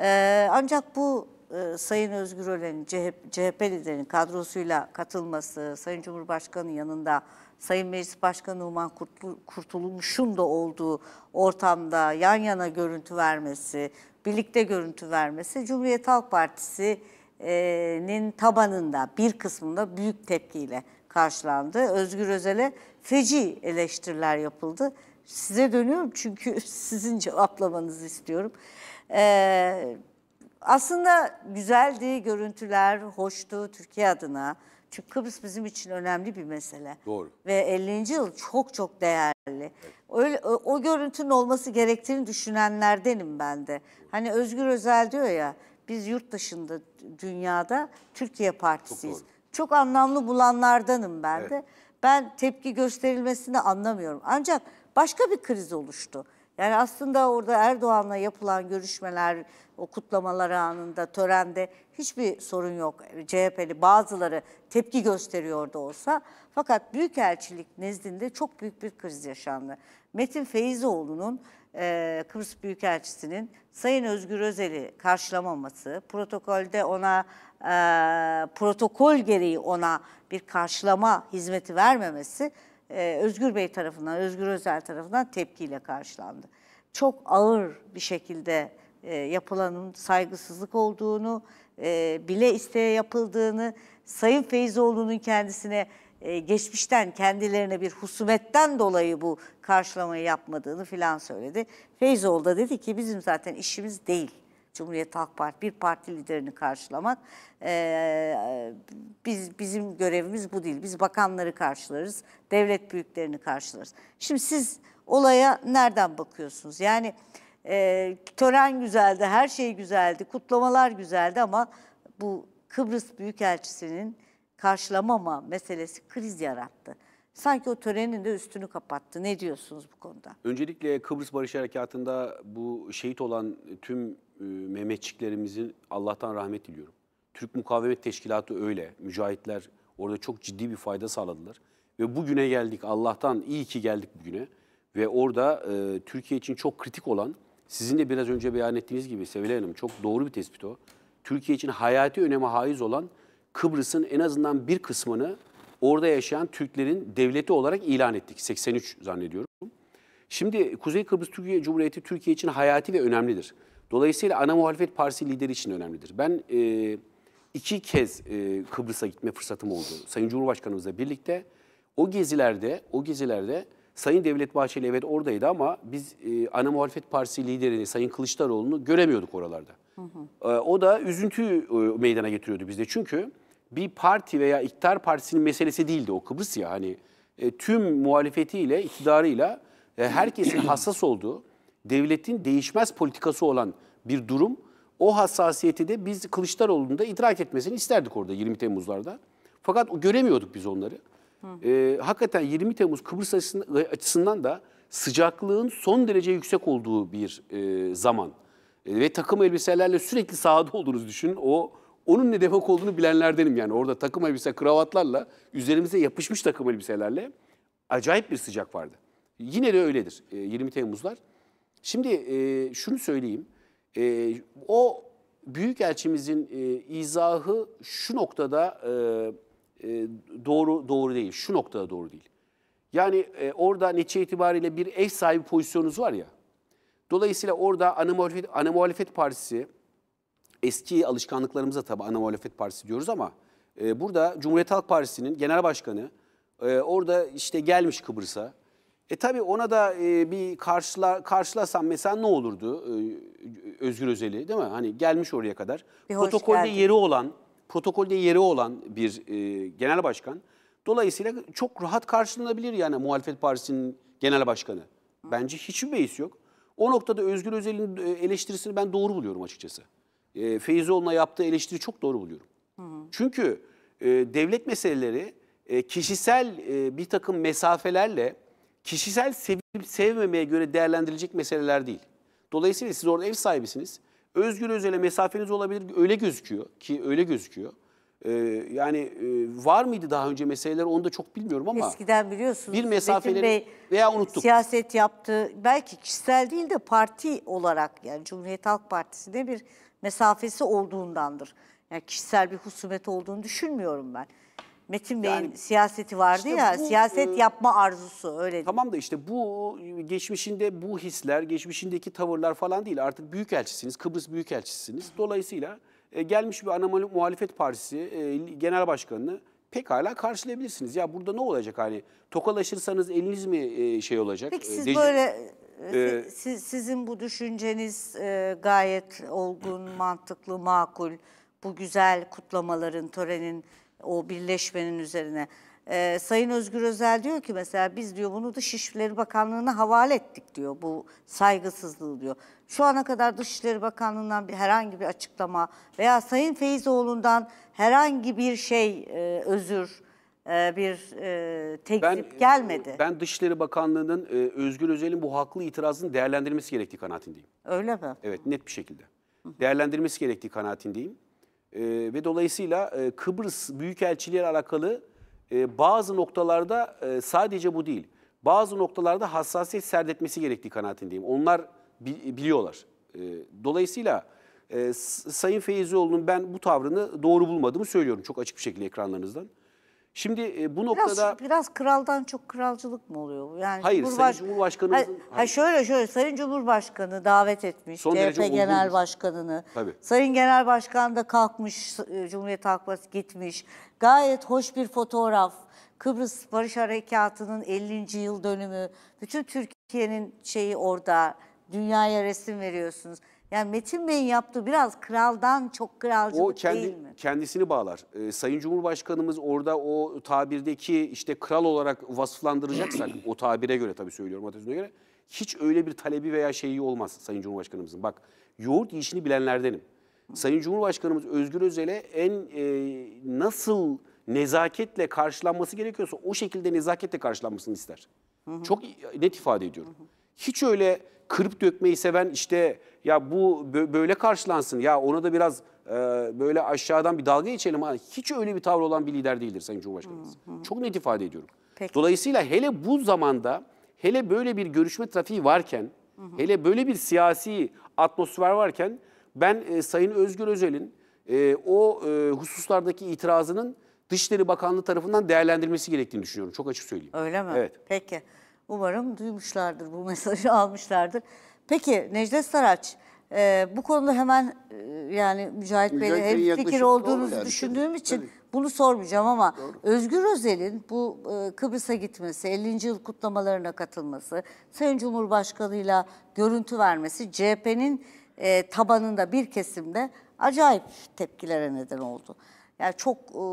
S1: E, ancak bu e, Sayın Özgür Ölen'in CHP, CHP liderinin kadrosuyla katılması, Sayın Cumhurbaşkanı yanında Sayın Meclis Başkanı Numan Kurtulmuş'un da olduğu ortamda yan yana görüntü vermesi, birlikte görüntü vermesi Cumhuriyet Halk Partisi'nin tabanında bir kısmında büyük tepkiyle karşılandı. Özgür Özel'e feci eleştiriler yapıldı. Size dönüyorum çünkü (laughs) sizin cevaplamanızı istiyorum. Ee, aslında güzeldi, görüntüler hoştu Türkiye adına. Çünkü Kıbrıs bizim için önemli bir mesele. Doğru. Ve 50. yıl çok çok değerli. Evet. Öyle, o, o görüntünün olması gerektiğini düşünenlerdenim ben de. Hani Özgür Özel diyor ya biz yurt dışında dünyada Türkiye Partisiyiz. Çok, çok anlamlı bulanlardanım ben evet. de. Ben tepki gösterilmesini anlamıyorum. Ancak başka bir kriz oluştu. Yani aslında orada Erdoğan'la yapılan görüşmeler, o kutlamalar anında, törende hiçbir sorun yok. CHP'li bazıları tepki gösteriyor da olsa. Fakat Büyükelçilik nezdinde çok büyük bir kriz yaşandı. Metin Feyzoğlu'nun e, Kıbrıs Büyükelçisi'nin Sayın Özgür Özel'i karşılamaması, protokolde ona e, protokol gereği ona bir karşılama hizmeti vermemesi e, Özgür Bey tarafından, Özgür Özel tarafından tepkiyle karşılandı. Çok ağır bir şekilde e, yapılanın saygısızlık olduğunu e, bile isteye yapıldığını, Sayın Feyzoğlu'nun kendisine e, geçmişten kendilerine bir husumetten dolayı bu karşılamayı yapmadığını filan söyledi. Feyzoğlu da dedi ki bizim zaten işimiz değil. Cumhuriyet Halk Parti bir parti liderini karşılamak e, biz bizim görevimiz bu değil. Biz bakanları karşılarız, devlet büyüklerini karşılarız. Şimdi siz olaya nereden bakıyorsunuz? Yani e, tören güzeldi, her şey güzeldi, kutlamalar güzeldi ama bu Kıbrıs Büyükelçisi'nin karşılamama meselesi kriz yarattı. Sanki o törenin de üstünü kapattı. Ne diyorsunuz bu konuda?
S4: Öncelikle Kıbrıs Barış Harekatı'nda bu şehit olan tüm e, Mehmetçiklerimizin Allah'tan rahmet diliyorum. Türk Mukavemet Teşkilatı öyle. Mücahitler orada çok ciddi bir fayda sağladılar. Ve bugüne geldik Allah'tan iyi ki geldik bugüne. Ve orada e, Türkiye için çok kritik olan sizin de biraz önce beyan ettiğiniz gibi Sevilay Hanım çok doğru bir tespit o. Türkiye için hayati öneme haiz olan Kıbrıs'ın en azından bir kısmını orada yaşayan Türklerin devleti olarak ilan ettik. 83 zannediyorum. Şimdi Kuzey Kıbrıs Türkiye Cumhuriyeti Türkiye için hayati ve önemlidir. Dolayısıyla ana muhalefet partisi lideri için önemlidir. Ben e, iki kez e, Kıbrıs'a gitme fırsatım oldu. Sayın Cumhurbaşkanımızla birlikte o gezilerde, o gezilerde Sayın Devlet Bahçeli evet oradaydı ama biz e, ana muhalefet partisi liderini Sayın Kılıçdaroğlu'nu göremiyorduk oralarda. Hı hı. E, o da üzüntü e, meydana getiriyordu bizde. Çünkü bir parti veya iktidar partisinin meselesi değildi o Kıbrıs ya hani e, tüm muhalefetiyle iktidarıyla e, herkesin (clears throat) hassas olduğu devletin değişmez politikası olan bir durum. O hassasiyeti de biz Kılıçdaroğlu'nun da idrak etmesini isterdik orada 20 Temmuz'larda. Fakat göremiyorduk biz onları. E, hakikaten 20 Temmuz Kıbrıs açısından da sıcaklığın son derece yüksek olduğu bir e, zaman. E, ve takım elbiselerle sürekli sahada olduğunuzu düşünün. O onun ne demek olduğunu bilenlerdenim yani. Orada takım elbise, kravatlarla, üzerimize yapışmış takım elbiselerle acayip bir sıcak vardı. Yine de öyledir e, 20 Temmuzlar. Şimdi e, şunu söyleyeyim. E, o büyükelçimizin e, izahı şu noktada e, e, doğru doğru değil. Şu noktada doğru değil. Yani e, orada netice itibariyle bir eş sahibi pozisyonunuz var ya. Dolayısıyla orada ana muhalefet, ana muhalefet partisi, eski alışkanlıklarımıza tabi ana muhalefet partisi diyoruz ama e, burada Cumhuriyet Halk Partisi'nin genel başkanı e, orada işte gelmiş Kıbrıs'a. E tabii ona da e, bir karşıla, karşılasam mesela ne olurdu e, Özgür Özel'i değil mi? Hani gelmiş oraya kadar. Bir Protokolde yeri olan protokolde yeri olan bir e, genel başkan. Dolayısıyla çok rahat karşılanabilir yani muhalefet partisinin genel başkanı. Bence hiçbir beis yok. O noktada Özgür Özel'in e, eleştirisini ben doğru buluyorum açıkçası. E, Feyzoğlu'na yaptığı eleştiri çok doğru buluyorum. Hı hı. Çünkü e, devlet meseleleri e, kişisel e, bir takım mesafelerle kişisel sevip sevmemeye göre değerlendirilecek meseleler değil. Dolayısıyla siz orada ev sahibisiniz. Özgür Özel'e mesafeniz olabilir öyle gözüküyor ki öyle gözüküyor. Ee, yani e, var mıydı daha önce meseleler onu da çok bilmiyorum ama. Eskiden
S1: biliyorsunuz. Bir mesafeleri Bey, veya unuttuk. Siyaset yaptı belki kişisel değil de parti olarak yani Cumhuriyet Halk Partisi'ne bir mesafesi olduğundandır. Yani kişisel bir husumet olduğunu düşünmüyorum ben. Metin Bey'in Yani siyaseti vardı işte ya, bu, siyaset e,
S4: yapma arzusu öyle. Tamam da işte bu geçmişinde bu hisler, geçmişindeki tavırlar falan değil. Artık büyükelçisiniz, Kıbrıs büyükelçisiniz. Dolayısıyla e, gelmiş bir ana muhalefet partisi e, genel başkanını pekala karşılayabilirsiniz. Ya burada ne olacak hani? Tokalaşırsanız eliniz mi e, şey olacak? Peki e, siz deci- böyle
S1: e, e, siz- sizin bu düşünceniz e, gayet olgun, mantıklı, makul. Bu güzel kutlamaların, törenin o birleşmenin üzerine. Ee, Sayın Özgür Özel diyor ki mesela biz diyor bunu Dışişleri Bakanlığı'na havale ettik diyor bu saygısızlığı diyor. Şu ana kadar Dışişleri Bakanlığı'ndan bir, herhangi bir açıklama veya Sayın Feyzoğlu'ndan herhangi bir şey e, özür e, bir e, teklif ben, e, gelmedi.
S4: Ben Dışişleri Bakanlığı'nın e, Özgür Özel'in bu haklı itirazının değerlendirilmesi gerektiği kanaatindeyim. Öyle mi? Evet net bir şekilde. Hı Değerlendirilmesi gerektiği kanaatindeyim. E, ve dolayısıyla e, Kıbrıs Büyükelçiliği alakalı e, bazı noktalarda e, sadece bu değil, bazı noktalarda hassasiyet serdetmesi gerektiği kanaatindeyim. Onlar bi biliyorlar. E, dolayısıyla e, Sayın Feyzioğlu'nun ben bu tavrını doğru bulmadığımı söylüyorum çok açık bir şekilde ekranlarınızdan. Şimdi
S1: e, bu noktada... Biraz, biraz kraldan çok kralcılık mı oluyor? Yani hayır, Cumhurbaş... Sayın Cumhurbaşkanımızın... Hayır, hayır. şöyle şöyle, Sayın Cumhurbaşkanı davet etmiş Son CHP Genel olgun. Başkanı'nı. Tabii. Sayın Genel Başkan da kalkmış, e, Cumhuriyet Halk Partisi gitmiş. Gayet hoş bir fotoğraf. Kıbrıs Barış Harekatı'nın 50. yıl dönümü. Bütün Türkiye'nin şeyi orada. Dünyaya resim veriyorsunuz. Yani Metin Bey'in yaptığı biraz kraldan çok kralcılık o kendi, değil mi?
S4: kendisini bağlar. Ee, Sayın Cumhurbaşkanımız orada o tabirdeki işte kral olarak vasıflandıracaksak (clears throat) o tabire göre tabii söylüyorum atasözüne göre hiç öyle bir talebi veya şeyi olmaz Sayın Cumhurbaşkanımızın. Bak yoğurt işini bilenlerdenim. Sayın Cumhurbaşkanımız Özgür Özel'e en e, nasıl nezaketle karşılanması gerekiyorsa o şekilde nezaketle karşılanmasını ister. Hı hı. Çok net ifade ediyorum. Hı hı. Hiç öyle kırıp dökmeyi seven işte ya bu böyle karşılansın ya ona da biraz e, böyle aşağıdan bir dalga geçelim. Ha, hiç öyle bir tavır olan bir lider değildir Sayın Cumhurbaşkanımız. Hı hı. Çok net ifade ediyorum. Peki. Dolayısıyla hele bu zamanda hele böyle bir görüşme trafiği varken hı hı. hele böyle bir siyasi atmosfer varken ben e, Sayın Özgür Özel'in e, o e, hususlardaki itirazının Dışişleri Bakanlığı tarafından değerlendirilmesi gerektiğini düşünüyorum. Çok açık söyleyeyim.
S1: Öyle mi? Evet. Peki. Umarım duymuşlardır bu (laughs) mesajı almışlardır. Peki Necdet Saraç e, bu konuda hemen e, yani Mücahit, Mücahit Bey'le hem fikir olduğunuzu yani. düşündüğüm için Tabii. bunu sormayacağım ama Doğru. Özgür Özel'in bu e, Kıbrıs'a gitmesi, 50. yıl kutlamalarına katılması, Sayın Cumhurbaşkanı'yla görüntü vermesi CHP'nin e, tabanında bir kesimde acayip tepkilere neden oldu yani çok e,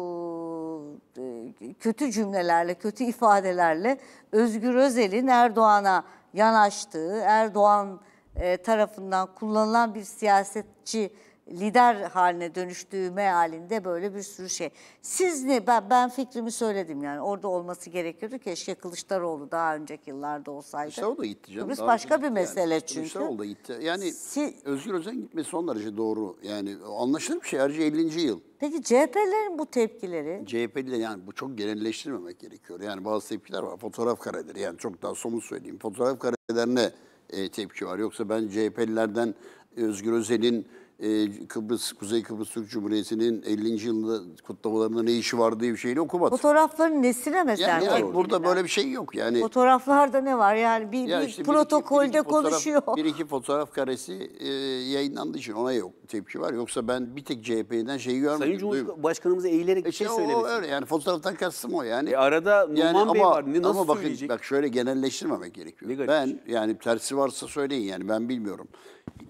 S1: e, kötü cümlelerle, kötü ifadelerle Özgür Özel'in Erdoğan'a yanaştığı, Erdoğan e, tarafından kullanılan bir siyasetçi lider haline dönüştüğü mealinde böyle bir sürü şey. Siz ne? Ben, ben fikrimi söyledim yani. Orada olması gerekiyordu. Keşke Kılıçdaroğlu daha önceki yıllarda olsaydı. Kılıçdaroğlu da gitti canım. Kıbrıs daha başka bir mesele yani. çünkü. Kılıçdaroğlu
S3: da gitti. Yani Siz... Özgür Özen gitmesi son derece doğru. Yani anlaşılır bir şey. Ayrıca 50. yıl.
S1: Peki CHP'lerin bu tepkileri?
S3: CHP'liler yani bu çok genelleştirmemek gerekiyor. Yani bazı tepkiler var. Fotoğraf kareleri yani çok daha somut söyleyeyim. Fotoğraf karelerine e, tepki var. Yoksa ben CHP'lilerden Özgür Özel'in e, Kıbrıs, Kuzey Kıbrıs Türk Cumhuriyeti'nin 50. yılında kutlamalarında ne işi var diye bir şeyini okumadım.
S1: Fotoğrafların nesine mesela? Yani, yani
S3: burada böyle bir şey yok yani.
S1: Fotoğraflarda ne var yani bir, ya bir protokolde bir iki, bir iki konuşuyor.
S3: bir iki fotoğraf karesi e, yayınlandığı için ona yok tepki var. Yoksa ben bir tek CHP'den şeyi görmedim. Sayın Cumhurbaşkanımıza eğilerek bir e şey işte söylemesi. öyle yani fotoğraftan kastım o yani. E arada Numan yani, Bey ama, var ne, nasıl ama bakın, söyleyecek? Bak şöyle genelleştirmemek gerekiyor. Ne ben şey. yani tersi varsa söyleyin yani ben bilmiyorum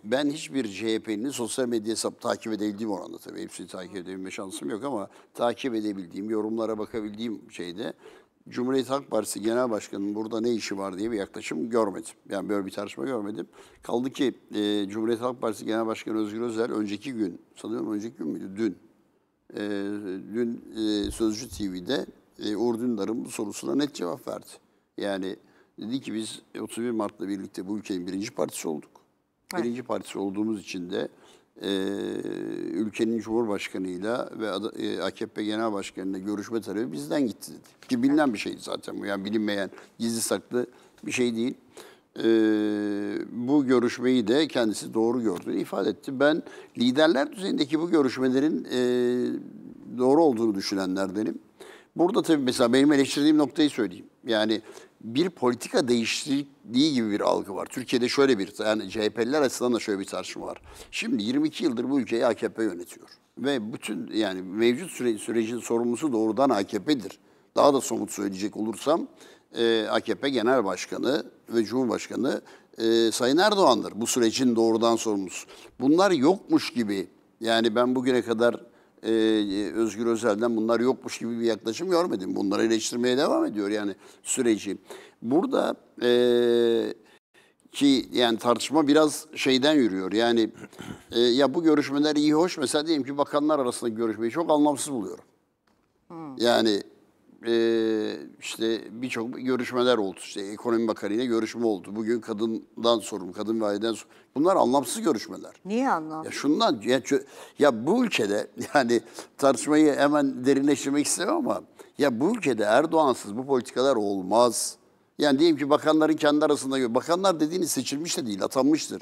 S3: ben hiçbir CHP'nin sosyal medya hesabı takip edebildiğim oranda tabii hepsini takip edebilme şansım yok ama takip edebildiğim, yorumlara bakabildiğim şeyde Cumhuriyet Halk Partisi Genel Başkanı'nın burada ne işi var diye bir yaklaşım görmedim. Yani böyle bir tartışma görmedim. Kaldı ki e, Cumhuriyet Halk Partisi Genel Başkanı Özgür Özel önceki gün, sanıyorum önceki gün müydü? Dün. E, dün e, Sözcü TV'de e, Uğur Dündar'ın bu sorusuna net cevap verdi. Yani dedi ki biz 31 Mart'la birlikte bu ülkenin birinci partisi olduk. Evet. Birinci partisi olduğumuz için de e, ülkenin Cumhurbaşkanı'yla ve e, AKP Genel Başkanı'yla görüşme talebi bizden gitti dedi. Ki bilinen evet. bir şey zaten bu. Yani bilinmeyen, gizli saklı bir şey değil. E, bu görüşmeyi de kendisi doğru gördüğünü ifade etti. Ben liderler düzeyindeki bu görüşmelerin e, doğru olduğunu düşünenlerdenim. Burada tabii mesela benim eleştirdiğim noktayı söyleyeyim. Yani bir politika değişikliği gibi bir algı var. Türkiye'de şöyle bir, yani CHP'liler açısından da şöyle bir tartışma var. Şimdi 22 yıldır bu ülkeyi AKP yönetiyor. Ve bütün yani mevcut süre, sürecin sorumlusu doğrudan AKP'dir. Daha da somut söyleyecek olursam e, AKP Genel Başkanı ve Cumhurbaşkanı e, Sayın Erdoğan'dır. Bu sürecin doğrudan sorumlusu. Bunlar yokmuş gibi yani ben bugüne kadar e, e, Özgür Özel'den bunlar yokmuş gibi bir yaklaşım görmedim. Bunları eleştirmeye devam ediyor yani süreci. Burada e, ki yani tartışma biraz şeyden yürüyor. Yani e, ya bu görüşmeler iyi hoş mesela diyelim ki bakanlar arasındaki görüşmeyi çok anlamsız buluyorum. Hmm. Yani e, işte birçok görüşmeler oldu. İşte ekonomi bakanıyla görüşme oldu. Bugün kadından sorumlu, kadın ve aileden sorumlu. Bunlar anlamsız görüşmeler.
S1: Niye anlamsız? Ya
S3: şundan, ya, ya bu ülkede (laughs) yani tartışmayı hemen derinleştirmek istemem ama ya bu ülkede Erdoğan'sız bu politikalar olmaz. Yani diyelim ki bakanların kendi arasında, bakanlar dediğiniz seçilmiş de değil, atanmıştır.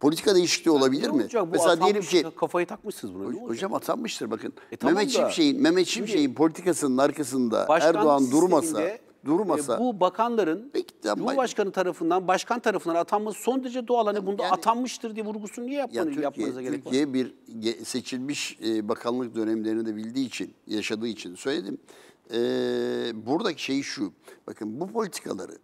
S3: Politika değişikliği olabilir mi? Olacak, Mesela atanmış, diyelim ki kafayı takmışsınız buna. hocam atanmıştır bakın. E, tamam Mehmet da, Şimşek'in Mehmet Şimşek'in politikasının arkasında Erdoğan durmasa durmasa. E, bu bakanların Cumhurbaşkanı tarafından, başkan tarafından
S4: atanması son derece doğal. Hani yani, bunda yani, atanmıştır diye vurgusunu niye yapmanız, yani Türkiye, yapmanıza gerek Türkiye
S3: var? bir seçilmiş e, bakanlık dönemlerini de bildiği için, yaşadığı için söyledim. E, buradaki şey şu, bakın bu politikaları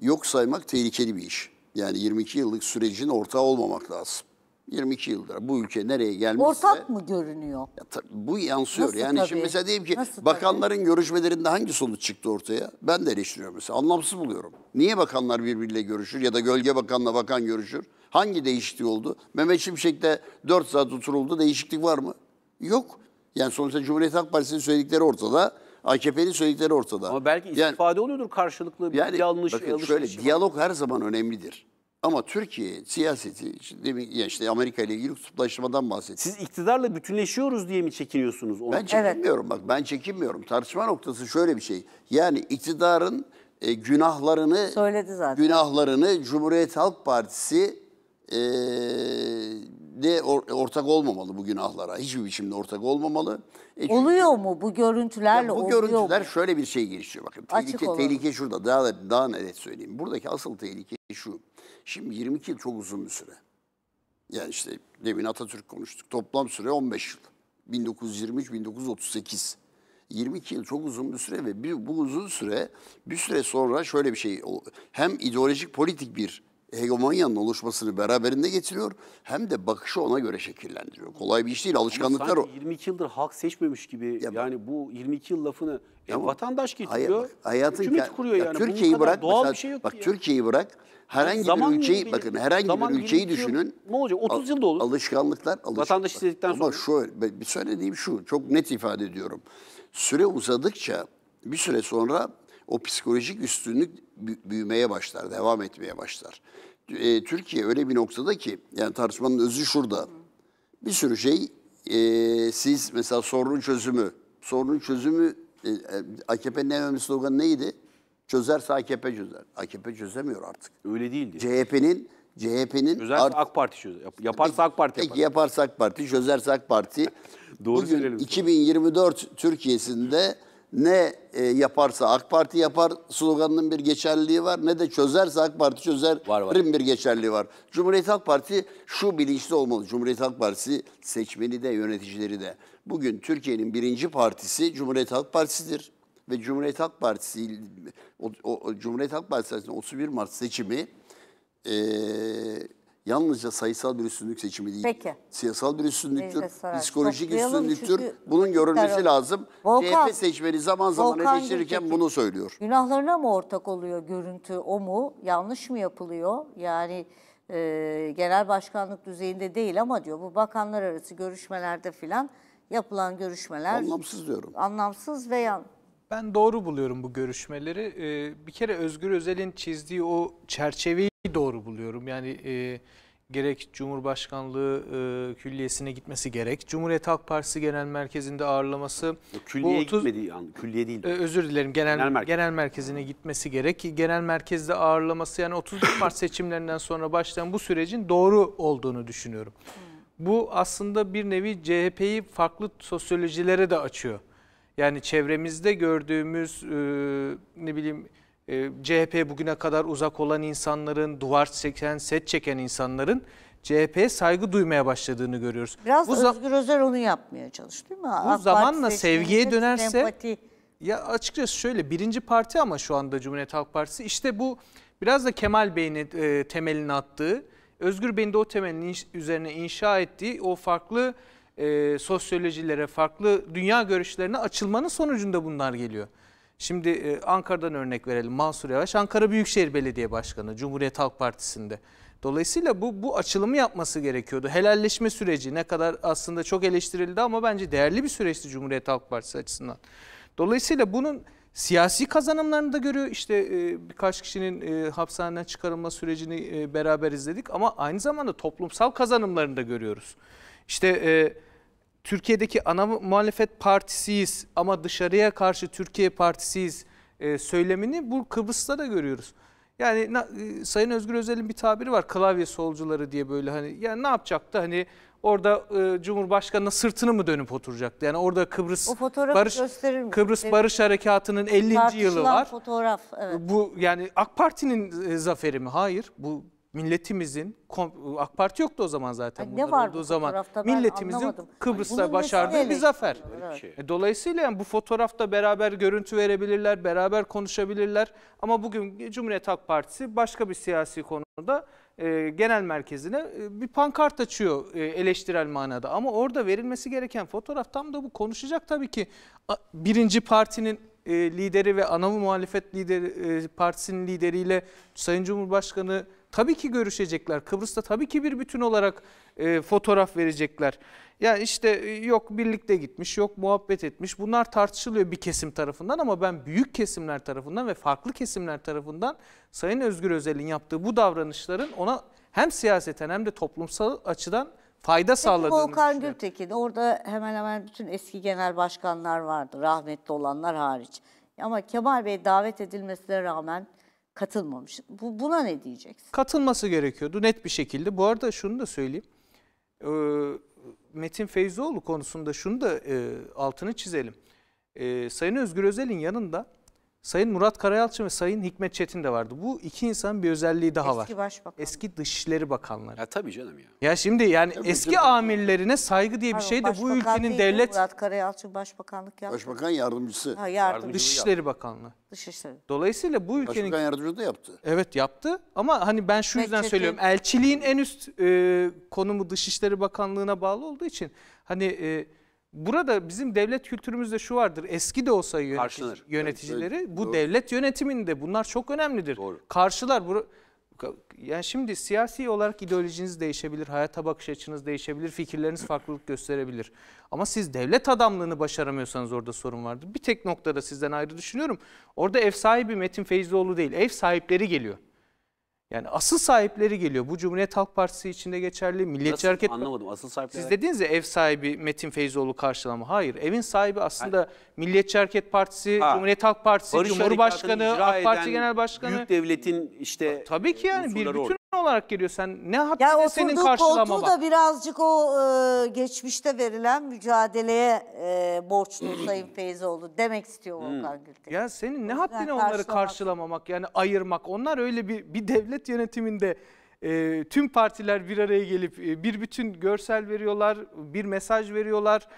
S3: yok saymak tehlikeli bir iş. Yani 22 yıllık sürecin ortağı olmamak lazım. 22 yıldır bu ülke nereye gelmişse... Ortak
S1: mı görünüyor? Ya, tabii,
S3: bu yansıyor. Nasıl yani tabii? şimdi mesela diyeyim ki Nasıl bakanların tabii? görüşmelerinde hangi sonuç çıktı ortaya? Ben de eleştiriyorum mesela. Anlamsız buluyorum. Niye bakanlar birbiriyle görüşür ya da gölge bakanla bakan görüşür? Hangi değişikliği oldu? Mehmet Şimşek'te 4 saat oturuldu. Değişiklik var mı? Yok. Yani sonuçta Cumhuriyet Halk Partisi'nin söyledikleri ortada. AKP'nin söyledikleri ortada. Ama
S4: belki istifade yani, oluyordur karşılıklı bir yani, yanlış. Bakın yanlış şöyle
S3: şey diyalog var. her zaman önemlidir. Ama Türkiye siyaseti, işte, işte Amerika ile ilgili kutuplaşmadan bahsettik. Siz iktidarla bütünleşiyoruz diye mi çekiniyorsunuz? Onu? Ben çekinmiyorum evet. bak ben çekinmiyorum. Tartışma noktası şöyle bir şey. Yani iktidarın e, günahlarını
S1: Söyledi zaten.
S3: günahlarını Cumhuriyet Halk Partisi e, de ortak olmamalı bu günahlara. Hiçbir biçimde ortak olmamalı. E
S1: çünkü, oluyor mu bu görüntülerle? Ya bu görüntüler
S3: mu? şöyle bir şey gelişiyor. Bakın tehlike, tehlike şurada. Daha, daha net söyleyeyim. Buradaki asıl tehlike şu. Şimdi 22 yıl çok uzun bir süre. Yani işte demin Atatürk konuştuk. Toplam süre 15 yıl. 1923-1938. 22 yıl çok uzun bir süre ve bir, bu uzun süre bir süre sonra şöyle bir şey hem ideolojik politik bir hegemonyanın oluşmasını beraberinde getiriyor hem de bakışı ona göre şekillendiriyor. Kolay bir iş değil alışkanlıklar o.
S4: 22 yıldır halk seçmemiş gibi ya, yani bu 22 yıl lafını e, ya, vatandaş getiriyor. Hay, hayatın hükümet kuruyor ya, yani. Türkiye'yi bırak doğal mesela, bir şey yok bak ya.
S3: Türkiye'yi bırak herhangi yani bir ülkeyi bilir, bakın herhangi bir ülkeyi düşünün. Yıl, ne olacak 30 yıl da olur. Alışkanlıklar alışkanlık. Vatandaş istedikten sonra. Ama şöyle bir söylediğim şu çok net ifade ediyorum. Süre uzadıkça bir süre sonra o psikolojik üstünlük büyümeye başlar, devam etmeye başlar. E, Türkiye öyle bir noktada ki, yani tartışmanın özü şurada. Bir sürü şey, e, siz mesela sorunun çözümü, sorunun çözümü, e, e AKP'nin en önemli sloganı neydi? Çözerse AKP çözer. AKP çözemiyor artık. Öyle değil değildi. CHP'nin CHP'nin Çözerse AK Parti çözer. Yaparsa AK Parti yapar. Peki yaparsa AK Parti, çözerse AK Parti. Doğru Bugün 2024 Türkiye'sinde ne e, yaparsa AK Parti yapar sloganının bir geçerliliği var ne de çözerse AK Parti çözer var, var. bir geçerliliği var. Cumhuriyet Halk Partisi şu bilinçli olmalı. Cumhuriyet Halk Partisi seçmeni de yöneticileri de. Bugün Türkiye'nin birinci partisi Cumhuriyet Halk Partisi'dir. Ve Cumhuriyet Halk Partisi o, o, Cumhuriyet Halk Partisi'nin 31 Mart seçimi e, yalnızca sayısal bir üstünlük seçimi değil. Peki. Siyasal bir üstünlüktür, psikolojik üstünlüktür. Bunun görülmesi lazım. Volkan, CHP seçmeni zaman zaman Volkan eleştirirken bunu söylüyor.
S1: Günahlarına mı ortak oluyor görüntü o mu? Yanlış mı yapılıyor? Yani e, genel başkanlık düzeyinde değil ama diyor bu bakanlar arası görüşmelerde filan yapılan görüşmeler anlamsız diyorum. Anlamsız ve yan ben
S5: doğru buluyorum bu görüşmeleri. Ee, bir kere Özgür Özel'in çizdiği o çerçeveyi doğru buluyorum. Yani e, gerek Cumhurbaşkanlığı e, külliyesine gitmesi gerek. Cumhuriyet Halk Partisi Genel Merkezi'nde ağırlaması. O külliye bu 30,
S4: gitmediği an, külliye
S5: değil. E, özür dilerim genel, genel, merkez. genel merkezine gitmesi gerek. Genel merkezde ağırlaması yani 31 (coughs) Mart seçimlerinden sonra başlayan bu sürecin doğru olduğunu düşünüyorum. Hmm. Bu aslında bir nevi CHP'yi farklı sosyolojilere de açıyor. Yani çevremizde gördüğümüz e, ne bileyim ee, CHP bugüne kadar uzak olan insanların, duvar çeken, set çeken insanların CHP'ye saygı duymaya başladığını görüyoruz. Biraz bu
S1: Özgür Özel onu yapmaya çalıştı değil mi? Bu AK zamanla sevgiye dönerse... Sempati.
S5: Ya açıkçası şöyle birinci parti ama şu anda Cumhuriyet Halk Partisi işte bu biraz da Kemal Bey'in e, temelini attığı, Özgür Bey'in de o temelin inş, üzerine inşa ettiği o farklı e, sosyolojilere, farklı dünya görüşlerine açılmanın sonucunda bunlar geliyor. Şimdi e, Ankara'dan örnek verelim. Mansur Yavaş Ankara Büyükşehir Belediye Başkanı Cumhuriyet Halk Partisi'nde. Dolayısıyla bu bu açılımı yapması gerekiyordu. Helalleşme süreci ne kadar aslında çok eleştirildi ama bence değerli bir süreçti Cumhuriyet Halk Partisi açısından. Dolayısıyla bunun siyasi kazanımlarını da görüyor. İşte e, birkaç kişinin e, hapishaneden çıkarılma sürecini beraber izledik ama aynı zamanda toplumsal kazanımlarını da görüyoruz. İşte e, Türkiye'deki ana muhalefet partisiyiz ama dışarıya karşı Türkiye partisiyiz e, söylemini bu Kıbrıs'ta da görüyoruz. Yani na, e, Sayın Özgür Özel'in bir tabiri var klavye solcuları diye böyle hani yani ne yapacaktı hani orada e, Cumhurbaşkanı'na sırtını mı dönüp oturacaktı? Yani orada Kıbrıs Barış
S1: Kıbrıs evet. Barış
S5: Harekatı'nın 50. yılı var. fotoğraf evet. Bu yani AK Parti'nin e, zaferi mi? Hayır. Bu milletimizin AK Parti yoktu o zaman zaten. ne var olduğu zaman milletimizin Kıbrıs'ta başardığı bir zafer. Evet. E, dolayısıyla yani bu fotoğrafta beraber görüntü verebilirler, beraber konuşabilirler ama bugün Cumhuriyet Halk Partisi başka bir siyasi konuda e, genel merkezine e, bir pankart açıyor eleştirel manada ama orada verilmesi gereken fotoğraf tam da bu konuşacak tabii ki birinci partinin lideri ve ana muhalefet lideri e, partisinin lideriyle Sayın Cumhurbaşkanı Tabii ki görüşecekler. Kıbrıs'ta tabii ki bir bütün olarak e, fotoğraf verecekler. Ya işte e, yok birlikte gitmiş, yok muhabbet etmiş. Bunlar tartışılıyor bir kesim tarafından ama ben büyük kesimler tarafından ve farklı kesimler tarafından Sayın Özgür Özel'in yaptığı bu davranışların ona hem siyaseten hem de toplumsal açıdan fayda Peki, sağladığını Volkan
S1: Gültekin orada hemen hemen bütün eski genel başkanlar vardı rahmetli olanlar hariç. Ama Kemal Bey davet edilmesine rağmen katılmamış. Bu, buna ne diyeceksin?
S5: Katılması gerekiyordu net bir şekilde. Bu arada şunu da söyleyeyim. Ee, Metin Feyzoğlu konusunda şunu da e, altını çizelim. Ee, Sayın Özgür Özel'in yanında Sayın Murat Karayalçın ve Sayın Hikmet Çetin de vardı. Bu iki insan bir özelliği daha eski var. Eski Başbakan. Eski Dışişleri Bakanları. Ya tabii canım ya. Ya şimdi yani tabii eski canım. amirlerine saygı diye bir şey de bu ülkenin devlet... Murat
S1: Karayalçın başbakanlık yaptı.
S5: Başbakan yardımcısı. Ha, yardım. Dışişleri Bakanlığı. Dışişleri. Dolayısıyla bu ülkenin... Başbakan yardımcısı da yaptı. Evet yaptı ama hani ben şu Hikmet yüzden Çetin. söylüyorum. Elçiliğin en üst e, konumu Dışişleri Bakanlığı'na bağlı olduğu için hani... E, Burada bizim devlet kültürümüzde şu vardır. Eski de olsa yönetici, Karşılar. yöneticileri evet, bu Doğru. devlet yönetiminde bunlar çok önemlidir. Doğru. Karşılar. Yani şimdi siyasi olarak ideolojiniz değişebilir, hayata bakış açınız değişebilir, fikirleriniz farklılık gösterebilir. Ama siz devlet adamlığını başaramıyorsanız orada sorun vardır. Bir tek noktada sizden ayrı düşünüyorum. Orada ev sahibi Metin Feyzioğlu değil, ev sahipleri geliyor. Yani asıl sahipleri geliyor. Bu Cumhuriyet Halk Partisi içinde geçerli. Milliyetçi Nasıl? Hareket Anlamadım. Asıl sahipleri. Siz dediniz ya ev sahibi Metin Feyzoğlu karşılama. Hayır. Evin sahibi aslında yani... Milliyetçi Hareket Partisi, ha. Cumhuriyet Halk Partisi, Barış Cumhurbaşkanı, AK Parti Genel Başkanı. Büyük devletin işte Tabii ki yani bir bütün olarak geliyor sen ne haddine Ya senin oturduğu koltuğu
S1: da birazcık o e, geçmişte verilen mücadeleye e, borçlu (clears throat) Sayın Feyzoğlu demek istiyor hmm. Volkan
S5: Gültekin. Ya senin ne haddine onları karşılamak. karşılamamak yani ayırmak. Onlar öyle bir, bir devlet yönetiminde e, tüm partiler bir araya gelip e, bir bütün görsel veriyorlar, bir mesaj veriyorlar.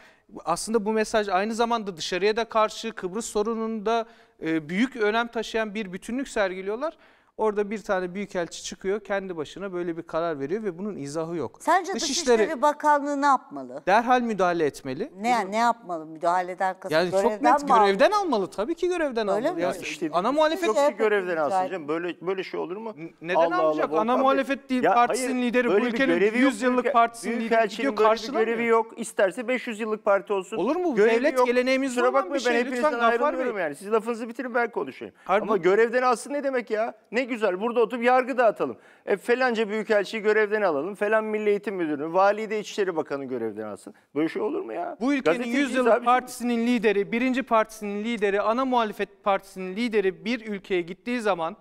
S5: Aslında bu mesaj aynı zamanda dışarıya da karşı Kıbrıs sorununda e, büyük önem taşıyan bir bütünlük sergiliyorlar. Orada bir tane büyükelçi çıkıyor kendi başına böyle bir karar veriyor ve bunun izahı yok. Sence Dışişleri, Dışişleri
S1: Bakanlığı ne yapmalı?
S5: Derhal müdahale etmeli.
S1: Ne ne yapmalı? Müdahale eder Yani çok net görevden almalı?
S5: almalı tabii ki görevden
S7: Öyle almalı. Mi? Ya işte ana muhalefet Çok ki görevden şey alsın canım. Böyle böyle şey olur mu? neden Allah alacak? Allah, ana abi. muhalefet değil ya partisinin hayır, lideri bu ülkenin 100 yıllık ülke, partisinin lideri gidiyor karşılamıyor. görevi yok. İsterse 500 yıllık parti olsun. Olur mu? Görevi Devlet yok. geleneğimiz Kusura olan bir şey. Ben Lütfen ayrılmıyorum yani. Siz lafınızı bitirin ben konuşayım. Ama görevden alsın ne demek ya? Ne güzel burada oturup yargı dağıtalım. E, falanca büyükelçiyi görevden alalım. Falan Milli Eğitim Müdürü, Vali de İçişleri Bakanı görevden alsın. Böyle şey olur mu ya? Bu ülkenin 100 yıllık
S5: partisinin lideri, birinci partisinin lideri, ana muhalefet partisinin lideri bir ülkeye gittiği zaman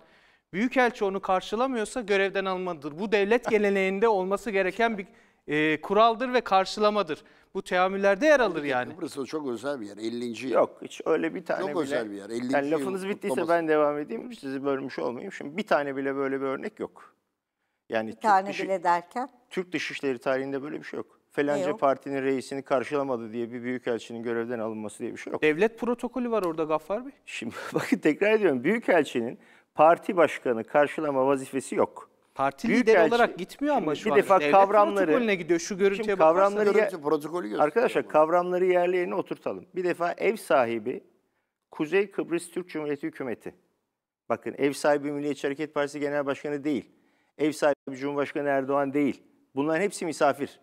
S5: büyükelçi onu karşılamıyorsa görevden almadır. Bu devlet (laughs) geleneğinde olması gereken bir e, kuraldır ve karşılamadır bu
S3: teamüllerde yer alır yani. Kıbrıs çok özel bir yer. 50. yıl. Yok hiç öyle bir tane Çok bile. özel bir yer. 50.
S7: Yani lafınız bittiyse kutlaması. ben devam edeyim. Sizi bölmüş olmayayım. Şimdi bir tane bile böyle bir örnek yok. Yani bir tane dışı, bile derken? Türk Dışişleri tarihinde böyle bir şey yok. Falanca partinin reisini karşılamadı diye bir büyükelçinin görevden alınması diye bir şey yok. Devlet protokolü var orada Gaffar Bey. Şimdi (laughs) bakın tekrar ediyorum. Büyükelçinin parti başkanı karşılama vazifesi yok. Parti Büyük lideri elçi- olarak
S3: gitmiyor ama şu bir an. defa Devlet kavramları- protokolüne gidiyor. Şu görüntüye Şimdi kavramları Görüntü protokolü gösteriyor. Arkadaşlar
S7: kavramları yerli oturtalım. Bir defa ev sahibi Kuzey Kıbrıs Türk Cumhuriyeti Hükümeti. Bakın ev sahibi Milliyetçi Hareket Partisi Genel Başkanı değil. Ev sahibi Cumhurbaşkanı Erdoğan değil. Bunların hepsi misafir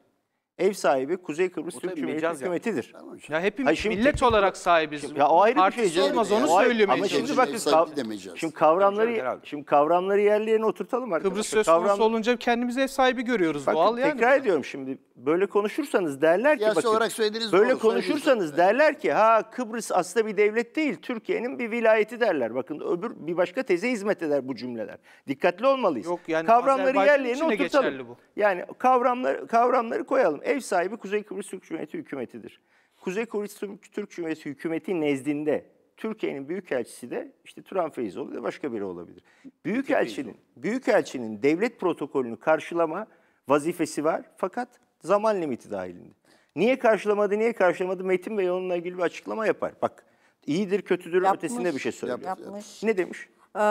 S7: ev sahibi Kuzey Kıbrıs o Türk Cumhuriyeti hükümetidir. Tamam, ya hepimiz şimdi millet tek... olarak sahibiz. Şimdi, ya o ayrı bir şey. olmaz onu o Ama şimdi bakın kav şimdi kavramları şimdi kavramları yerlerine oturtalım arkadaşlar. Kıbrıs söz Kavram... olunca kendimizi ev sahibi görüyoruz bakın, doğal yani. Tekrar ediyorum şimdi böyle konuşursanız derler ki bakın. olarak söylediğiniz Böyle doğru, konuşursanız derler ki ha Kıbrıs aslında bir devlet değil Türkiye'nin bir vilayeti derler. Bakın öbür bir başka teze hizmet eder bu cümleler. Dikkatli olmalıyız. Yok, yani kavramları yerlerine oturtalım. Yani kavramları kavramları koyalım Ev sahibi Kuzey Kıbrıs Türk Cumhuriyeti hükümetidir. Kuzey Kıbrıs Türk Cumhuriyeti hükümeti nezdinde Türkiye'nin büyükelçisi de işte Turan Feyzoğlu ve başka biri olabilir. Büyükelçinin, büyükelçinin devlet protokolünü karşılama vazifesi var fakat zaman limiti dahilinde. Niye karşılamadı, niye karşılamadı? Metin Bey onunla ilgili bir açıklama yapar. Bak iyidir, kötüdür yapmış, ötesinde bir şey söylüyor. Yapmış. Ne demiş?
S1: Ee,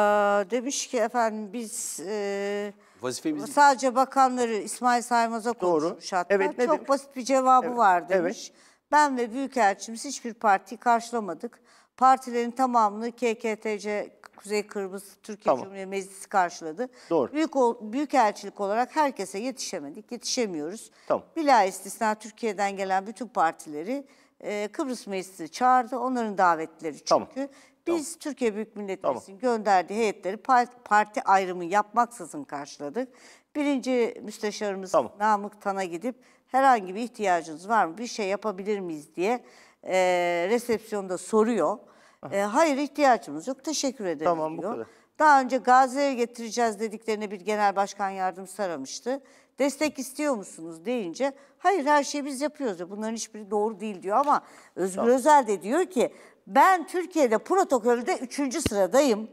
S1: demiş ki efendim biz e, Vazifemiz sadece bakanları İsmail Saymaz'a Doğru. konuşmuş hatta. Evet, Çok demiş? basit bir cevabı Evet, var demiş. Ben ve Büyükelçimiz hiçbir partiyi karşılamadık. Partilerin tamamını KKTC Kuzey Kıbrıs Türkiye Tamam. Cumhuriyeti Meclisi karşıladı. Doğru. Büyük ol- Büyükelçilik olarak herkese yetişemedik, yetişemiyoruz. Tamam. Bila istisna Türkiye'den gelen bütün partileri e, Kıbrıs Meclisi çağırdı. Onların davetleri çünkü. Tamam. Biz tamam. Türkiye Büyük Millet Meclisi'nin tamam. gönderdiği heyetleri parti, parti ayrımı yapmaksızın karşıladık. Birinci müsteşarımız tamam. Namık Tan'a gidip herhangi bir ihtiyacınız var mı, bir şey yapabilir miyiz diye e, resepsiyonda soruyor. E, hayır ihtiyacımız yok, teşekkür ederim tamam, diyor. Bu kadar. Daha önce Gazze'ye getireceğiz dediklerine bir genel başkan yardımcısı aramıştı. Destek istiyor musunuz deyince hayır her şeyi biz yapıyoruz. Bunların hiçbiri doğru değil diyor ama Özgür tamam. Özel de diyor ki ben Türkiye'de protokolde üçüncü sıradayım.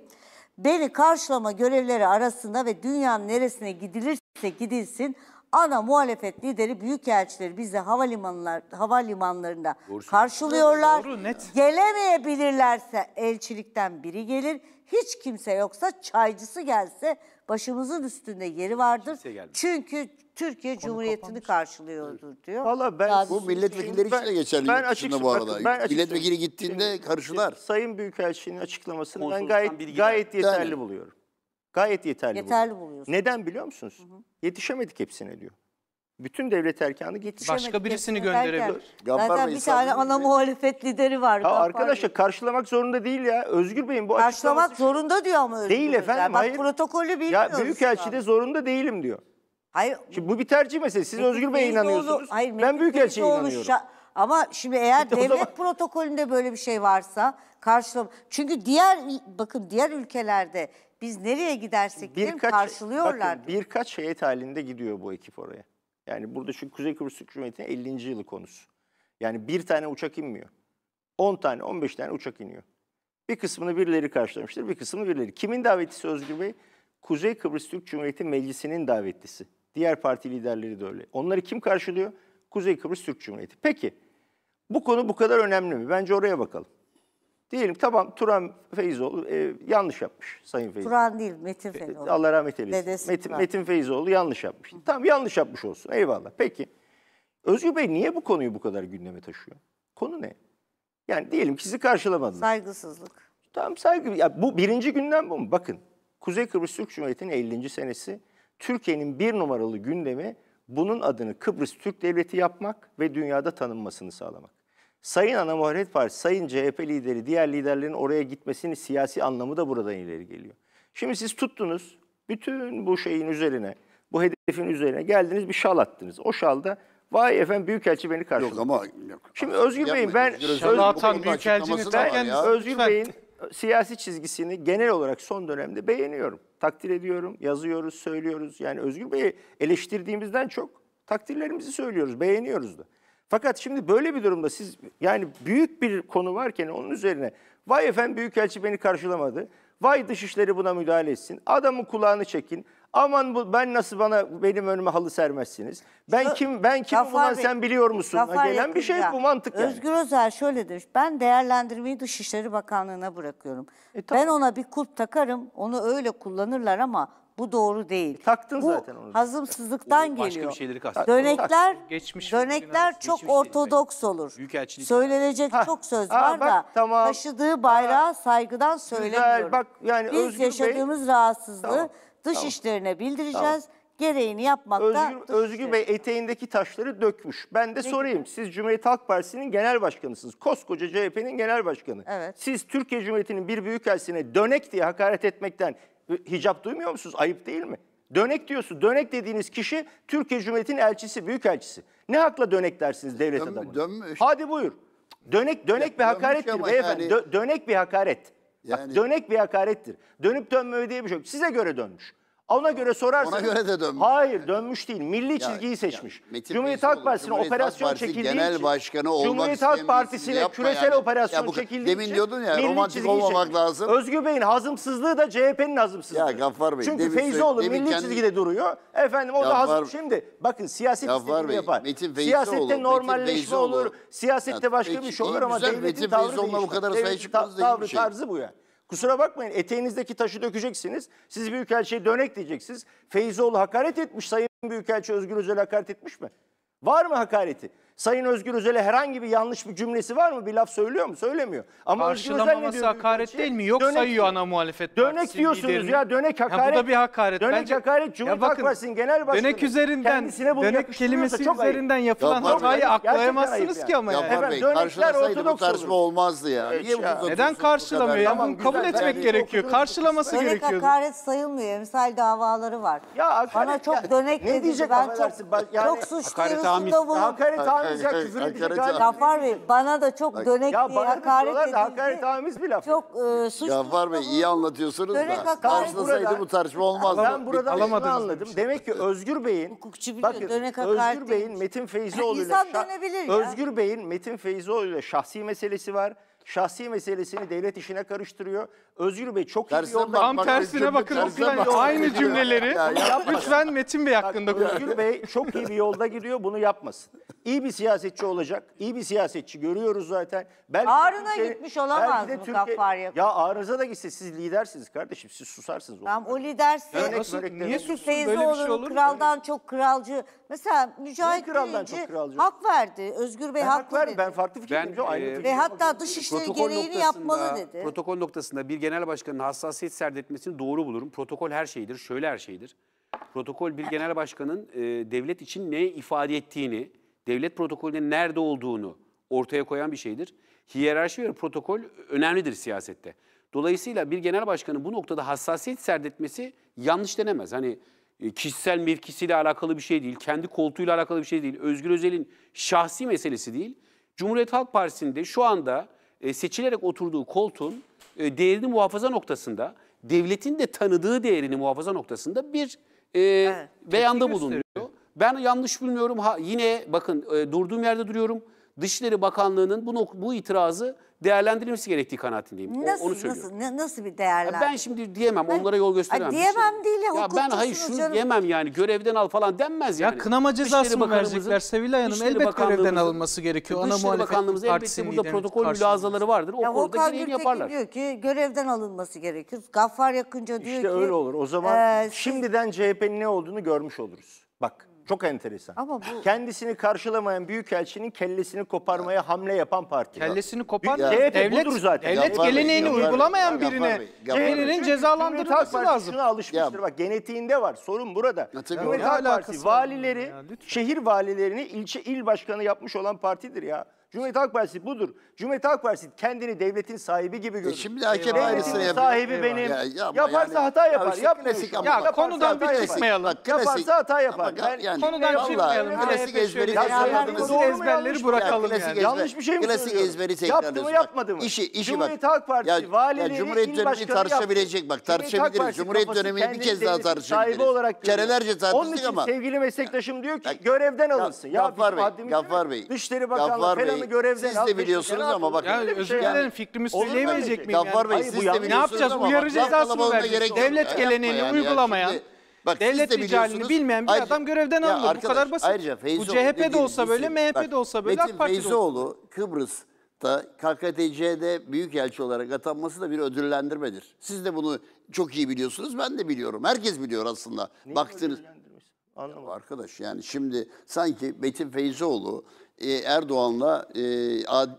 S1: Beni karşılama görevleri arasında ve dünyanın neresine gidilirse gidilsin ana muhalefet lideri büyükelçileri bizi havalimanlar, havalimanlarında Doğru. karşılıyorlar. Doğru, net. Gelemeyebilirlerse elçilikten biri gelir. Hiç kimse yoksa çaycısı gelse başımızın üstünde yeri vardır. Çünkü Türkiye Cumhuriyeti'ni karşılıyordur diyor. Valla ben... Daha bu milletvekilleri
S7: için de geçerli ben açıksın, bu arada. Bakın, ben açıksın. Milletvekili gittiğinde şimdi, karşılar. Şimdi, Sayın Büyükelçinin açıklamasını ben gayet, gayet yeterli yani. buluyorum. Gayet yeterli, yeterli buluyorum. buluyorsun. Neden biliyor musunuz? Hı hı. Yetişemedik hepsine diyor. Bütün devlet erkanı yetişemedi. Başka birisini gönderebilir. Zaten bir tane
S1: ana muhalefet lideri var. Ha, arkadaşlar
S7: karşılamak zorunda değil ya. Özgür Bey'in bu Karşılamak zorunda diyor ama Özgür Değil efendim. Yani. Bak hayır. protokolü bilmiyoruz. Ya Büyükelçi de zorunda değilim
S1: diyor. Hayır. Şimdi bu bir tercih meselesi. Siz Özgür Bey'e inanıyorsunuz. Hayır, Mevlüt ben Büyükelçi'ye inanıyorum. Şa- ama şimdi eğer işte (laughs) devlet zaman... protokolünde böyle bir şey varsa karşılam. Çünkü diğer bakın diğer ülkelerde biz nereye gidersek gidelim karşılıyorlar. Bakın, birkaç
S7: heyet halinde gidiyor bu ekip oraya. Yani burada şu Kuzey Kıbrıs Türk Cumhuriyeti'nin 50. yılı konusu. Yani bir tane uçak inmiyor. 10 tane 15 tane uçak iniyor. Bir kısmını birileri karşılamıştır, bir kısmını birileri. Kimin davetlisi Özgür Bey? Kuzey Kıbrıs Türk Cumhuriyeti Meclisi'nin davetlisi. Diğer parti liderleri de öyle. Onları kim karşılıyor? Kuzey Kıbrıs Türk Cumhuriyeti. Peki bu konu bu kadar önemli mi? Bence oraya bakalım. Diyelim tamam Turan Feyzoğlu e, yanlış yapmış Sayın Feyzoğlu.
S1: Turan değil Metin e, Feyzoğlu. Allah
S7: rahmet eylesin. Dedesi Metin, Turan. Metin Feyzoğlu yanlış yapmış. Hı. Tamam yanlış yapmış olsun eyvallah. Peki Özgür Bey niye bu konuyu bu kadar gündeme taşıyor? Konu ne? Yani diyelim ki sizi karşılamadılar.
S1: Saygısızlık.
S7: Tamam saygı. Ya bu birinci günden bu mu? Bakın Kuzey Kıbrıs Türk Cumhuriyeti'nin 50. senesi Türkiye'nin bir numaralı gündemi bunun adını Kıbrıs Türk Devleti yapmak ve dünyada tanınmasını sağlamak. Sayın Ana Muharret Partisi, Sayın CHP lideri, diğer liderlerin oraya gitmesinin siyasi anlamı da buradan ileri geliyor. Şimdi siz tuttunuz, bütün bu şeyin üzerine, bu hedefin üzerine geldiniz bir şal attınız. O şalda Vay efendim Büyükelçi beni karşıladı. Yok ama yok. Şimdi Özgür Bey'in ben Özgür Bey'in ben Özgür Bey'in siyasi çizgisini genel olarak son dönemde beğeniyorum. Takdir ediyorum, yazıyoruz, söylüyoruz. Yani Özgür Bey'i eleştirdiğimizden çok takdirlerimizi söylüyoruz, beğeniyoruz da. Fakat şimdi böyle bir durumda siz yani büyük bir konu varken onun üzerine vay efendim büyükelçi beni karşılamadı. Vay dışişleri buna müdahale etsin. Adamın kulağını çekin. Aman bu, ben nasıl bana benim önüme halı sermezsiniz. Ben Şu, kim ben kim bundan sen biliyor musun? Ha, gelen bir şey bu mantık yani. Özgür
S1: Özel şöyledir. Ben değerlendirmeyi Dışişleri Bakanlığı'na bırakıyorum. E, tabii. ben ona bir kulp takarım. Onu öyle kullanırlar ama bu doğru değil. Taktın bu, zaten onu. hazımsızlıktan o, geliyor. Başka bir şeyleri kastediyor. Dönekler, geçmiş dönekler çok geçmiş ortodoks değil. olur. Büyükelçilik. Söylenecek ha, çok söz ha, var bak, da tamam. taşıdığı bayrağı ha, saygıdan söylemiyorum. Güzel, bak, yani Biz Özgür yaşadığımız Bey, rahatsızlığı tamam Dışişlerine bildireceğiz.
S7: Gereğini yapmakta Özgür, Özgür Bey eteğindeki taşları dökmüş. Ben de Peki. sorayım. Siz Cumhuriyet Halk Partisi'nin genel başkanısınız. Koskoca CHP'nin genel başkanı. Evet. Siz Türkiye Cumhuriyeti'nin bir büyükelçisine dönek diye hakaret etmekten hicap duymuyor musunuz? Ayıp değil mi? Dönek diyorsun. Dönek dediğiniz kişi Türkiye Cumhuriyeti'nin elçisi, büyükelçisi. Ne hakla dönek dersiniz devlet Dön- adamına? dönmüş. Hadi buyur. Dönek dönek bir Yapılmış hakarettir beyefendi. yani- dönek bir hakaret. Yani... Bak dönek bir hakarettir. Dönüp dönmeme diye bir şey yok. Size göre dönmüş. Ona göre sorarsanız... Ona göre de dönmüş. Hayır dönmüş değil. Milli çizgiyi ya, seçmiş. Ya, Metin Cumhuriyet Halk Partisi'ne operasyon Partisi çekildiği Genel için... Başkanı Cumhuriyet Halk Partisi'ne küresel yani. operasyon ya bu, çekildiği demin için... Demin diyordun ya romantik olmamak çekmiş. lazım. Özgür Bey'in hazımsızlığı da CHP'nin hazımsızlığı. Ya
S3: Gaffar Bey. Çünkü demin, Feyzoğlu milli kendi... çizgide
S7: duruyor. Efendim o da hazım. Şimdi bakın siyaset istediğini Bey, yapar. Metin Siyasette normalleşme olur. Siyasette başka bir şey olur ama devletin tavrı değişir. Metin Feyzoğlu'na bu kadar sayı çıkmaz değil bir şey. Tavrı tarzı bu ya. Kusura bakmayın eteğinizdeki taşı dökeceksiniz. Siz Büyükelçi'ye dönek diyeceksiniz. Feyzoğlu hakaret etmiş. Sayın Büyükelçi Özgür Özel hakaret etmiş mi? Var mı hakareti? Sayın Özgür Özel'e herhangi bir yanlış bir cümlesi var mı? Bir laf söylüyor mu? Söylemiyor. Ama Özgür Özel ne diyor? hakaret değil mi? Yok dönek, sayıyor ana
S5: muhalefet Dönek diyorsunuz liderini. ya dönek hakaret. Ya bu da bir hakaret. Dönek Bence, hakaret Cumhuriyet Halk Partisi'nin
S7: genel
S3: başkanı. Dönek
S5: üzerinden, dönek kelimesi çok üzerinden ayıp. yapılan Yapar hatayı aklayamazsınız ki ama. Yapar yani. Yapar Bey karşılasaydı bu tartışma
S3: olmazdı ya. Neden, karşılamıyor? Ya? Tamam, kabul
S5: etmek gerekiyor.
S1: Karşılaması gerekiyor. Dönek hakaret sayılmıyor. Emsal davaları var. Bana çok dönek dedi. Ben çok suç duyurusunda bulundum. Hakaret Hakaret ya küfür edecek Bey bana da çok dönek Ya diye hakaret diyorlar edildi. hakaret amiz bir laf. Çok e, suç.
S3: Gaffar Bey iyi anlatıyorsunuz
S1: Dörek da. hakaret- Karşılasaydı bu tartışma olmazdı. Ben buradan şunu alamadınız anladım.
S3: Şey. Demek ki
S7: Özgür Bey'in Hukukçu biliyor, bakın dönek hakaret Özgür Bey'in Metin Feyzoğlu ile İnsan
S1: dönebilir ya. Özgür
S7: Bey'in Metin Feyzoğlu ile şahsi meselesi var. Şahsi meselesini devlet işine karıştırıyor. Özgür Bey çok iyi bir yolda. Tam tersine bakın. Aynı cümleleri lütfen Metin Bey hakkında konuşun. Özgür Bey çok iyi bir yolda gidiyor bunu yapmasın. İyi bir siyasetçi olacak. İyi bir siyasetçi görüyoruz zaten. Belki de Ağrına gitmiş olamaz belki de Mustafa Faryak. Ya ağrınıza da gitse siz lidersiniz kardeşim siz susarsınız.
S1: Tamam o liderse Nasıl, niye vererek- sussun? Böyle bir şey olur mu? kraldan çok kralcı Mesela Mücahit Bizim Birinci hak verdi. Özgür Bey Ben hak haklı
S4: verdim. dedi. Ben farklı Ben, fikirdim. aynı e, Ve hatta dışişleri protokol gereğini yapmalı dedi. Protokol noktasında bir genel başkanın hassasiyet serdetmesini doğru bulurum. Protokol her şeydir, şöyle her şeydir. Protokol bir genel başkanın e, devlet için ne ifade ettiğini, devlet protokolünün nerede olduğunu ortaya koyan bir şeydir. Hiyerarşi ve protokol önemlidir siyasette. Dolayısıyla bir genel başkanın bu noktada hassasiyet serdetmesi yanlış denemez. Hani e, kişisel mevkisiyle alakalı bir şey değil, kendi koltuğuyla alakalı bir şey değil, Özgür Özel'in şahsi meselesi değil. Cumhuriyet Halk Partisi'nde şu anda e, seçilerek oturduğu koltuğun e, değerini muhafaza noktasında, devletin de tanıdığı değerini muhafaza noktasında bir e, evet, beyanda bulunuyor. Ben yanlış bilmiyorum. Ha, yine bakın e, durduğum yerde duruyorum. Dışişleri Bakanlığı'nın bu, bu itirazı değerlendirilmesi gerektiği kanaatindeyim. Nasıl, o, onu söylüyorum. Nasıl,
S1: ne, nasıl bir değerlendirme? Ben
S4: şimdi diyemem, ben, onlara yol gösteremem. Diyemem
S1: şey. değil ya, ya ben hayır şunu canım. diyemem
S4: yani görevden al falan denmez yani. Ya kınama cezası mı verecekler Sevilay Hanım? Elbet görevden alınması gerekiyor. Dışişleri Ana Dışişleri Bakanlığımız elbette burada protokol
S7: mülazaları vardır. O ya, konuda gereğini yaparlar. diyor
S1: ki görevden alınması gerekir. Gaffar Yakınca diyor işte ki. İşte öyle olur. O zaman e,
S7: şimdiden CHP'nin ne olduğunu görmüş oluruz. Bak çok enteresan. Ama bu... Kendisini karşılamayan büyükelçinin kellesini koparmaya hamle yapan parti. Kellesini kopar ya. CHP devlet, budur zaten. Devlet yapar geleneğini yapar, uygulamayan yapar, birine yapar, birinin cezalandırılması lazım. Şuna alışmıştır ya. bak genetiğinde var sorun burada. Ya, Cumhuriyet Halk Partisi valileri, ya, şehir valilerini ilçe il başkanı yapmış olan partidir ya. Cumhuriyet Halk Partisi budur. Cumhuriyet Halk Partisi kendini devletin sahibi gibi görür. E şimdi AKP aynısını yapıyor. sahibi benim. Ya, yapma Yaparsa yani. hata yapar. Ya işte klasik ama Ya bak, konudan bir çıkmayalım. klasik. Yaparsa hata yapar. Ben- yani, Konudan çıkmayalım. Klasik CHP ezberi şöyle- doğru ezberleri bırakalım Ya, yani. ezber- Yanlış bir şey mi Klasik söylüyorum? ezberi tekrarlıyoruz. Yaptı mı bak. yapmadı mı? İşi, işi Cumhuriyet Halk Partisi, Ya- ya valileri, il Cumhuriyet dönemini
S3: başkanı tartışabilecek bak. yaptı. Cumhuriyet Halk Tartışabiliriz. Cumhuriyet dönemini bir kez daha devletin tartışabiliriz. Sahibi olarak görüyor. Onun için
S7: sevgili meslektaşım diyor ki görevden alınsın. Ya, Gaffar Bey, haddimizi-
S3: Gaffar Bey. Dışişleri Bakanlığı falan Bey, görevden siz de biliyorsunuz ama bakın. Şey, yani özür dilerim fikrimi söyleyemeyecek şey. miyim? Gaffar Bey siz de Ne
S2: yapacağız? Uyarı cezası mı vereceğiz? Devlet geleneğini uygulamayan. Bak, devlet de ricalini bilmeyen
S5: bir ayrıca, adam görevden alınır. Arkadaş, bu kadar basit. Ayrıca bu CHP de olsa böyle, MHP de olsa böyle, Metin AK Parti Feyzoğlu,
S3: Kıbrıs'ta KKTC'de büyükelçi olarak atanması da bir ödüllendirmedir. Siz de bunu çok iyi biliyorsunuz, ben de biliyorum. Herkes biliyor aslında. Niye Baktınız. Anlamadım. Arkadaş yani şimdi sanki Metin Feyzoğlu e, Erdoğan'la e,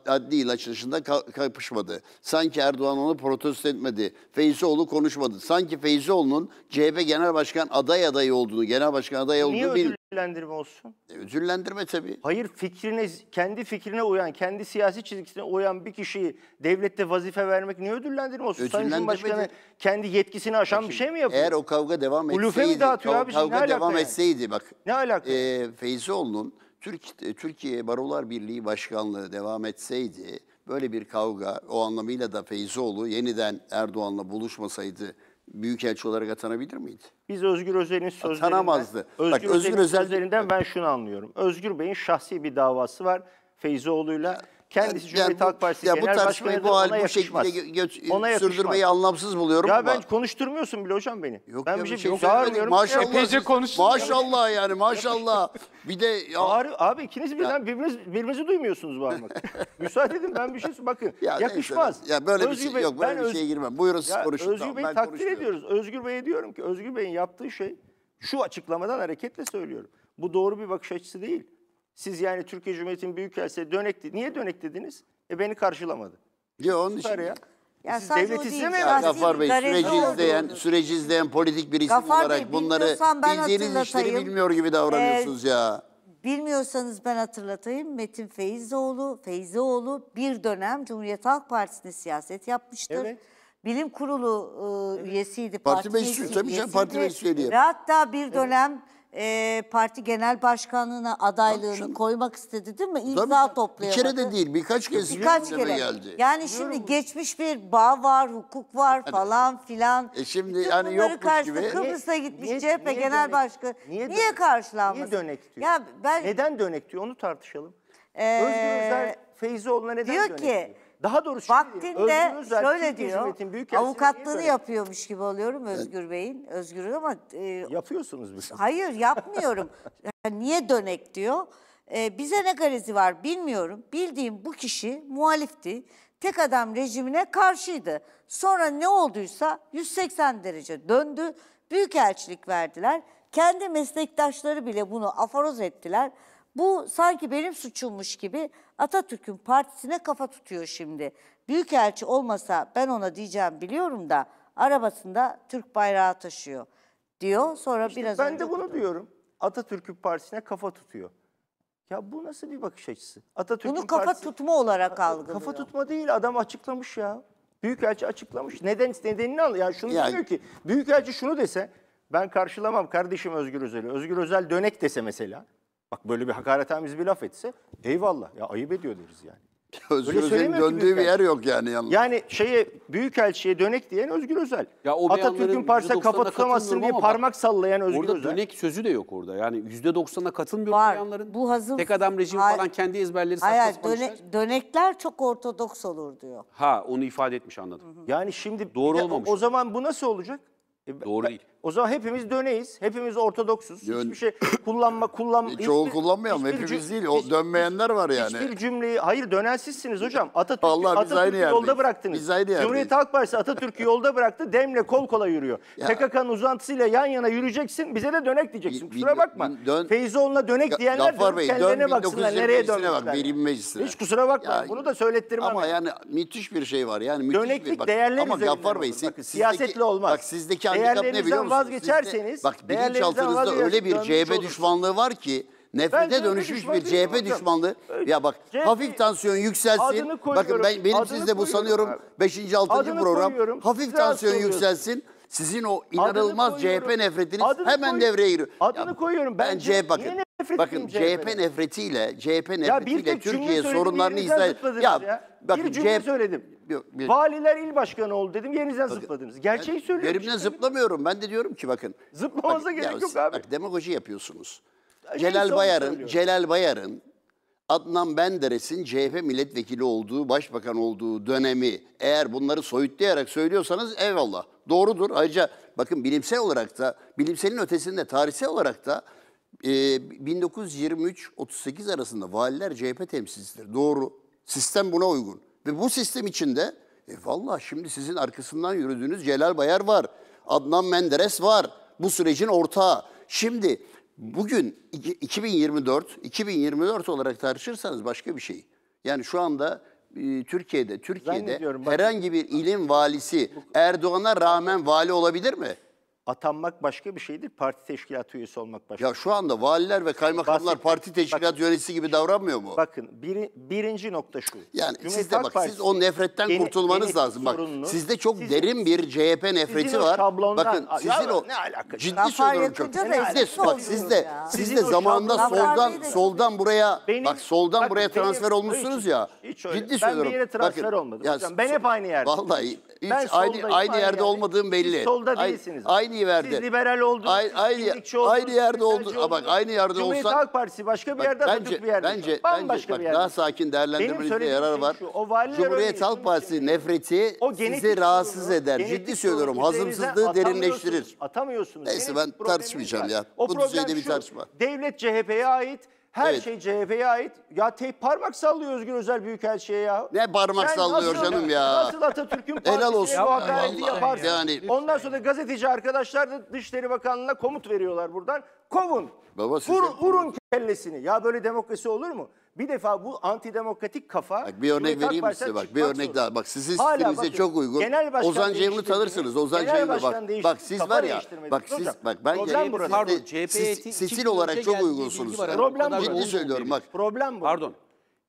S3: adli ilaç dışında kapışmadı. Sanki Erdoğan onu protesto etmedi. Feyzioğlu konuşmadı. Sanki Feyzioğlu'nun CHP Genel Başkan aday adayı olduğunu, Genel Başkan adayı Niye olduğunu bil. Niye
S7: ödüllendirme olsun? E, ödüllendirme tabii. Hayır fikrine, kendi fikrine uyan, kendi siyasi çizgisine uyan bir kişiyi devlette vazife vermek niye ödüllendirme olsun? Sayın Başkan'ı kendi yetkisini aşan Şimdi, bir şey mi yapıyor? Eğer o kavga devam etseydi, mi dağıtıyor kav kavga ne devam yani?
S3: etseydi bak. Ne alaka? E, Feyzioğlu'nun Türk, e, Türkiye Barolar Birliği Başkanlığı devam etseydi böyle bir kavga o anlamıyla da Feyzoğlu yeniden Erdoğan'la buluşmasaydı büyükelçi olarak atanabilir miydi?
S7: Biz Özgür Özel'in sözlerinden Atanamazdı. Özgür, Bak, Özgür Özel sözlerinden ben şunu anlıyorum. Özgür Bey'in şahsi bir davası var Feyzoğlu'yla. Kendisi yani, Cumhuriyet yani, Halk Partisi ya, Genel bu tartışmayı bu hal bu yakışmaz. şekilde ona sürdürmeyi anlamsız buluyorum. Ya ama. ben konuşturmuyorsun bile hocam beni. Yok, ben ya, bir şey, şey yok, Maşallah, Epeyce konuşsun. Maşallah yani maşallah.
S3: (laughs) bir de ya. Bağır, abi ikiniz birden ya. birbiriniz, birbirinizi duymuyorsunuz bağırmak. (laughs) Müsaade edin ben bir şey bakın ya, yakışmaz. Neyse, ya böyle Özgür bir şey yok böyle bir şeye girmem. Buyurun siz
S7: konuşun. Özgür Bey'i takdir ediyoruz. Özgür Bey'e diyorum ki Özgür Bey'in yaptığı şey şu açıklamadan hareketle söylüyorum. Bu doğru bir bakış açısı değil. Siz yani Türkiye Cumhuriyeti'nin büyük elçisi dönek niye dönek dediniz? E beni karşılamadı. Ya onun için. Ya. Ya Siz devlet izlemeyin. Gaffar
S3: Bey süreci oldu. izleyen, süreci izleyen politik bir isim Gaffar olarak Bey, bunları
S1: bildiğiniz işleri bilmiyor gibi davranıyorsunuz ee, ya. Bilmiyorsanız ben hatırlatayım. Metin Feyzoğlu, Feyzoğlu bir dönem Cumhuriyet Halk Partisi'nde siyaset yapmıştır. Evet. Bilim kurulu e, evet. üyesiydi. Parti, parti meclisi, üyesiydi. tabii canım parti meclisi üyeliği. Ve hatta bir dönem evet e, parti genel başkanlığına adaylığını şimdi, koymak istedi değil mi? İmza tabii, toplayamadı. Bir kere de değil birkaç kez birkaç kere geldi. Yani Biliyor şimdi musun? geçmiş bir bağ var, hukuk var yani, falan filan.
S3: E şimdi
S7: Bütün yani bunları karşısında gibi. Kıbrıs'a gitmiş niye, CHP niye genel dönek, başkanı. Niye, niye dönek, karşılanmadı? Niye dönek diyor? Ya ben, Neden dönek diyor onu tartışalım.
S1: Ee, Özgür Özel Feyzioğlu'na
S7: neden diyor dönek ki, diyor? Daha doğrusu Vaktinde şöyle diyor, avukatlığını
S1: yapıyormuş gibi alıyorum Özgür Bey'in. Özgür ama... E, Yapıyorsunuz biz. Hayır yapmıyorum. (laughs) yani niye dönek diyor. E, bize ne garezi var bilmiyorum. Bildiğim bu kişi muhalifti. Tek adam rejimine karşıydı. Sonra ne olduysa 180 derece döndü. Büyükelçilik verdiler. Kendi meslektaşları bile bunu afaroz ettiler. Bu sanki benim suçummuş gibi Atatürk'ün partisine kafa tutuyor şimdi. Büyükelçi olmasa ben ona diyeceğim biliyorum da arabasında Türk bayrağı taşıyor diyor. Sonra işte biraz ben de bunu okudum. diyorum. Atatürk'ün partisine kafa tutuyor. Ya bu nasıl bir bakış açısı? Atatürk'ün Bunu kafa partisi,
S7: tutma olarak algılıyor. Kafa tutma değil adam açıklamış ya. Büyükelçi açıklamış. Neden nedenini al. Ya şunu yani. diyor ki Büyükelçi şunu dese ben karşılamam kardeşim Özgür Özel'i. Özgür Özel dönek dese mesela. Bak böyle bir hakaretamiz bir laf etse eyvallah ya ayıp ediyor deriz yani. (laughs) Özgür Özel'in döndüğü bir yer yok yani yalnız. Yani şeye büyük elçiye dönek diyen Özgür Özel. Ya o Atatürk'ün parça kafa tutamazsın diye parmak sallayan Özgür orada Özel. Orada dönek sözü de yok
S4: orada. Yani %90'a katılmıyor Var.
S1: Yanların. Bu hazır. Tek
S4: adam rejim hayır. falan kendi ezberleri hayır, hayır döne,
S1: dönekler çok ortodoks olur diyor.
S7: Ha onu ifade etmiş anladım. Hı hı. Yani şimdi Doğru olmamış. O zaman bu nasıl olacak? E, Doğru değil. O zaman hepimiz döneyiz. Hepimiz ortodoksuz. Dön. Hiçbir şey kullanma, kullanma. (laughs) E, çoğu kullanmayalım. Hepimiz cüm- değil. O dönmeyenler var yani. Hiçbir cümleyi, hayır dönensizsiniz hocam. Atatürk'ü Allah, Atatürk yolda bıraktınız. Biz aynı Cumhuriyet Halk Partisi Atatürk'ü yolda bıraktı. Demle kol kola yürüyor. PKK'nın uzantısıyla yan yana yürüyeceksin. Bize de dönek diyeceksin. Kusura bakma. Dön, Feyzoğlu'na dönek diyenler Gaffar Bey, dön baksınlar. Nereye 1925'ine dönmüşler. bak, verim
S3: meclisine. Hiç kusura bakma. Bunu da söylettirmem. Ama yani müthiş bir şey var. Yani müthiş bir, Döneklik değerler Ama üzerinden Gaffar Bey, siz- sizdeki- siyasetle olmaz. Bak sizdeki handikap ne biliyor musunuz? vazgeçerseniz... Siz de, bak bilinçaltınızda öyle bir CHP olur. düşmanlığı var ki... Nefrete dönüşmüş bir CHP hocam. düşmanlığı. Ya bak CHP, hafif tansiyon yükselsin. Bakın ben, benim sizde bu sanıyorum 5. 6. program. Koyuyorum. Hafif Size tansiyon yükselsin sizin o inanılmaz CHP nefretiniz adını hemen koy, devreye giriyor. Adını ya, koyuyorum. Ben, ben CHP bakın. bakın CHP nefretiyle CHP nefretiyle Türkiye sorunlarını izah ya, ya. Bakın, bir cümle CHP, söyledim. Yok, bir... Valiler
S7: il başkanı oldu dedim. Yerinizden bakın, zıpladınız. Gerçeği ben, söylüyorum. Yerimden
S3: işte. zıplamıyorum. Ben de diyorum ki bakın. Zıplamanıza bakın, gerek ya, yok abi. Bak demagoji yapıyorsunuz. Şey Celal Bayar'ın Celal Bayar'ın Adnan Benderes'in CHP milletvekili olduğu, başbakan olduğu dönemi eğer bunları soyutlayarak söylüyorsanız eyvallah doğrudur. Ayrıca bakın bilimsel olarak da, bilimselin ötesinde tarihsel olarak da e, 1923-38 arasında valiler CHP temsilcisidir. Doğru. Sistem buna uygun. Ve bu sistem içinde e valla şimdi sizin arkasından yürüdüğünüz Celal Bayar var. Adnan Menderes var. Bu sürecin ortağı. Şimdi bugün 2024, 2024 olarak tartışırsanız başka bir şey. Yani şu anda e, Türkiye'de Türkiye'de herhangi bir ilim valisi Erdoğan'a rağmen vali olabilir mi? Atanmak başka bir şeydir, parti teşkilatı üyesi olmak başka. Ya şu anda valiler ve kaymakamlar parti teşkilat bakın, yöneticisi gibi davranmıyor mu? Bakın bir, birinci nokta şu. Yani siz de bak siz o nefretten beni, kurtulmanız beni lazım. bak sizde çok sizin, derin bir CHP nefreti var. Şablondan, bakın sizin ya, o ne alaka? Ciddi Rafa söylüyorum çok. Sizde bak sizde sizde zamanında soldan soldan buraya benim, bak soldan bakın, buraya transfer benim, olmuşsunuz hiç, ya. Hiç öyle. Ciddi ben söylüyorum. Ben bir yere transfer olmadım. ben hep aynı yerde. Vallahi hiç ben aynı, aynı yerde yani. olmadığım belli. Siz solda değilsiniz. Aynı yerde. Siz liberal oldunuz. Aynı, aynı, oldunuz, aynı yerde oldunuz. Ama bak aynı yerde Cumhuriyet olsan. Cumhuriyet Halk Partisi başka bir bak, yerde, bence, bir yerde. Bence, bence bak, bir yerde. daha sakin değerlendirmenizde yarar var. Şey şu, o Cumhuriyet Halk Partisi nefreti o sizi rahatsız eder. Ciddi söylüyorum. Hazımsızlığı derinleştirir.
S7: Atamıyorsunuz.
S3: Neyse ben tartışmayacağım ya. Bu düzeyde bir
S7: tartışma. Devlet CHP'ye ait her Evet. şey CHP'ye ait. Ya tek parmak sallıyor Özgür Özel Büyükelçi'ye ya. Ne
S3: parmak Sen sallıyor nasıl- canım ya. Nasıl
S7: Atatürk'ün Helal olsun. bu hakareti yaparsın? yani. Ondan sonra gazeteci arkadaşlar da Dışişleri Bakanlığı'na komut veriyorlar buradan. Kovun. Baba Vur, vurun kellesini. Ya böyle demokrasi olur mu? Bir defa bu antidemokratik kafa... Bak bir örnek vereyim mi size bak bir örnek zorunda. daha. Bak sizin Hala stilinize bakın, çok uygun. Genel Ozan Ceyhun'u tanırsınız. Ozan Ceyhun'u bak. Bak siz var ya bak siz bak ben problem burada. Pardon, CHP'ye siz,
S3: olarak çok uygunsunuz. Problem bu. Ciddi söylüyorum bak.
S4: Problem bu. Pardon.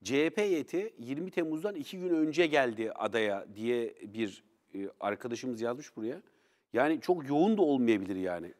S4: CHP heyeti 20 Temmuz'dan iki gün önce geldi adaya diye bir e, arkadaşımız yazmış
S3: buraya. Yani çok yoğun da olmayabilir yani.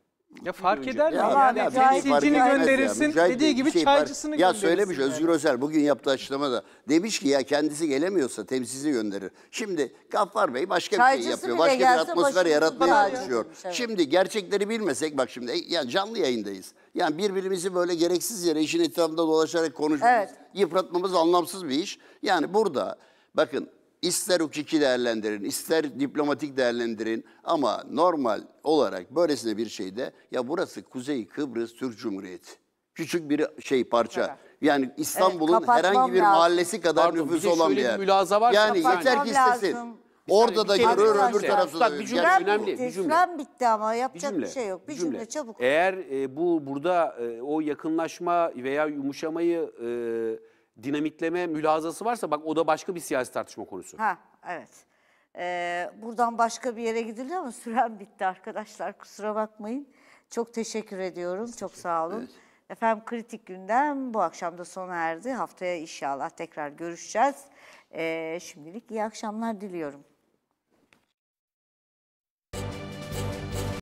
S5: Ya fark eder mi? Ya yani abi, temsilcini şey gönderirsin ya. dediği gibi şey çaycısını ya gönderirsin. Ya söylemiş yani. Özgür
S3: Özel bugün yaptığı açıklamada. Demiş ki ya kendisi gelemiyorsa temsilcisi gönderir. Şimdi Gaffar Bey başka Çaycısı bir şey yapıyor. Başka bir atmosfer yaratmaya çalışıyor. Evet. Şimdi gerçekleri bilmesek bak şimdi e, yani canlı yayındayız. Yani birbirimizi böyle gereksiz yere işin etrafında dolaşarak konuşmamız, evet. yıpratmamız anlamsız bir iş. Yani burada bakın İster hukuki değerlendirin, ister diplomatik değerlendirin ama normal olarak böylesine bir şeyde ya burası Kuzey Kıbrıs Türk Cumhuriyeti. Küçük bir şey parça. Yani İstanbul'un evet, herhangi bir lazım. mahallesi kadar Pardon, nüfusu bir şey olan bir yer. Mülaza var. Yani yeter ki istesin. Orada da görür, öbür tarafta da görür. Cümle,
S1: önemli, bitti, bir bitti ama yapacak bir, bir şey yok. Bir cümle, cümle çabuk.
S4: Eğer e, bu burada e, o yakınlaşma veya yumuşamayı... E, dinamitleme mülazası varsa bak o da başka bir siyasi tartışma konusu. Ha
S1: evet. Ee, buradan başka bir yere gidilir ama Süren bitti arkadaşlar kusura bakmayın. Çok teşekkür ediyorum. Çok sağ olun. Evet. Efendim kritik gündem bu akşam da sona erdi. Haftaya inşallah tekrar görüşeceğiz. Ee, şimdilik iyi akşamlar diliyorum.